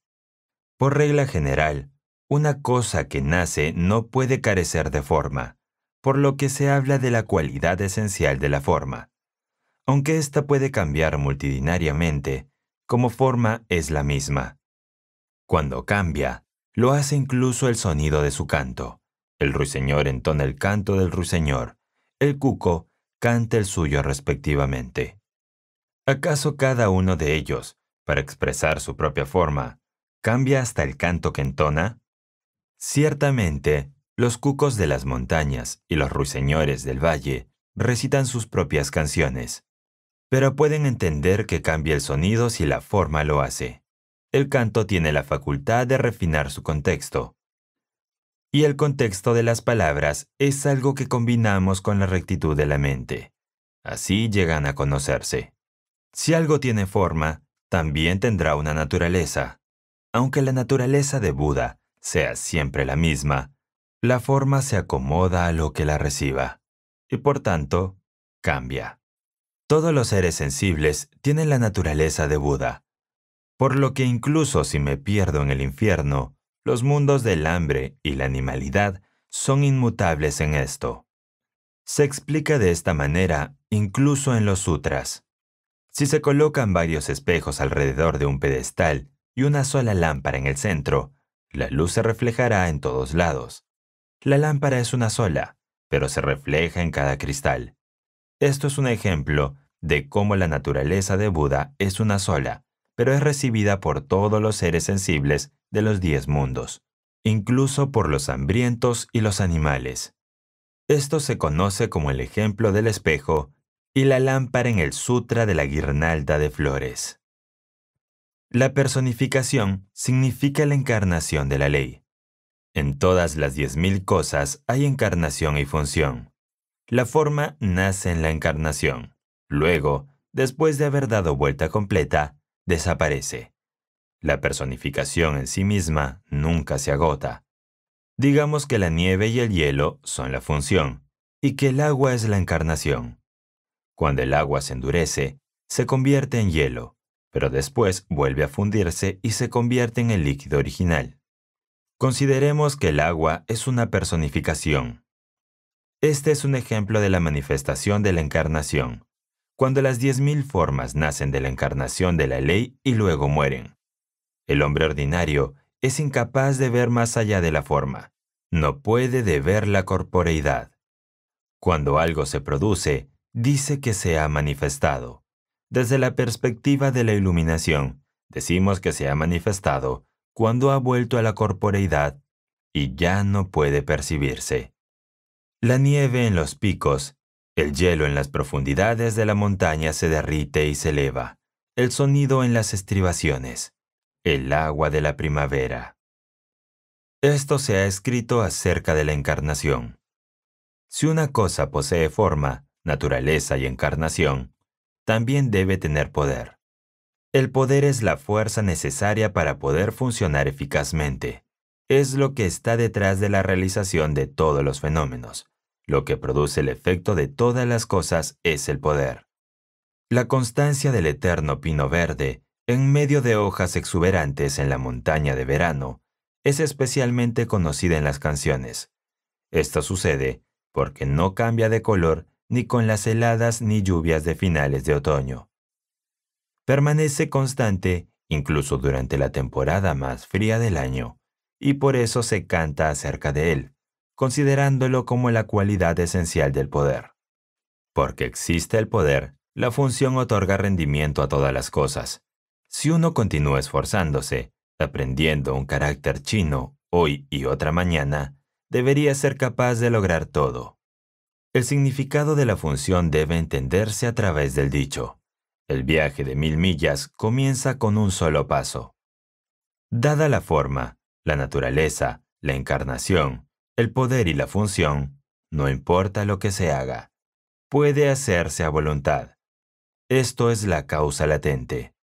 Por regla general, una cosa que nace no puede carecer de forma, por lo que se habla de la cualidad esencial de la forma. Aunque ésta puede cambiar multidinariamente, como forma es la misma. Cuando cambia, lo hace incluso el sonido de su canto. El ruiseñor entona el canto del ruiseñor, el cuco canta el suyo respectivamente. ¿Acaso cada uno de ellos, para expresar su propia forma, cambia hasta el canto que entona? Ciertamente, los cucos de las montañas y los ruiseñores del valle recitan sus propias canciones, pero pueden entender que cambia el sonido si la forma lo hace. El canto tiene la facultad de refinar su contexto, y el contexto de las palabras es algo que combinamos con la rectitud de la mente. Así llegan a conocerse. Si algo tiene forma, también tendrá una naturaleza. Aunque la naturaleza de Buda sea siempre la misma, la forma se acomoda a lo que la reciba y por tanto cambia. Todos los seres sensibles tienen la naturaleza de Buda, por lo que incluso si me pierdo en el infierno, los mundos del hambre y la animalidad son inmutables en esto. Se explica de esta manera incluso en los sutras. Si se colocan varios espejos alrededor de un pedestal y una sola lámpara en el centro, la luz se reflejará en todos lados. La lámpara es una sola, pero se refleja en cada cristal. Esto es un ejemplo de cómo la naturaleza de Buda es una sola, pero es recibida por todos los seres sensibles de los diez mundos, incluso por los hambrientos y los animales. Esto se conoce como el ejemplo del espejo y la lámpara en el sutra de la guirnalda de flores. La personificación significa la encarnación de la ley. En todas las diez mil cosas hay encarnación y función. La forma nace en la encarnación. Luego, después de haber dado vuelta completa, desaparece. La personificación en sí misma nunca se agota. Digamos que la nieve y el hielo son la función, y que el agua es la encarnación. Cuando el agua se endurece, se convierte en hielo, pero después vuelve a fundirse y se convierte en el líquido original. Consideremos que el agua es una personificación. Este es un ejemplo de la manifestación de la encarnación, cuando las 10.000 formas nacen de la encarnación de la ley y luego mueren. El hombre ordinario es incapaz de ver más allá de la forma, no puede de ver la corporeidad. Cuando algo se produce, dice que se ha manifestado. Desde la perspectiva de la iluminación, decimos que se ha manifestado cuando ha vuelto a la corporeidad y ya no puede percibirse. La nieve en los picos, el hielo en las profundidades de la montaña se derrite y se eleva, el sonido en las estribaciones el agua de la primavera. Esto se ha escrito acerca de la encarnación. Si una cosa posee forma, naturaleza y encarnación, también debe tener poder. El poder es la fuerza necesaria para poder funcionar eficazmente. Es lo que está detrás de la realización de todos los fenómenos. Lo que produce el efecto de todas las cosas es el poder. La constancia del eterno pino verde en medio de hojas exuberantes en la montaña de verano, es especialmente conocida en las canciones. Esto sucede porque no cambia de color ni con las heladas ni lluvias de finales de otoño. Permanece constante incluso durante la temporada más fría del año, y por eso se canta acerca de él, considerándolo como la cualidad esencial del poder. Porque existe el poder, la función otorga rendimiento a todas las cosas, si uno continúa esforzándose, aprendiendo un carácter chino hoy y otra mañana, debería ser capaz de lograr todo. El significado de la función debe entenderse a través del dicho. El viaje de mil millas comienza con un solo paso. Dada la forma, la naturaleza, la encarnación, el poder y la función, no importa lo que se haga, puede hacerse a voluntad. Esto es la causa latente.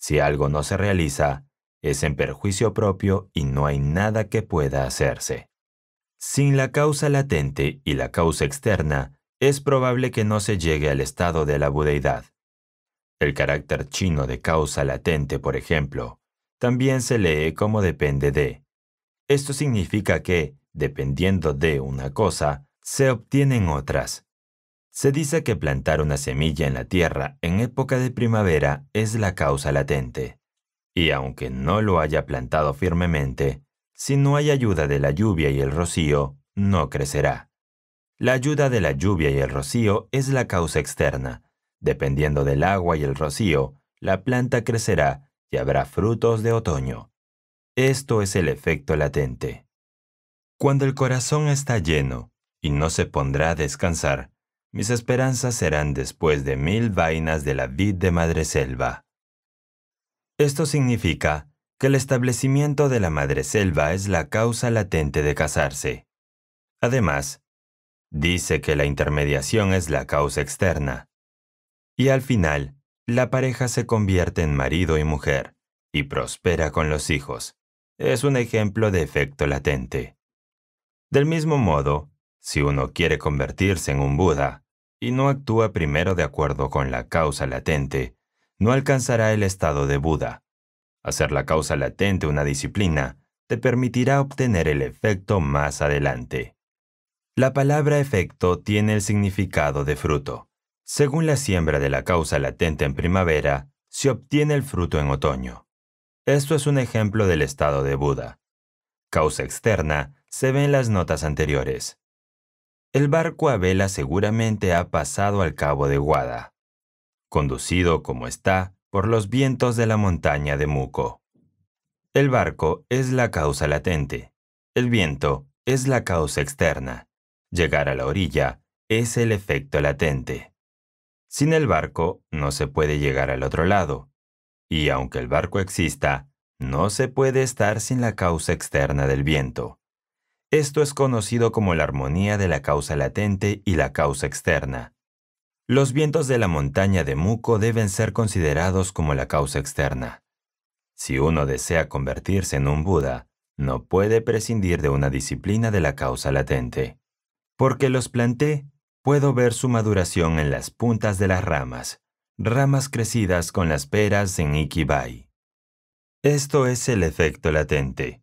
Si algo no se realiza, es en perjuicio propio y no hay nada que pueda hacerse. Sin la causa latente y la causa externa, es probable que no se llegue al estado de la budeidad. El carácter chino de causa latente, por ejemplo, también se lee como depende de. Esto significa que, dependiendo de una cosa, se obtienen otras. Se dice que plantar una semilla en la tierra en época de primavera es la causa latente, y aunque no lo haya plantado firmemente, si no hay ayuda de la lluvia y el rocío, no crecerá. La ayuda de la lluvia y el rocío es la causa externa. Dependiendo del agua y el rocío, la planta crecerá y habrá frutos de otoño. Esto es el efecto latente. Cuando el corazón está lleno y no se pondrá a descansar, mis esperanzas serán después de mil vainas de la vid de madreselva. Esto significa que el establecimiento de la madreselva es la causa latente de casarse. Además, dice que la intermediación es la causa externa. Y al final, la pareja se convierte en marido y mujer, y prospera con los hijos. Es un ejemplo de efecto latente. Del mismo modo, si uno quiere convertirse en un Buda y no actúa primero de acuerdo con la causa latente, no alcanzará el estado de Buda. Hacer la causa latente una disciplina te permitirá obtener el efecto más adelante. La palabra efecto tiene el significado de fruto. Según la siembra de la causa latente en primavera, se obtiene el fruto en otoño. Esto es un ejemplo del estado de Buda. Causa externa se ve en las notas anteriores. El barco a vela seguramente ha pasado al cabo de Guada, conducido como está por los vientos de la montaña de Muco. El barco es la causa latente, el viento es la causa externa, llegar a la orilla es el efecto latente. Sin el barco no se puede llegar al otro lado, y aunque el barco exista, no se puede estar sin la causa externa del viento. Esto es conocido como la armonía de la causa latente y la causa externa. Los vientos de la montaña de Muco deben ser considerados como la causa externa. Si uno desea convertirse en un Buda, no puede prescindir de una disciplina de la causa latente. Porque los planté, puedo ver su maduración en las puntas de las ramas, ramas crecidas con las peras en Ikibai. Esto es el efecto latente.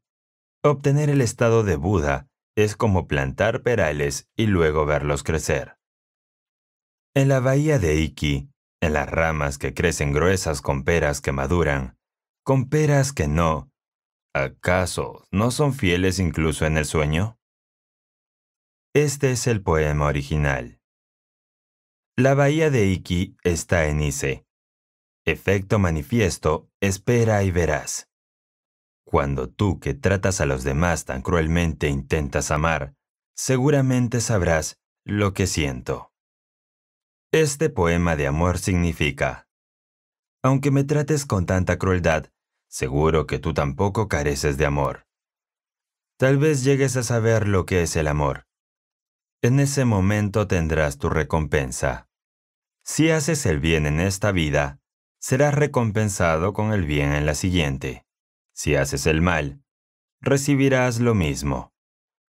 Obtener el estado de Buda es como plantar perales y luego verlos crecer. En la bahía de Iki, en las ramas que crecen gruesas con peras que maduran, con peras que no, ¿acaso no son fieles incluso en el sueño? Este es el poema original. La bahía de Iki está en Ise. Efecto manifiesto, espera y verás. Cuando tú que tratas a los demás tan cruelmente intentas amar, seguramente sabrás lo que siento. Este poema de amor significa, aunque me trates con tanta crueldad, seguro que tú tampoco careces de amor. Tal vez llegues a saber lo que es el amor. En ese momento tendrás tu recompensa. Si haces el bien en esta vida, serás recompensado con el bien en la siguiente. Si haces el mal, recibirás lo mismo.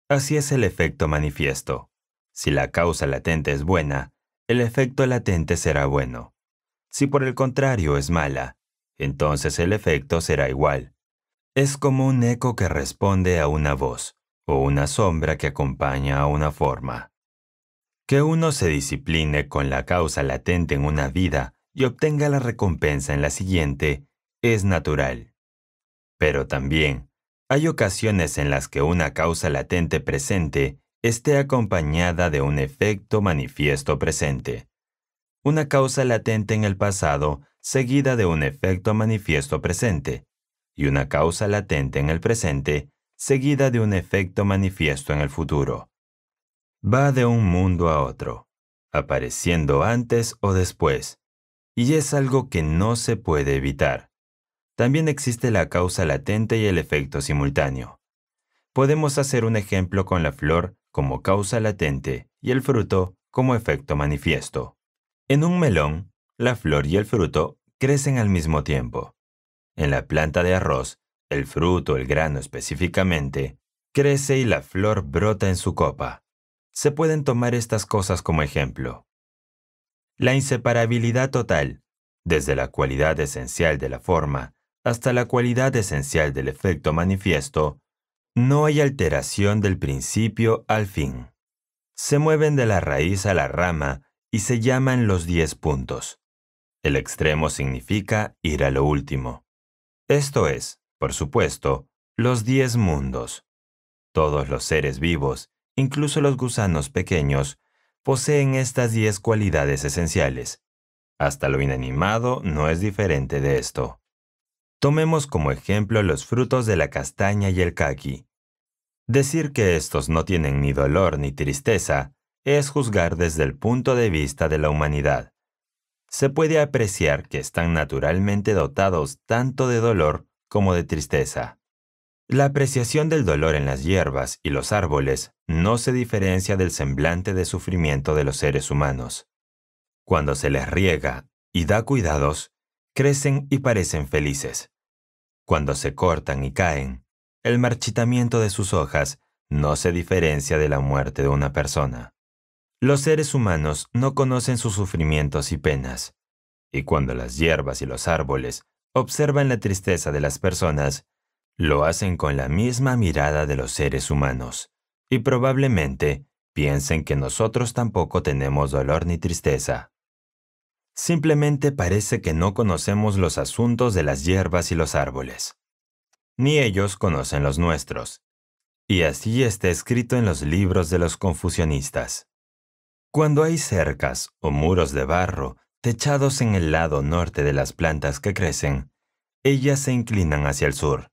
Así es el efecto manifiesto. Si la causa latente es buena, el efecto latente será bueno. Si por el contrario es mala, entonces el efecto será igual. Es como un eco que responde a una voz, o una sombra que acompaña a una forma. Que uno se discipline con la causa latente en una vida y obtenga la recompensa en la siguiente es natural. Pero también hay ocasiones en las que una causa latente presente esté acompañada de un efecto manifiesto presente. Una causa latente en el pasado seguida de un efecto manifiesto presente, y una causa latente en el presente seguida de un efecto manifiesto en el futuro. Va de un mundo a otro, apareciendo antes o después, y es algo que no se puede evitar también existe la causa latente y el efecto simultáneo. Podemos hacer un ejemplo con la flor como causa latente y el fruto como efecto manifiesto. En un melón, la flor y el fruto crecen al mismo tiempo. En la planta de arroz, el fruto, el grano específicamente, crece y la flor brota en su copa. Se pueden tomar estas cosas como ejemplo. La inseparabilidad total, desde la cualidad esencial de la forma hasta la cualidad esencial del efecto manifiesto, no hay alteración del principio al fin. Se mueven de la raíz a la rama y se llaman los diez puntos. El extremo significa ir a lo último. Esto es, por supuesto, los diez mundos. Todos los seres vivos, incluso los gusanos pequeños, poseen estas diez cualidades esenciales. Hasta lo inanimado no es diferente de esto. Tomemos como ejemplo los frutos de la castaña y el caqui. Decir que estos no tienen ni dolor ni tristeza es juzgar desde el punto de vista de la humanidad. Se puede apreciar que están naturalmente dotados tanto de dolor como de tristeza. La apreciación del dolor en las hierbas y los árboles no se diferencia del semblante de sufrimiento de los seres humanos. Cuando se les riega y da cuidados, crecen y parecen felices. Cuando se cortan y caen, el marchitamiento de sus hojas no se diferencia de la muerte de una persona. Los seres humanos no conocen sus sufrimientos y penas, y cuando las hierbas y los árboles observan la tristeza de las personas, lo hacen con la misma mirada de los seres humanos, y probablemente piensen que nosotros tampoco tenemos dolor ni tristeza. Simplemente parece que no conocemos los asuntos de las hierbas y los árboles. Ni ellos conocen los nuestros. Y así está escrito en los libros de los confusionistas. Cuando hay cercas o muros de barro techados en el lado norte de las plantas que crecen, ellas se inclinan hacia el sur.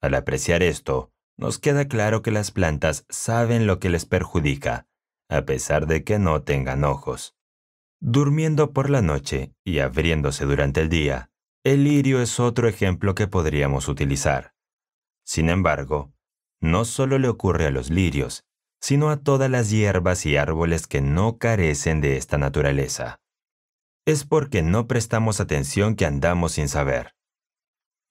Al apreciar esto, nos queda claro que las plantas saben lo que les perjudica, a pesar de que no tengan ojos. Durmiendo por la noche y abriéndose durante el día, el lirio es otro ejemplo que podríamos utilizar. Sin embargo, no solo le ocurre a los lirios, sino a todas las hierbas y árboles que no carecen de esta naturaleza. Es porque no prestamos atención que andamos sin saber.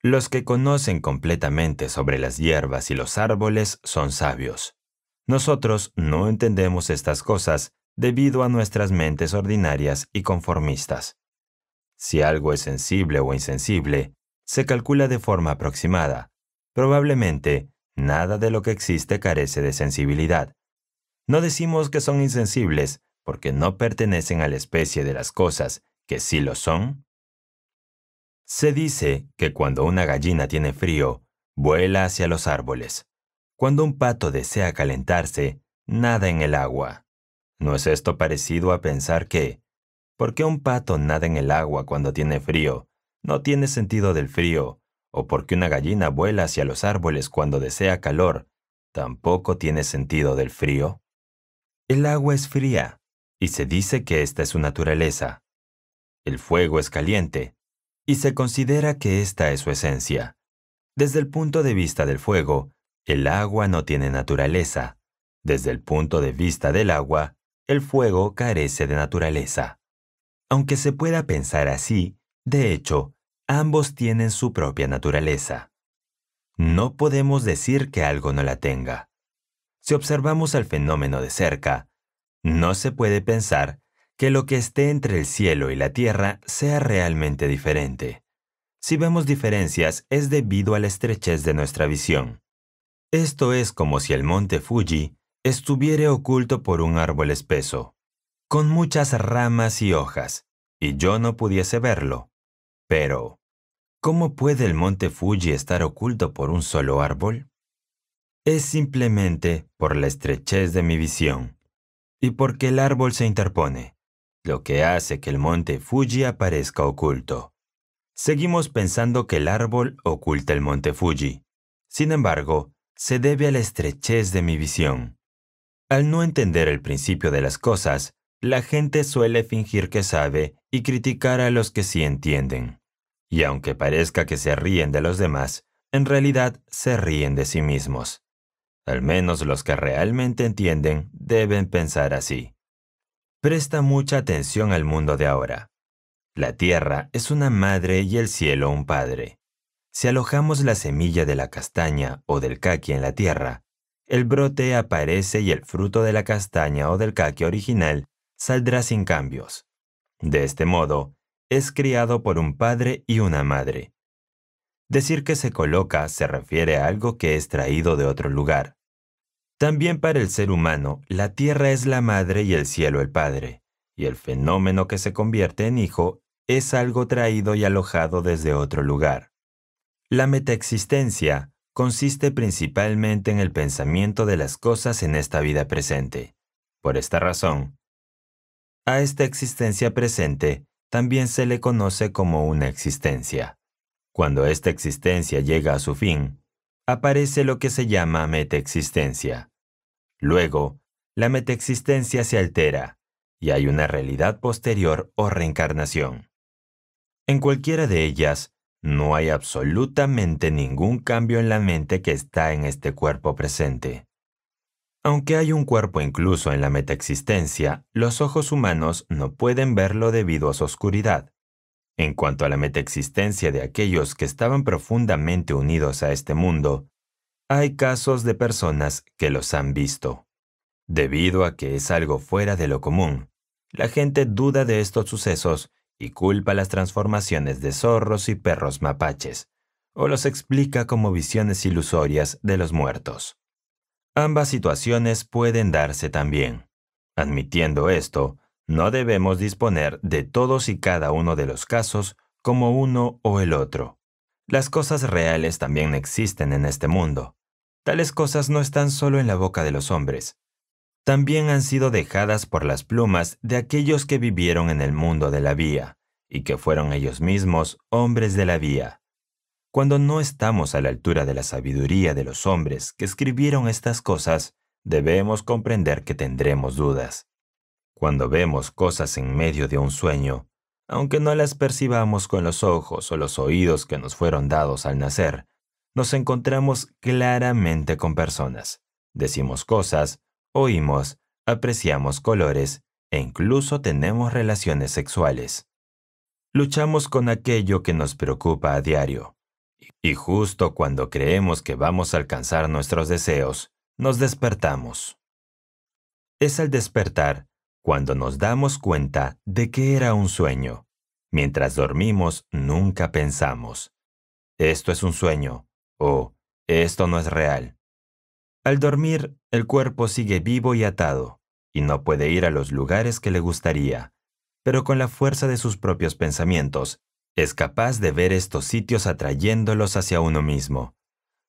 Los que conocen completamente sobre las hierbas y los árboles son sabios. Nosotros no entendemos estas cosas debido a nuestras mentes ordinarias y conformistas. Si algo es sensible o insensible, se calcula de forma aproximada. Probablemente, nada de lo que existe carece de sensibilidad. No decimos que son insensibles porque no pertenecen a la especie de las cosas que sí lo son. Se dice que cuando una gallina tiene frío, vuela hacia los árboles. Cuando un pato desea calentarse, nada en el agua. ¿No es esto parecido a pensar que, ¿por qué un pato nada en el agua cuando tiene frío? No tiene sentido del frío, o por qué una gallina vuela hacia los árboles cuando desea calor, tampoco tiene sentido del frío. El agua es fría, y se dice que esta es su naturaleza. El fuego es caliente, y se considera que esta es su esencia. Desde el punto de vista del fuego, el agua no tiene naturaleza. Desde el punto de vista del agua, el fuego carece de naturaleza. Aunque se pueda pensar así, de hecho, ambos tienen su propia naturaleza. No podemos decir que algo no la tenga. Si observamos al fenómeno de cerca, no se puede pensar que lo que esté entre el cielo y la tierra sea realmente diferente. Si vemos diferencias es debido a la estrechez de nuestra visión. Esto es como si el monte Fuji estuviere oculto por un árbol espeso, con muchas ramas y hojas, y yo no pudiese verlo. Pero, ¿cómo puede el monte Fuji estar oculto por un solo árbol? Es simplemente por la estrechez de mi visión y porque el árbol se interpone, lo que hace que el monte Fuji aparezca oculto. Seguimos pensando que el árbol oculta el monte Fuji. Sin embargo, se debe a la estrechez de mi visión. Al no entender el principio de las cosas, la gente suele fingir que sabe y criticar a los que sí entienden. Y aunque parezca que se ríen de los demás, en realidad se ríen de sí mismos. Al menos los que realmente entienden deben pensar así. Presta mucha atención al mundo de ahora. La tierra es una madre y el cielo un padre. Si alojamos la semilla de la castaña o del caqui en la tierra, el brote aparece y el fruto de la castaña o del caque original saldrá sin cambios. De este modo, es criado por un padre y una madre. Decir que se coloca se refiere a algo que es traído de otro lugar. También para el ser humano, la tierra es la madre y el cielo el padre, y el fenómeno que se convierte en hijo es algo traído y alojado desde otro lugar. La metaexistencia consiste principalmente en el pensamiento de las cosas en esta vida presente. Por esta razón, a esta existencia presente también se le conoce como una existencia. Cuando esta existencia llega a su fin, aparece lo que se llama metaexistencia. Luego, la metaexistencia se altera y hay una realidad posterior o reencarnación. En cualquiera de ellas, no hay absolutamente ningún cambio en la mente que está en este cuerpo presente. Aunque hay un cuerpo incluso en la metaexistencia, los ojos humanos no pueden verlo debido a su oscuridad. En cuanto a la metaexistencia de aquellos que estaban profundamente unidos a este mundo, hay casos de personas que los han visto. Debido a que es algo fuera de lo común, la gente duda de estos sucesos y culpa las transformaciones de zorros y perros mapaches, o los explica como visiones ilusorias de los muertos. Ambas situaciones pueden darse también. Admitiendo esto, no debemos disponer de todos y cada uno de los casos como uno o el otro. Las cosas reales también existen en este mundo. Tales cosas no están solo en la boca de los hombres, también han sido dejadas por las plumas de aquellos que vivieron en el mundo de la vía, y que fueron ellos mismos hombres de la vía. Cuando no estamos a la altura de la sabiduría de los hombres que escribieron estas cosas, debemos comprender que tendremos dudas. Cuando vemos cosas en medio de un sueño, aunque no las percibamos con los ojos o los oídos que nos fueron dados al nacer, nos encontramos claramente con personas. Decimos cosas, oímos, apreciamos colores e incluso tenemos relaciones sexuales. Luchamos con aquello que nos preocupa a diario. Y justo cuando creemos que vamos a alcanzar nuestros deseos, nos despertamos. Es al despertar cuando nos damos cuenta de que era un sueño. Mientras dormimos nunca pensamos, esto es un sueño o esto no es real. Al dormir, el cuerpo sigue vivo y atado, y no puede ir a los lugares que le gustaría, pero con la fuerza de sus propios pensamientos, es capaz de ver estos sitios atrayéndolos hacia uno mismo.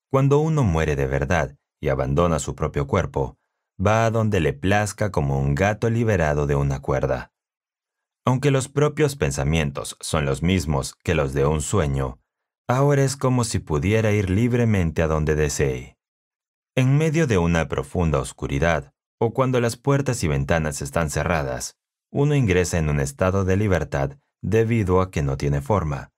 Cuando uno muere de verdad y abandona su propio cuerpo, va a donde le plazca como un gato liberado de una cuerda. Aunque los propios pensamientos son los mismos que los de un sueño, ahora es como si pudiera ir libremente a donde desee. En medio de una profunda oscuridad, o cuando las puertas y ventanas están cerradas, uno ingresa en un estado de libertad debido a que no tiene forma.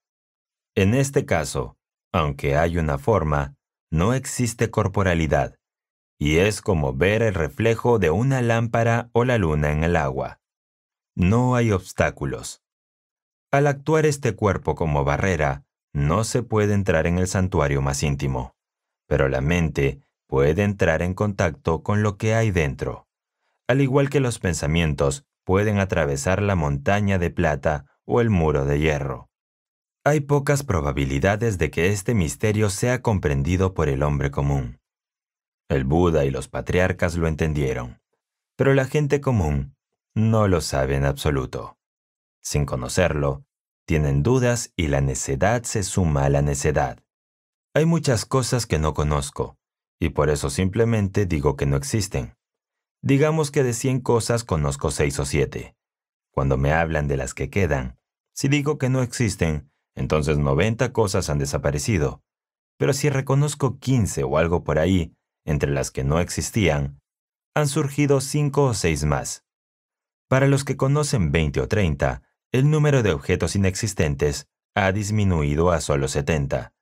En este caso, aunque hay una forma, no existe corporalidad, y es como ver el reflejo de una lámpara o la luna en el agua. No hay obstáculos. Al actuar este cuerpo como barrera, no se puede entrar en el santuario más íntimo, pero la mente puede entrar en contacto con lo que hay dentro. Al igual que los pensamientos pueden atravesar la montaña de plata o el muro de hierro. Hay pocas probabilidades de que este misterio sea comprendido por el hombre común. El Buda y los patriarcas lo entendieron, pero la gente común no lo sabe en absoluto. Sin conocerlo, tienen dudas y la necedad se suma a la necedad. Hay muchas cosas que no conozco, y por eso simplemente digo que no existen. Digamos que de 100 cosas conozco 6 o 7. Cuando me hablan de las que quedan, si digo que no existen, entonces 90 cosas han desaparecido. Pero si reconozco 15 o algo por ahí, entre las que no existían, han surgido 5 o 6 más. Para los que conocen 20 o 30, el número de objetos inexistentes ha disminuido a solo 70.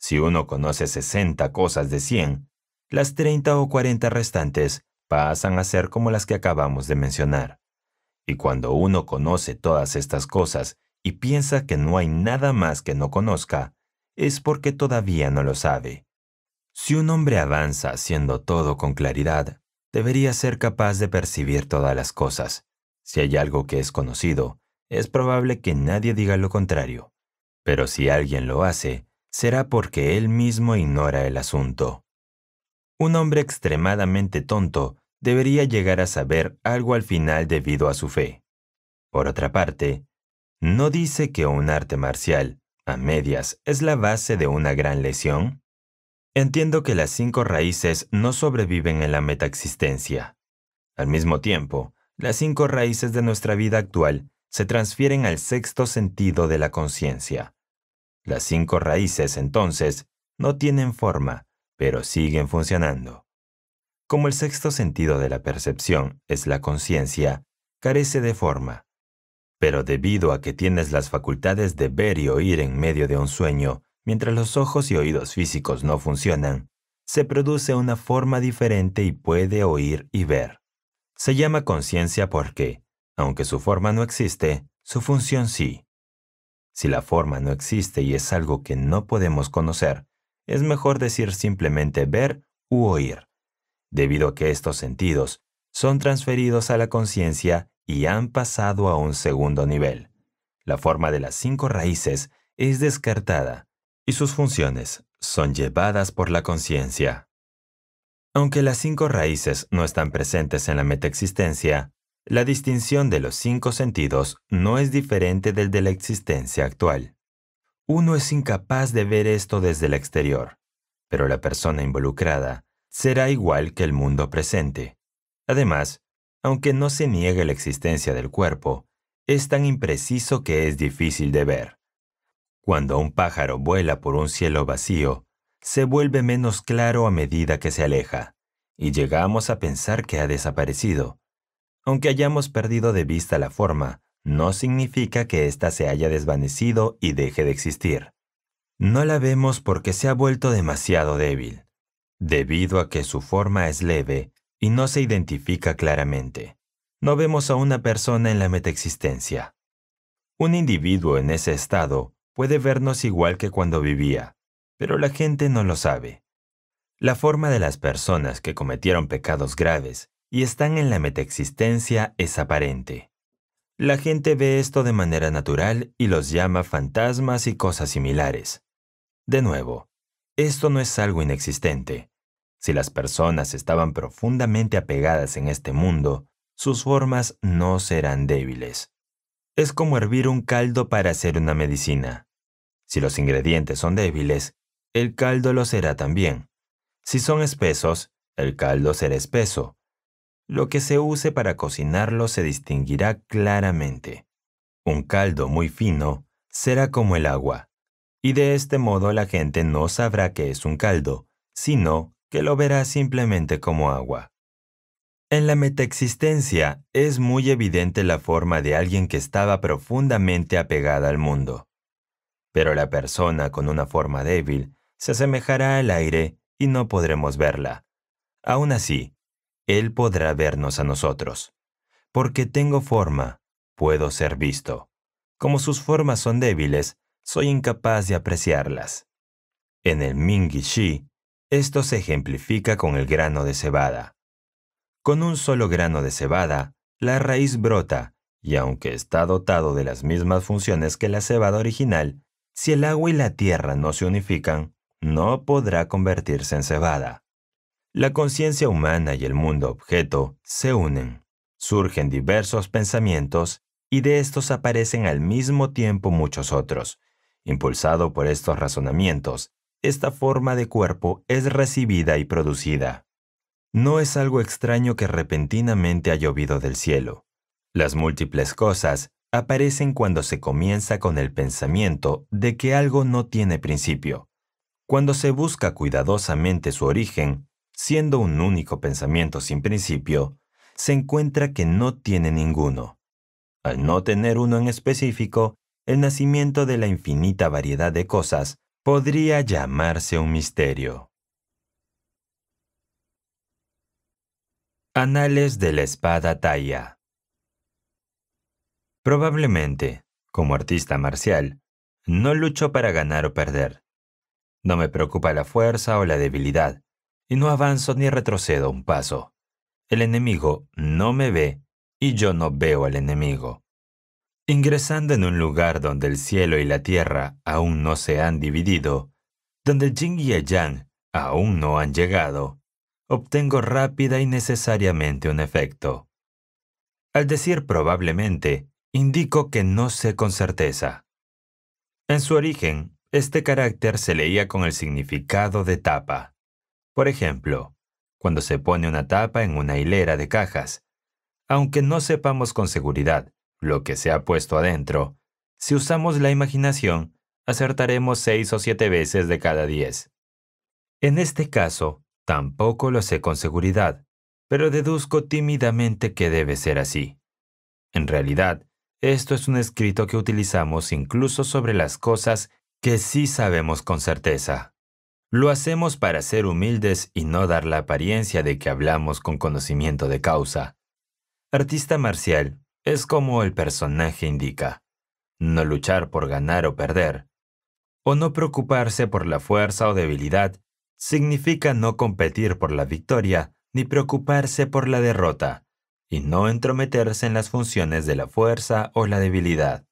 Si uno conoce 60 cosas de 100, las 30 o 40 restantes pasan a ser como las que acabamos de mencionar. Y cuando uno conoce todas estas cosas y piensa que no hay nada más que no conozca, es porque todavía no lo sabe. Si un hombre avanza haciendo todo con claridad, debería ser capaz de percibir todas las cosas. Si hay algo que es conocido, es probable que nadie diga lo contrario. Pero si alguien lo hace, será porque él mismo ignora el asunto un hombre extremadamente tonto debería llegar a saber algo al final debido a su fe. Por otra parte, ¿no dice que un arte marcial, a medias, es la base de una gran lesión? Entiendo que las cinco raíces no sobreviven en la metaexistencia. Al mismo tiempo, las cinco raíces de nuestra vida actual se transfieren al sexto sentido de la conciencia. Las cinco raíces, entonces, no tienen forma, pero siguen funcionando. Como el sexto sentido de la percepción es la conciencia, carece de forma. Pero debido a que tienes las facultades de ver y oír en medio de un sueño, mientras los ojos y oídos físicos no funcionan, se produce una forma diferente y puede oír y ver. Se llama conciencia porque, aunque su forma no existe, su función sí. Si la forma no existe y es algo que no podemos conocer, es mejor decir simplemente ver u oír, debido a que estos sentidos son transferidos a la conciencia y han pasado a un segundo nivel. La forma de las cinco raíces es descartada y sus funciones son llevadas por la conciencia. Aunque las cinco raíces no están presentes en la metaexistencia, la distinción de los cinco sentidos no es diferente del de la existencia actual. Uno es incapaz de ver esto desde el exterior, pero la persona involucrada será igual que el mundo presente. Además, aunque no se niegue la existencia del cuerpo, es tan impreciso que es difícil de ver. Cuando un pájaro vuela por un cielo vacío, se vuelve menos claro a medida que se aleja, y llegamos a pensar que ha desaparecido. Aunque hayamos perdido de vista la forma, no significa que ésta se haya desvanecido y deje de existir. No la vemos porque se ha vuelto demasiado débil, debido a que su forma es leve y no se identifica claramente. No vemos a una persona en la metaexistencia. Un individuo en ese estado puede vernos igual que cuando vivía, pero la gente no lo sabe. La forma de las personas que cometieron pecados graves y están en la metaexistencia es aparente. La gente ve esto de manera natural y los llama fantasmas y cosas similares. De nuevo, esto no es algo inexistente. Si las personas estaban profundamente apegadas en este mundo, sus formas no serán débiles. Es como hervir un caldo para hacer una medicina. Si los ingredientes son débiles, el caldo lo será también. Si son espesos, el caldo será espeso. Lo que se use para cocinarlo se distinguirá claramente. Un caldo muy fino será como el agua, y de este modo la gente no sabrá que es un caldo, sino que lo verá simplemente como agua. En la metaexistencia es muy evidente la forma de alguien que estaba profundamente apegada al mundo. Pero la persona con una forma débil se asemejará al aire y no podremos verla. Aún así, él podrá vernos a nosotros. Porque tengo forma, puedo ser visto. Como sus formas son débiles, soy incapaz de apreciarlas. En el Mingishi, esto se ejemplifica con el grano de cebada. Con un solo grano de cebada, la raíz brota, y aunque está dotado de las mismas funciones que la cebada original, si el agua y la tierra no se unifican, no podrá convertirse en cebada. La conciencia humana y el mundo objeto se unen. Surgen diversos pensamientos y de estos aparecen al mismo tiempo muchos otros. Impulsado por estos razonamientos, esta forma de cuerpo es recibida y producida. No es algo extraño que repentinamente ha llovido del cielo. Las múltiples cosas aparecen cuando se comienza con el pensamiento de que algo no tiene principio. Cuando se busca cuidadosamente su origen, siendo un único pensamiento sin principio, se encuentra que no tiene ninguno. Al no tener uno en específico, el nacimiento de la infinita variedad de cosas podría llamarse un misterio. Anales de la espada Taya Probablemente, como artista marcial, no lucho para ganar o perder. No me preocupa la fuerza o la debilidad, y no avanzo ni retrocedo un paso. El enemigo no me ve y yo no veo al enemigo. Ingresando en un lugar donde el cielo y la tierra aún no se han dividido, donde el y el yang aún no han llegado, obtengo rápida y necesariamente un efecto. Al decir probablemente, indico que no sé con certeza. En su origen, este carácter se leía con el significado de tapa. Por ejemplo, cuando se pone una tapa en una hilera de cajas, aunque no sepamos con seguridad lo que se ha puesto adentro, si usamos la imaginación, acertaremos seis o siete veces de cada diez. En este caso, tampoco lo sé con seguridad, pero deduzco tímidamente que debe ser así. En realidad, esto es un escrito que utilizamos incluso sobre las cosas que sí sabemos con certeza. Lo hacemos para ser humildes y no dar la apariencia de que hablamos con conocimiento de causa. Artista marcial es como el personaje indica. No luchar por ganar o perder. O no preocuparse por la fuerza o debilidad significa no competir por la victoria ni preocuparse por la derrota, y no entrometerse en las funciones de la fuerza o la debilidad.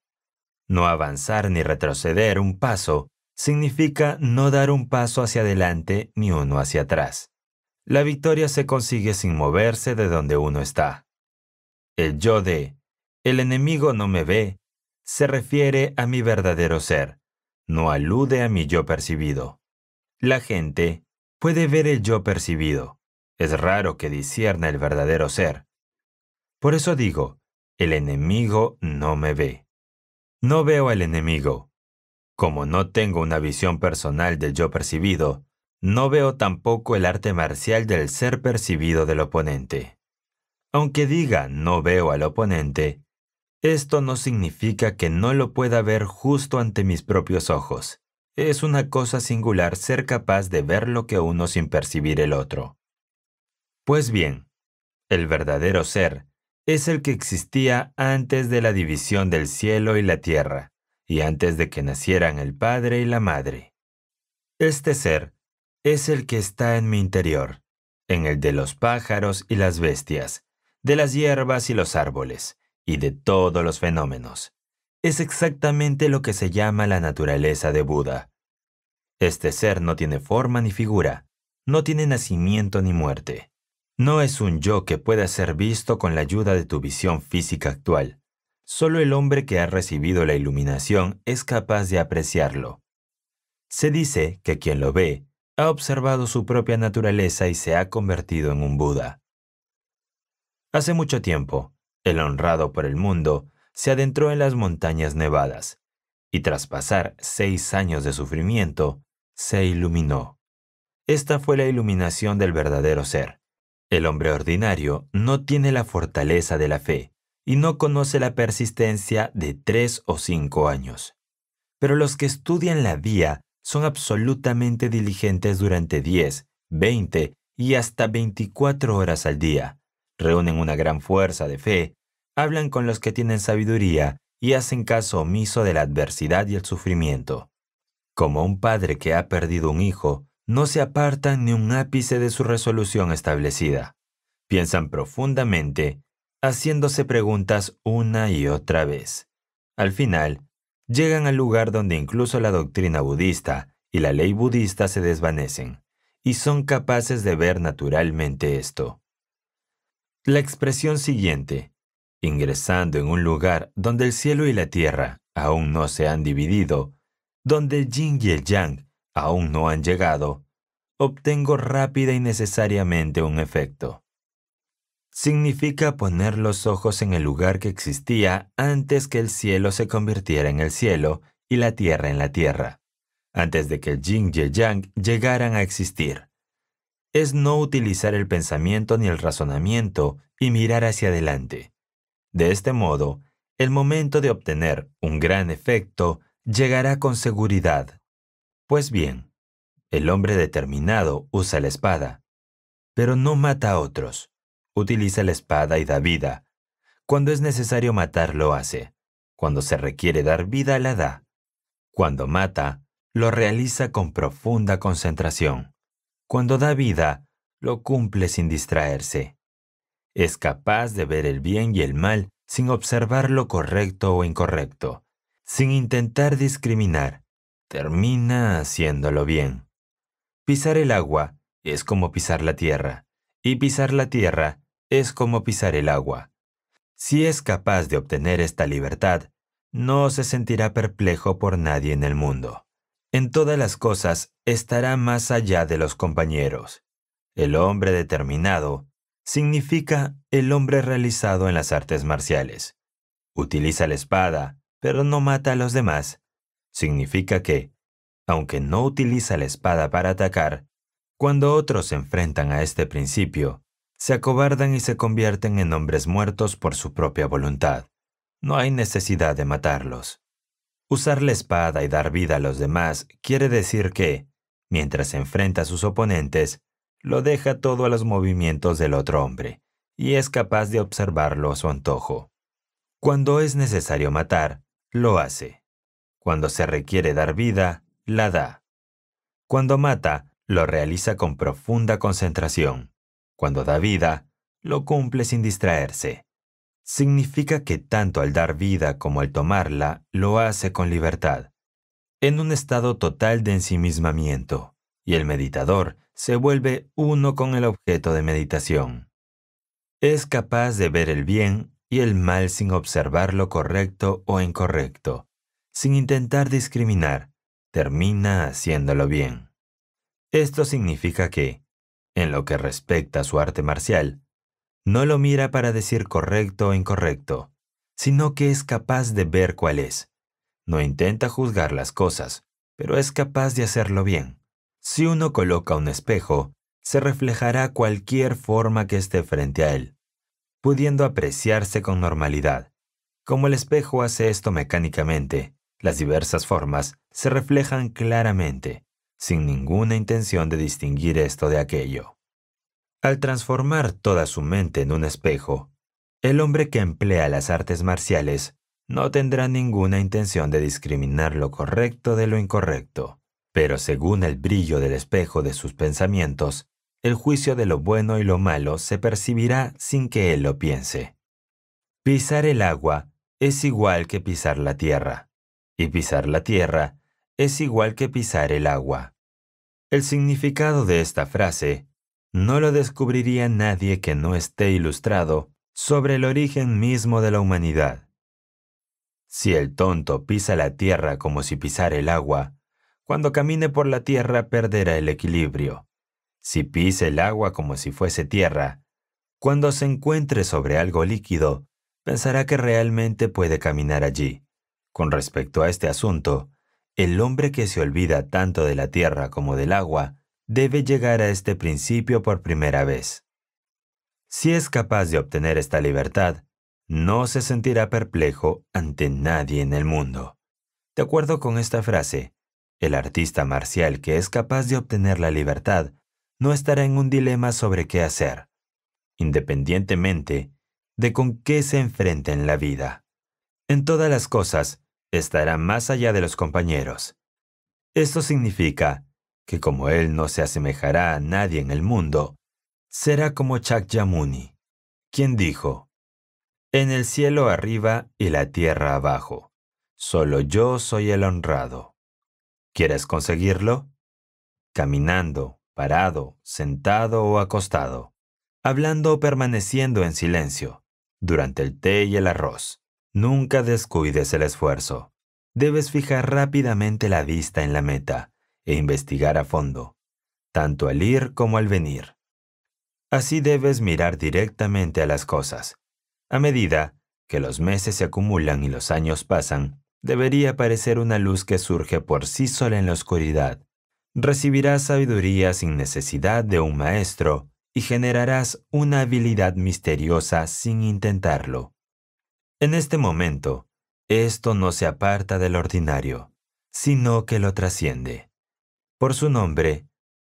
No avanzar ni retroceder un paso significa no dar un paso hacia adelante ni uno hacia atrás. La victoria se consigue sin moverse de donde uno está. El yo de, el enemigo no me ve, se refiere a mi verdadero ser, no alude a mi yo percibido. La gente puede ver el yo percibido, es raro que discierna el verdadero ser. Por eso digo, el enemigo no me ve. No veo al enemigo, como no tengo una visión personal del yo percibido, no veo tampoco el arte marcial del ser percibido del oponente. Aunque diga no veo al oponente, esto no significa que no lo pueda ver justo ante mis propios ojos. Es una cosa singular ser capaz de ver lo que uno sin percibir el otro. Pues bien, el verdadero ser es el que existía antes de la división del cielo y la tierra, y antes de que nacieran el Padre y la Madre. Este ser es el que está en mi interior, en el de los pájaros y las bestias, de las hierbas y los árboles, y de todos los fenómenos. Es exactamente lo que se llama la naturaleza de Buda. Este ser no tiene forma ni figura, no tiene nacimiento ni muerte. No es un yo que pueda ser visto con la ayuda de tu visión física actual. Solo el hombre que ha recibido la iluminación es capaz de apreciarlo. Se dice que quien lo ve ha observado su propia naturaleza y se ha convertido en un Buda. Hace mucho tiempo, el honrado por el mundo se adentró en las montañas nevadas y tras pasar seis años de sufrimiento, se iluminó. Esta fue la iluminación del verdadero ser. El hombre ordinario no tiene la fortaleza de la fe, y no conoce la persistencia de tres o cinco años. Pero los que estudian la vía son absolutamente diligentes durante diez, veinte y hasta veinticuatro horas al día. Reúnen una gran fuerza de fe, hablan con los que tienen sabiduría y hacen caso omiso de la adversidad y el sufrimiento. Como un padre que ha perdido un hijo, no se apartan ni un ápice de su resolución establecida. Piensan profundamente haciéndose preguntas una y otra vez. Al final, llegan al lugar donde incluso la doctrina budista y la ley budista se desvanecen, y son capaces de ver naturalmente esto. La expresión siguiente, ingresando en un lugar donde el cielo y la tierra aún no se han dividido, donde el yin y el yang aún no han llegado, obtengo rápida y necesariamente un efecto significa poner los ojos en el lugar que existía antes que el cielo se convirtiera en el cielo y la tierra en la tierra, antes de que el yin y llegaran a existir. Es no utilizar el pensamiento ni el razonamiento y mirar hacia adelante. De este modo, el momento de obtener un gran efecto llegará con seguridad. Pues bien, el hombre determinado usa la espada, pero no mata a otros utiliza la espada y da vida. Cuando es necesario matar, lo hace. Cuando se requiere dar vida, la da. Cuando mata, lo realiza con profunda concentración. Cuando da vida, lo cumple sin distraerse. Es capaz de ver el bien y el mal sin observar lo correcto o incorrecto, sin intentar discriminar. Termina haciéndolo bien. Pisar el agua es como pisar la tierra, y pisar la tierra es como pisar el agua. Si es capaz de obtener esta libertad, no se sentirá perplejo por nadie en el mundo. En todas las cosas estará más allá de los compañeros. El hombre determinado significa el hombre realizado en las artes marciales. Utiliza la espada, pero no mata a los demás. Significa que, aunque no utiliza la espada para atacar, cuando otros se enfrentan a este principio, se acobardan y se convierten en hombres muertos por su propia voluntad. No hay necesidad de matarlos. Usar la espada y dar vida a los demás quiere decir que, mientras enfrenta a sus oponentes, lo deja todo a los movimientos del otro hombre y es capaz de observarlo a su antojo. Cuando es necesario matar, lo hace. Cuando se requiere dar vida, la da. Cuando mata, lo realiza con profunda concentración. Cuando da vida, lo cumple sin distraerse. Significa que tanto al dar vida como al tomarla, lo hace con libertad, en un estado total de ensimismamiento, y el meditador se vuelve uno con el objeto de meditación. Es capaz de ver el bien y el mal sin observar lo correcto o incorrecto, sin intentar discriminar, termina haciéndolo bien. Esto significa que, en lo que respecta a su arte marcial, no lo mira para decir correcto o incorrecto, sino que es capaz de ver cuál es. No intenta juzgar las cosas, pero es capaz de hacerlo bien. Si uno coloca un espejo, se reflejará cualquier forma que esté frente a él, pudiendo apreciarse con normalidad. Como el espejo hace esto mecánicamente, las diversas formas se reflejan claramente sin ninguna intención de distinguir esto de aquello. Al transformar toda su mente en un espejo, el hombre que emplea las artes marciales no tendrá ninguna intención de discriminar lo correcto de lo incorrecto, pero según el brillo del espejo de sus pensamientos, el juicio de lo bueno y lo malo se percibirá sin que él lo piense. Pisar el agua es igual que pisar la tierra, y pisar la tierra es igual que pisar el agua. El significado de esta frase no lo descubriría nadie que no esté ilustrado sobre el origen mismo de la humanidad. Si el tonto pisa la tierra como si pisara el agua, cuando camine por la tierra perderá el equilibrio. Si pisa el agua como si fuese tierra, cuando se encuentre sobre algo líquido, pensará que realmente puede caminar allí. Con respecto a este asunto, el hombre que se olvida tanto de la tierra como del agua debe llegar a este principio por primera vez. Si es capaz de obtener esta libertad, no se sentirá perplejo ante nadie en el mundo. De acuerdo con esta frase, el artista marcial que es capaz de obtener la libertad no estará en un dilema sobre qué hacer, independientemente de con qué se enfrente en la vida. En todas las cosas, estará más allá de los compañeros. Esto significa que como él no se asemejará a nadie en el mundo, será como Yamuni, quien dijo, En el cielo arriba y la tierra abajo, solo yo soy el honrado. ¿Quieres conseguirlo? Caminando, parado, sentado o acostado, hablando o permaneciendo en silencio, durante el té y el arroz, Nunca descuides el esfuerzo. Debes fijar rápidamente la vista en la meta e investigar a fondo, tanto al ir como al venir. Así debes mirar directamente a las cosas. A medida que los meses se acumulan y los años pasan, debería aparecer una luz que surge por sí sola en la oscuridad. Recibirás sabiduría sin necesidad de un maestro y generarás una habilidad misteriosa sin intentarlo. En este momento, esto no se aparta del ordinario, sino que lo trasciende. Por su nombre,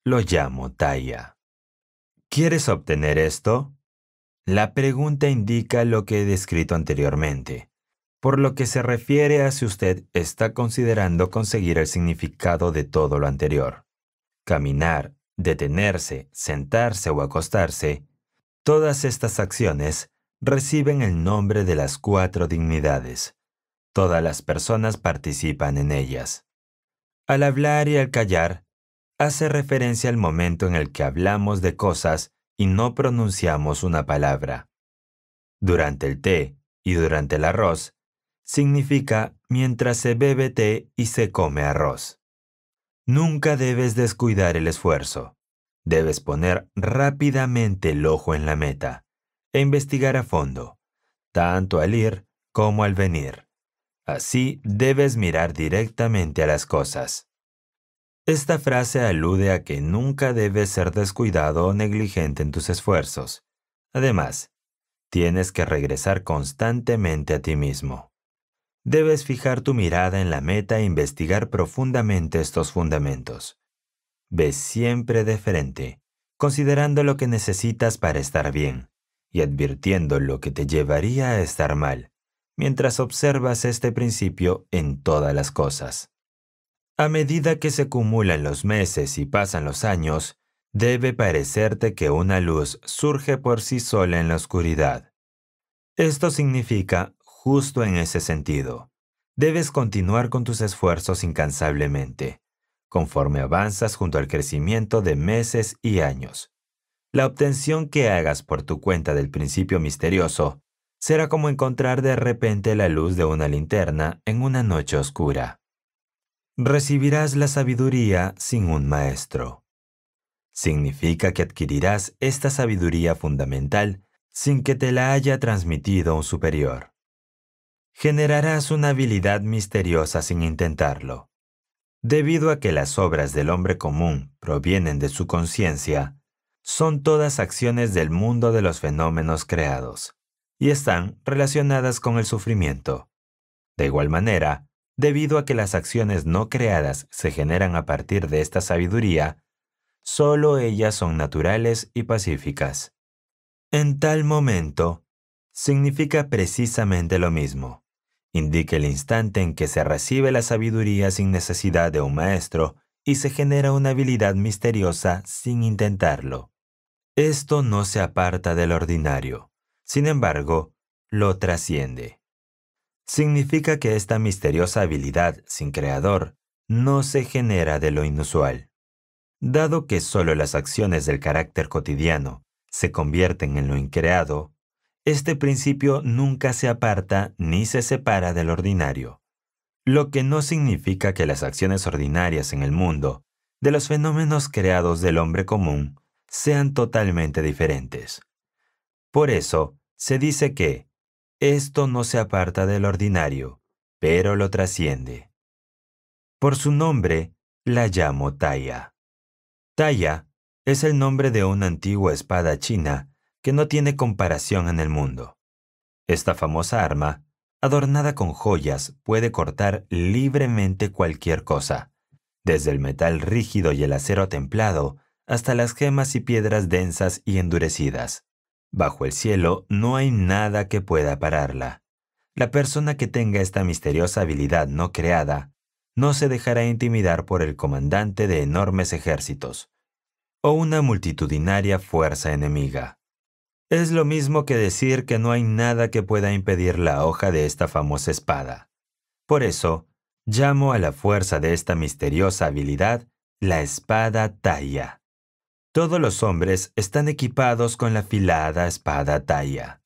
lo llamo Taya. ¿Quieres obtener esto? La pregunta indica lo que he descrito anteriormente, por lo que se refiere a si usted está considerando conseguir el significado de todo lo anterior. Caminar, detenerse, sentarse o acostarse, todas estas acciones reciben el nombre de las cuatro dignidades. Todas las personas participan en ellas. Al hablar y al callar, hace referencia al momento en el que hablamos de cosas y no pronunciamos una palabra. Durante el té y durante el arroz, significa mientras se bebe té y se come arroz. Nunca debes descuidar el esfuerzo. Debes poner rápidamente el ojo en la meta e investigar a fondo, tanto al ir como al venir. Así debes mirar directamente a las cosas. Esta frase alude a que nunca debes ser descuidado o negligente en tus esfuerzos. Además, tienes que regresar constantemente a ti mismo. Debes fijar tu mirada en la meta e investigar profundamente estos fundamentos. Ve siempre de frente, considerando lo que necesitas para estar bien y advirtiendo lo que te llevaría a estar mal, mientras observas este principio en todas las cosas. A medida que se acumulan los meses y pasan los años, debe parecerte que una luz surge por sí sola en la oscuridad. Esto significa justo en ese sentido. Debes continuar con tus esfuerzos incansablemente, conforme avanzas junto al crecimiento de meses y años. La obtención que hagas por tu cuenta del principio misterioso será como encontrar de repente la luz de una linterna en una noche oscura. Recibirás la sabiduría sin un maestro. Significa que adquirirás esta sabiduría fundamental sin que te la haya transmitido un superior. Generarás una habilidad misteriosa sin intentarlo. Debido a que las obras del hombre común provienen de su conciencia, son todas acciones del mundo de los fenómenos creados, y están relacionadas con el sufrimiento. De igual manera, debido a que las acciones no creadas se generan a partir de esta sabiduría, solo ellas son naturales y pacíficas. En tal momento, significa precisamente lo mismo. Indica el instante en que se recibe la sabiduría sin necesidad de un maestro y se genera una habilidad misteriosa sin intentarlo. Esto no se aparta del ordinario, sin embargo, lo trasciende. Significa que esta misteriosa habilidad sin creador no se genera de lo inusual. Dado que solo las acciones del carácter cotidiano se convierten en lo increado, este principio nunca se aparta ni se separa del ordinario, lo que no significa que las acciones ordinarias en el mundo de los fenómenos creados del hombre común sean totalmente diferentes. Por eso, se dice que esto no se aparta del ordinario, pero lo trasciende. Por su nombre, la llamo Taya. Taya es el nombre de una antigua espada china que no tiene comparación en el mundo. Esta famosa arma, adornada con joyas, puede cortar libremente cualquier cosa, desde el metal rígido y el acero templado hasta las gemas y piedras densas y endurecidas. Bajo el cielo no hay nada que pueda pararla. La persona que tenga esta misteriosa habilidad no creada no se dejará intimidar por el comandante de enormes ejércitos o una multitudinaria fuerza enemiga. Es lo mismo que decir que no hay nada que pueda impedir la hoja de esta famosa espada. Por eso, llamo a la fuerza de esta misteriosa habilidad la espada talla. Todos los hombres están equipados con la afilada espada talla,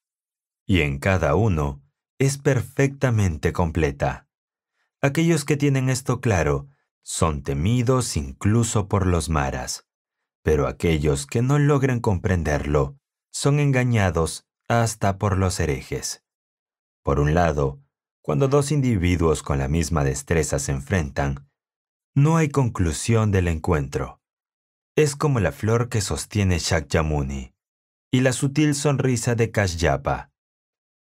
y en cada uno es perfectamente completa. Aquellos que tienen esto claro son temidos incluso por los maras, pero aquellos que no logran comprenderlo son engañados hasta por los herejes. Por un lado, cuando dos individuos con la misma destreza se enfrentan, no hay conclusión del encuentro es como la flor que sostiene Shakyamuni y la sutil sonrisa de Kashyapa.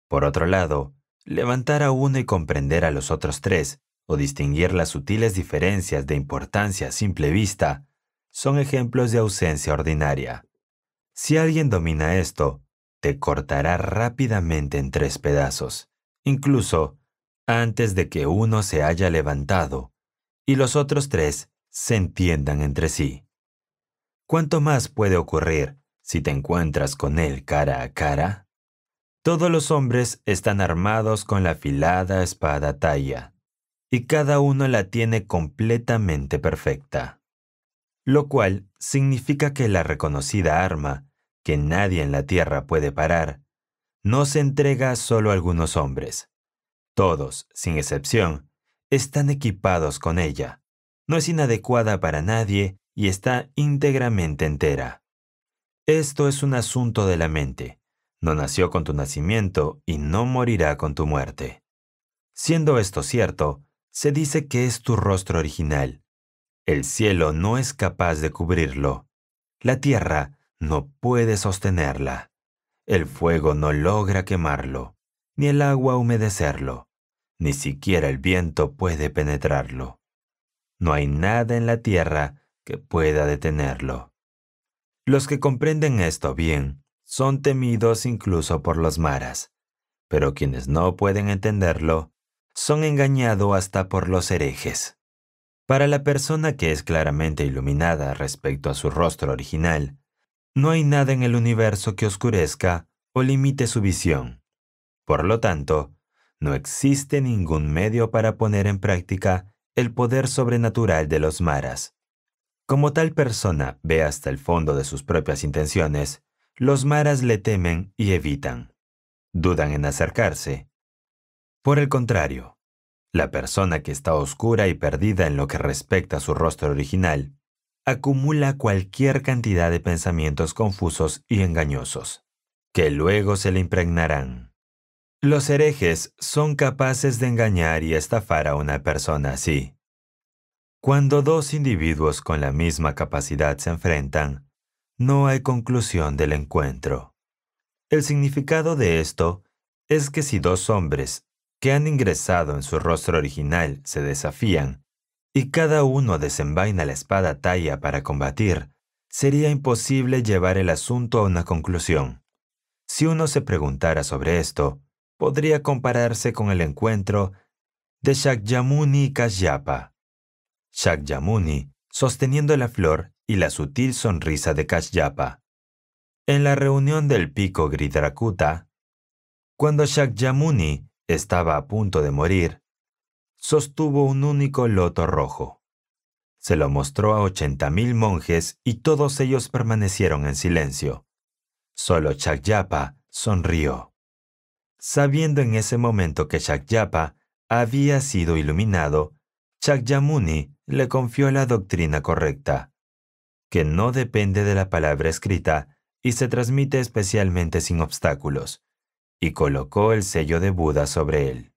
Por otro lado, levantar a uno y comprender a los otros tres, o distinguir las sutiles diferencias de importancia a simple vista, son ejemplos de ausencia ordinaria. Si alguien domina esto, te cortará rápidamente en tres pedazos, incluso antes de que uno se haya levantado y los otros tres se entiendan entre sí. ¿Cuánto más puede ocurrir si te encuentras con él cara a cara? Todos los hombres están armados con la afilada espada talla, y cada uno la tiene completamente perfecta. Lo cual significa que la reconocida arma, que nadie en la tierra puede parar, no se entrega solo a algunos hombres. Todos, sin excepción, están equipados con ella. No es inadecuada para nadie y está íntegramente entera. Esto es un asunto de la mente. No nació con tu nacimiento y no morirá con tu muerte. Siendo esto cierto, se dice que es tu rostro original. El cielo no es capaz de cubrirlo. La tierra no puede sostenerla. El fuego no logra quemarlo, ni el agua humedecerlo. Ni siquiera el viento puede penetrarlo. No hay nada en la tierra pueda detenerlo. Los que comprenden esto bien son temidos incluso por los maras, pero quienes no pueden entenderlo son engañados hasta por los herejes. Para la persona que es claramente iluminada respecto a su rostro original, no hay nada en el universo que oscurezca o limite su visión. Por lo tanto, no existe ningún medio para poner en práctica el poder sobrenatural de los maras. Como tal persona ve hasta el fondo de sus propias intenciones, los maras le temen y evitan. Dudan en acercarse. Por el contrario, la persona que está oscura y perdida en lo que respecta a su rostro original, acumula cualquier cantidad de pensamientos confusos y engañosos, que luego se le impregnarán. Los herejes son capaces de engañar y estafar a una persona así, cuando dos individuos con la misma capacidad se enfrentan, no hay conclusión del encuentro. El significado de esto es que si dos hombres que han ingresado en su rostro original se desafían y cada uno desenvaina la espada talla para combatir, sería imposible llevar el asunto a una conclusión. Si uno se preguntara sobre esto, podría compararse con el encuentro de Shakyamuni y Kashyapa. Shakyamuni, sosteniendo la flor y la sutil sonrisa de Kashyapa. En la reunión del pico Gridrakuta, cuando Shakyamuni estaba a punto de morir, sostuvo un único loto rojo. Se lo mostró a ochenta mil monjes y todos ellos permanecieron en silencio. Solo Shakyapa sonrió. Sabiendo en ese momento que Shakyapa había sido iluminado, Shakyamuni le confió la doctrina correcta, que no depende de la palabra escrita y se transmite especialmente sin obstáculos, y colocó el sello de Buda sobre él.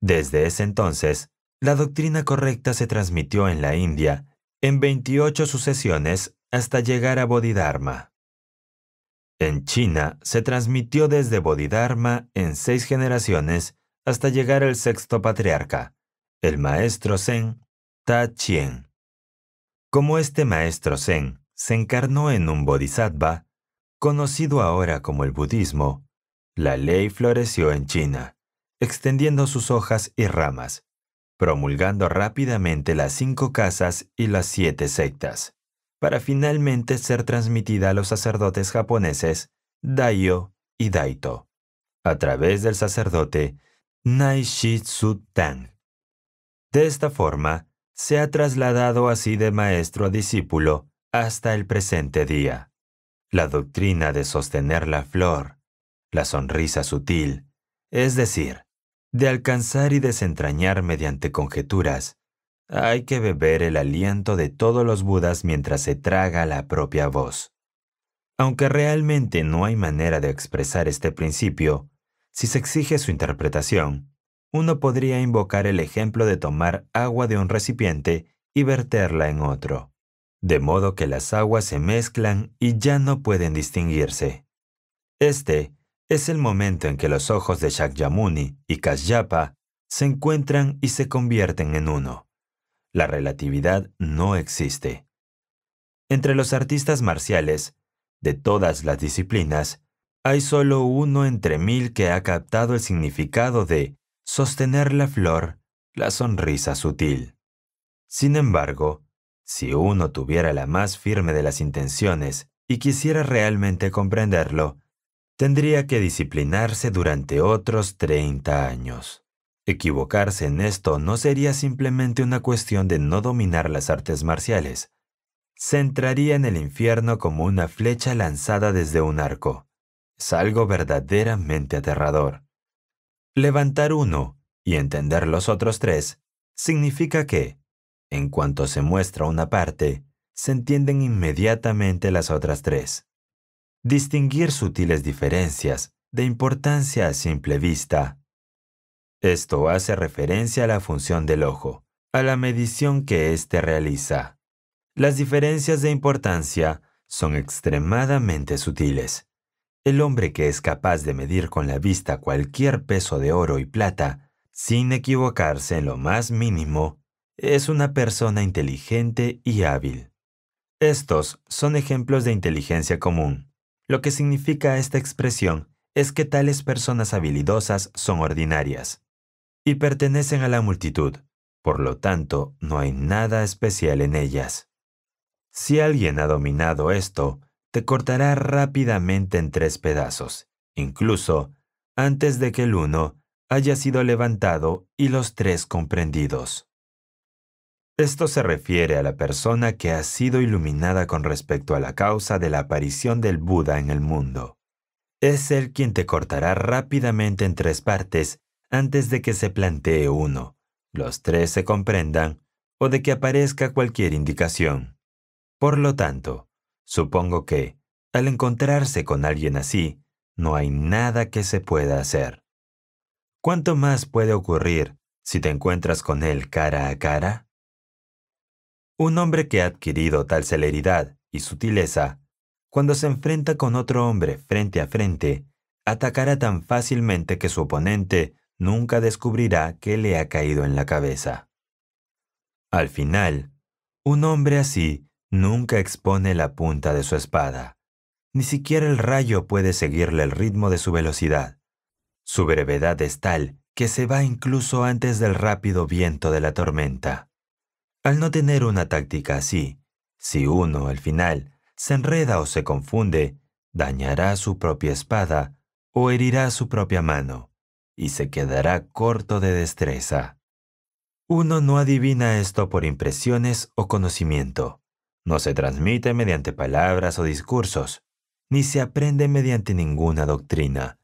Desde ese entonces, la doctrina correcta se transmitió en la India en 28 sucesiones hasta llegar a Bodhidharma. En China se transmitió desde Bodhidharma en seis generaciones hasta llegar al sexto patriarca, el maestro Zen Ta Chien. Como este maestro Zen se encarnó en un bodhisattva, conocido ahora como el budismo, la ley floreció en China, extendiendo sus hojas y ramas, promulgando rápidamente las cinco casas y las siete sectas, para finalmente ser transmitida a los sacerdotes japoneses Daiyo y Daito, a través del sacerdote Naishi Tang. De esta forma, se ha trasladado así de maestro a discípulo hasta el presente día. La doctrina de sostener la flor, la sonrisa sutil, es decir, de alcanzar y desentrañar mediante conjeturas, hay que beber el aliento de todos los Budas mientras se traga la propia voz. Aunque realmente no hay manera de expresar este principio, si se exige su interpretación, uno podría invocar el ejemplo de tomar agua de un recipiente y verterla en otro, de modo que las aguas se mezclan y ya no pueden distinguirse. Este es el momento en que los ojos de Shakyamuni y Kasyapa se encuentran y se convierten en uno. La relatividad no existe. Entre los artistas marciales, de todas las disciplinas, hay solo uno entre mil que ha captado el significado de sostener la flor, la sonrisa sutil. Sin embargo, si uno tuviera la más firme de las intenciones y quisiera realmente comprenderlo, tendría que disciplinarse durante otros 30 años. Equivocarse en esto no sería simplemente una cuestión de no dominar las artes marciales. Se entraría en el infierno como una flecha lanzada desde un arco. Es algo verdaderamente aterrador. Levantar uno y entender los otros tres significa que, en cuanto se muestra una parte, se entienden inmediatamente las otras tres. Distinguir sutiles diferencias de importancia a simple vista. Esto hace referencia a la función del ojo, a la medición que éste realiza. Las diferencias de importancia son extremadamente sutiles. El hombre que es capaz de medir con la vista cualquier peso de oro y plata, sin equivocarse en lo más mínimo, es una persona inteligente y hábil. Estos son ejemplos de inteligencia común. Lo que significa esta expresión es que tales personas habilidosas son ordinarias y pertenecen a la multitud, por lo tanto no hay nada especial en ellas. Si alguien ha dominado esto, te cortará rápidamente en tres pedazos, incluso antes de que el uno haya sido levantado y los tres comprendidos. Esto se refiere a la persona que ha sido iluminada con respecto a la causa de la aparición del Buda en el mundo. Es él quien te cortará rápidamente en tres partes antes de que se plantee uno, los tres se comprendan o de que aparezca cualquier indicación. Por lo tanto, Supongo que, al encontrarse con alguien así, no hay nada que se pueda hacer. ¿Cuánto más puede ocurrir si te encuentras con él cara a cara? Un hombre que ha adquirido tal celeridad y sutileza, cuando se enfrenta con otro hombre frente a frente, atacará tan fácilmente que su oponente nunca descubrirá que le ha caído en la cabeza. Al final, un hombre así Nunca expone la punta de su espada. Ni siquiera el rayo puede seguirle el ritmo de su velocidad. Su brevedad es tal que se va incluso antes del rápido viento de la tormenta. Al no tener una táctica así, si uno, al final, se enreda o se confunde, dañará su propia espada o herirá su propia mano, y se quedará corto de destreza. Uno no adivina esto por impresiones o conocimiento. No se transmite mediante palabras o discursos, ni se aprende mediante ninguna doctrina.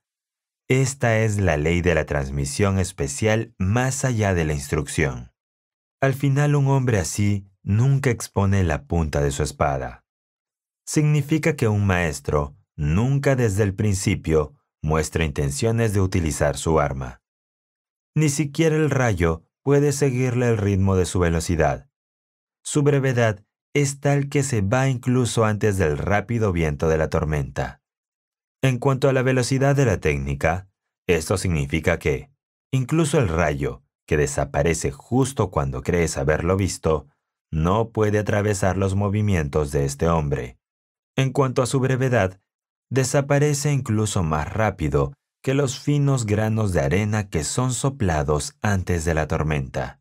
Esta es la ley de la transmisión especial más allá de la instrucción. Al final un hombre así nunca expone la punta de su espada. Significa que un maestro nunca desde el principio muestra intenciones de utilizar su arma. Ni siquiera el rayo puede seguirle el ritmo de su velocidad. Su brevedad es tal que se va incluso antes del rápido viento de la tormenta. En cuanto a la velocidad de la técnica, esto significa que, incluso el rayo, que desaparece justo cuando crees haberlo visto, no puede atravesar los movimientos de este hombre. En cuanto a su brevedad, desaparece incluso más rápido que los finos granos de arena que son soplados antes de la tormenta.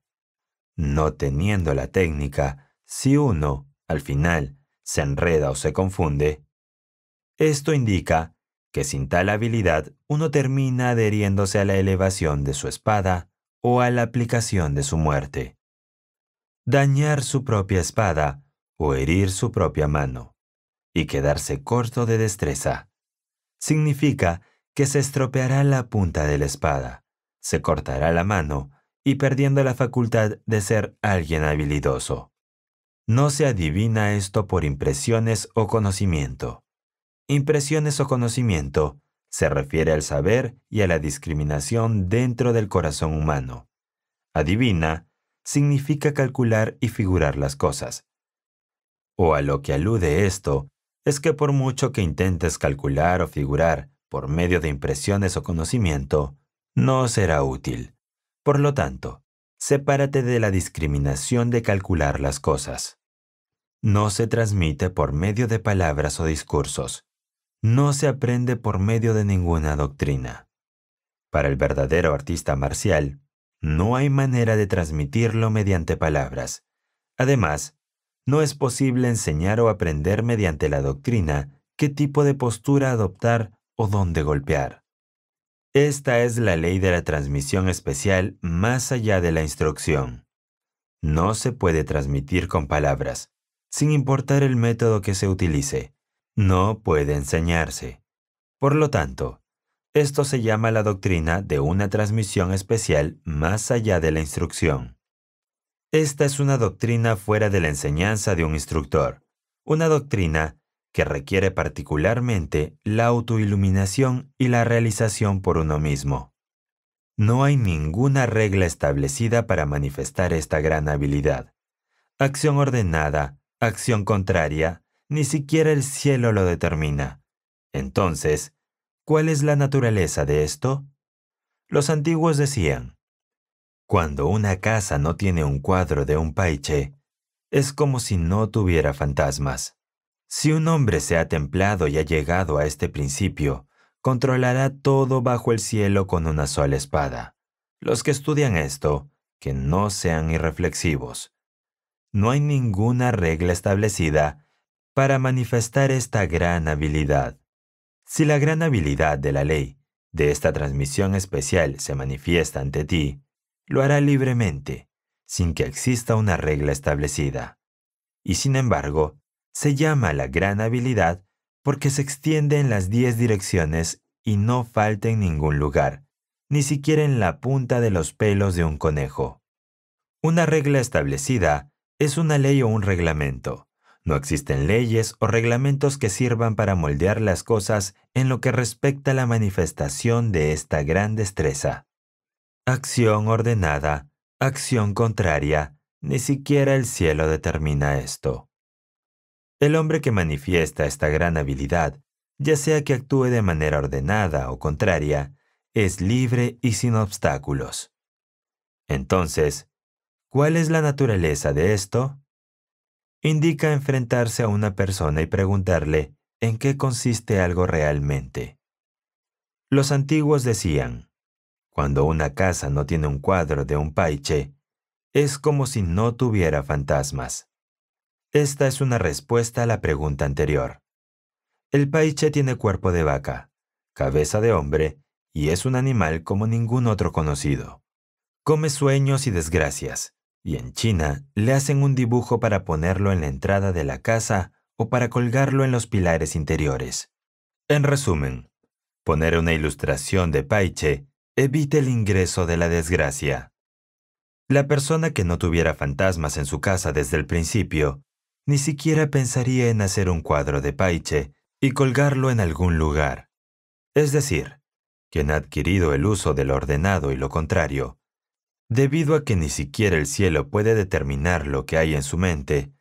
No teniendo la técnica, si uno, al final se enreda o se confunde, esto indica que sin tal habilidad uno termina adheriéndose a la elevación de su espada o a la aplicación de su muerte. Dañar su propia espada o herir su propia mano y quedarse corto de destreza significa que se estropeará la punta de la espada, se cortará la mano y perdiendo la facultad de ser alguien habilidoso. No se adivina esto por impresiones o conocimiento. Impresiones o conocimiento se refiere al saber y a la discriminación dentro del corazón humano. Adivina significa calcular y figurar las cosas. O a lo que alude esto es que por mucho que intentes calcular o figurar por medio de impresiones o conocimiento, no será útil. Por lo tanto, Sepárate de la discriminación de calcular las cosas. No se transmite por medio de palabras o discursos. No se aprende por medio de ninguna doctrina. Para el verdadero artista marcial, no hay manera de transmitirlo mediante palabras. Además, no es posible enseñar o aprender mediante la doctrina qué tipo de postura adoptar o dónde golpear. Esta es la ley de la transmisión especial más allá de la instrucción. No se puede transmitir con palabras, sin importar el método que se utilice. No puede enseñarse. Por lo tanto, esto se llama la doctrina de una transmisión especial más allá de la instrucción. Esta es una doctrina fuera de la enseñanza de un instructor, una doctrina que requiere particularmente la autoiluminación y la realización por uno mismo. No hay ninguna regla establecida para manifestar esta gran habilidad. Acción ordenada, acción contraria, ni siquiera el cielo lo determina. Entonces, ¿cuál es la naturaleza de esto? Los antiguos decían, cuando una casa no tiene un cuadro de un paiche, es como si no tuviera fantasmas. Si un hombre se ha templado y ha llegado a este principio, controlará todo bajo el cielo con una sola espada. Los que estudian esto, que no sean irreflexivos. No hay ninguna regla establecida para manifestar esta gran habilidad. Si la gran habilidad de la ley, de esta transmisión especial, se manifiesta ante ti, lo hará libremente, sin que exista una regla establecida. Y sin embargo, se llama la gran habilidad porque se extiende en las diez direcciones y no falta en ningún lugar, ni siquiera en la punta de los pelos de un conejo. Una regla establecida es una ley o un reglamento. No existen leyes o reglamentos que sirvan para moldear las cosas en lo que respecta a la manifestación de esta gran destreza. Acción ordenada, acción contraria, ni siquiera el cielo determina esto. El hombre que manifiesta esta gran habilidad, ya sea que actúe de manera ordenada o contraria, es libre y sin obstáculos. Entonces, ¿cuál es la naturaleza de esto? Indica enfrentarse a una persona y preguntarle en qué consiste algo realmente. Los antiguos decían, cuando una casa no tiene un cuadro de un paiche, es como si no tuviera fantasmas. Esta es una respuesta a la pregunta anterior. El paiche tiene cuerpo de vaca, cabeza de hombre y es un animal como ningún otro conocido. Come sueños y desgracias, y en China le hacen un dibujo para ponerlo en la entrada de la casa o para colgarlo en los pilares interiores. En resumen, poner una ilustración de Paiche evita el ingreso de la desgracia. La persona que no tuviera fantasmas en su casa desde el principio ni siquiera pensaría en hacer un cuadro de Paiche y colgarlo en algún lugar. Es decir, quien ha adquirido el uso del ordenado y lo contrario, debido a que ni siquiera el cielo puede determinar lo que hay en su mente,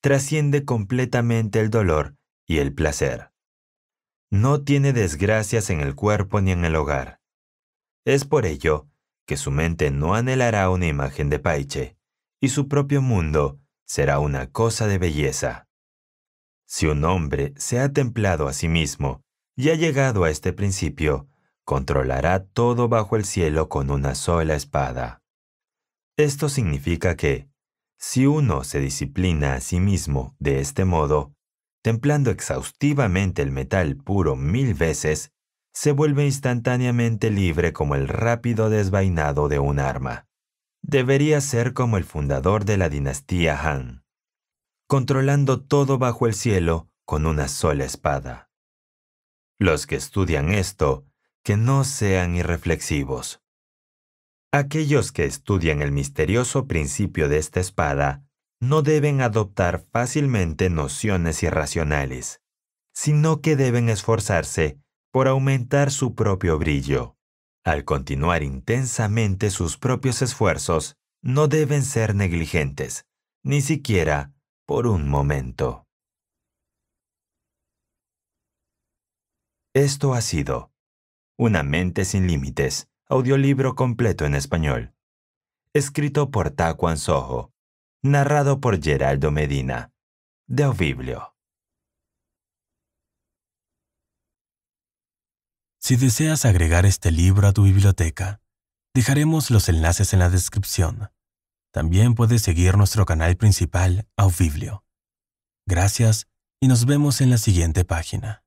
trasciende completamente el dolor y el placer. No tiene desgracias en el cuerpo ni en el hogar. Es por ello que su mente no anhelará una imagen de Paiche, y su propio mundo será una cosa de belleza. Si un hombre se ha templado a sí mismo y ha llegado a este principio, controlará todo bajo el cielo con una sola espada. Esto significa que, si uno se disciplina a sí mismo de este modo, templando exhaustivamente el metal puro mil veces, se vuelve instantáneamente libre como el rápido desvainado de un arma debería ser como el fundador de la dinastía Han, controlando todo bajo el cielo con una sola espada. Los que estudian esto, que no sean irreflexivos. Aquellos que estudian el misterioso principio de esta espada no deben adoptar fácilmente nociones irracionales, sino que deben esforzarse por aumentar su propio brillo al continuar intensamente sus propios esfuerzos, no deben ser negligentes, ni siquiera por un momento. Esto ha sido Una mente sin límites, audiolibro completo en español, escrito por Tacuan Soho, narrado por Geraldo Medina, de Oviblio. Si deseas agregar este libro a tu biblioteca, dejaremos los enlaces en la descripción. También puedes seguir nuestro canal principal, Aubiblio. Gracias y nos vemos en la siguiente página.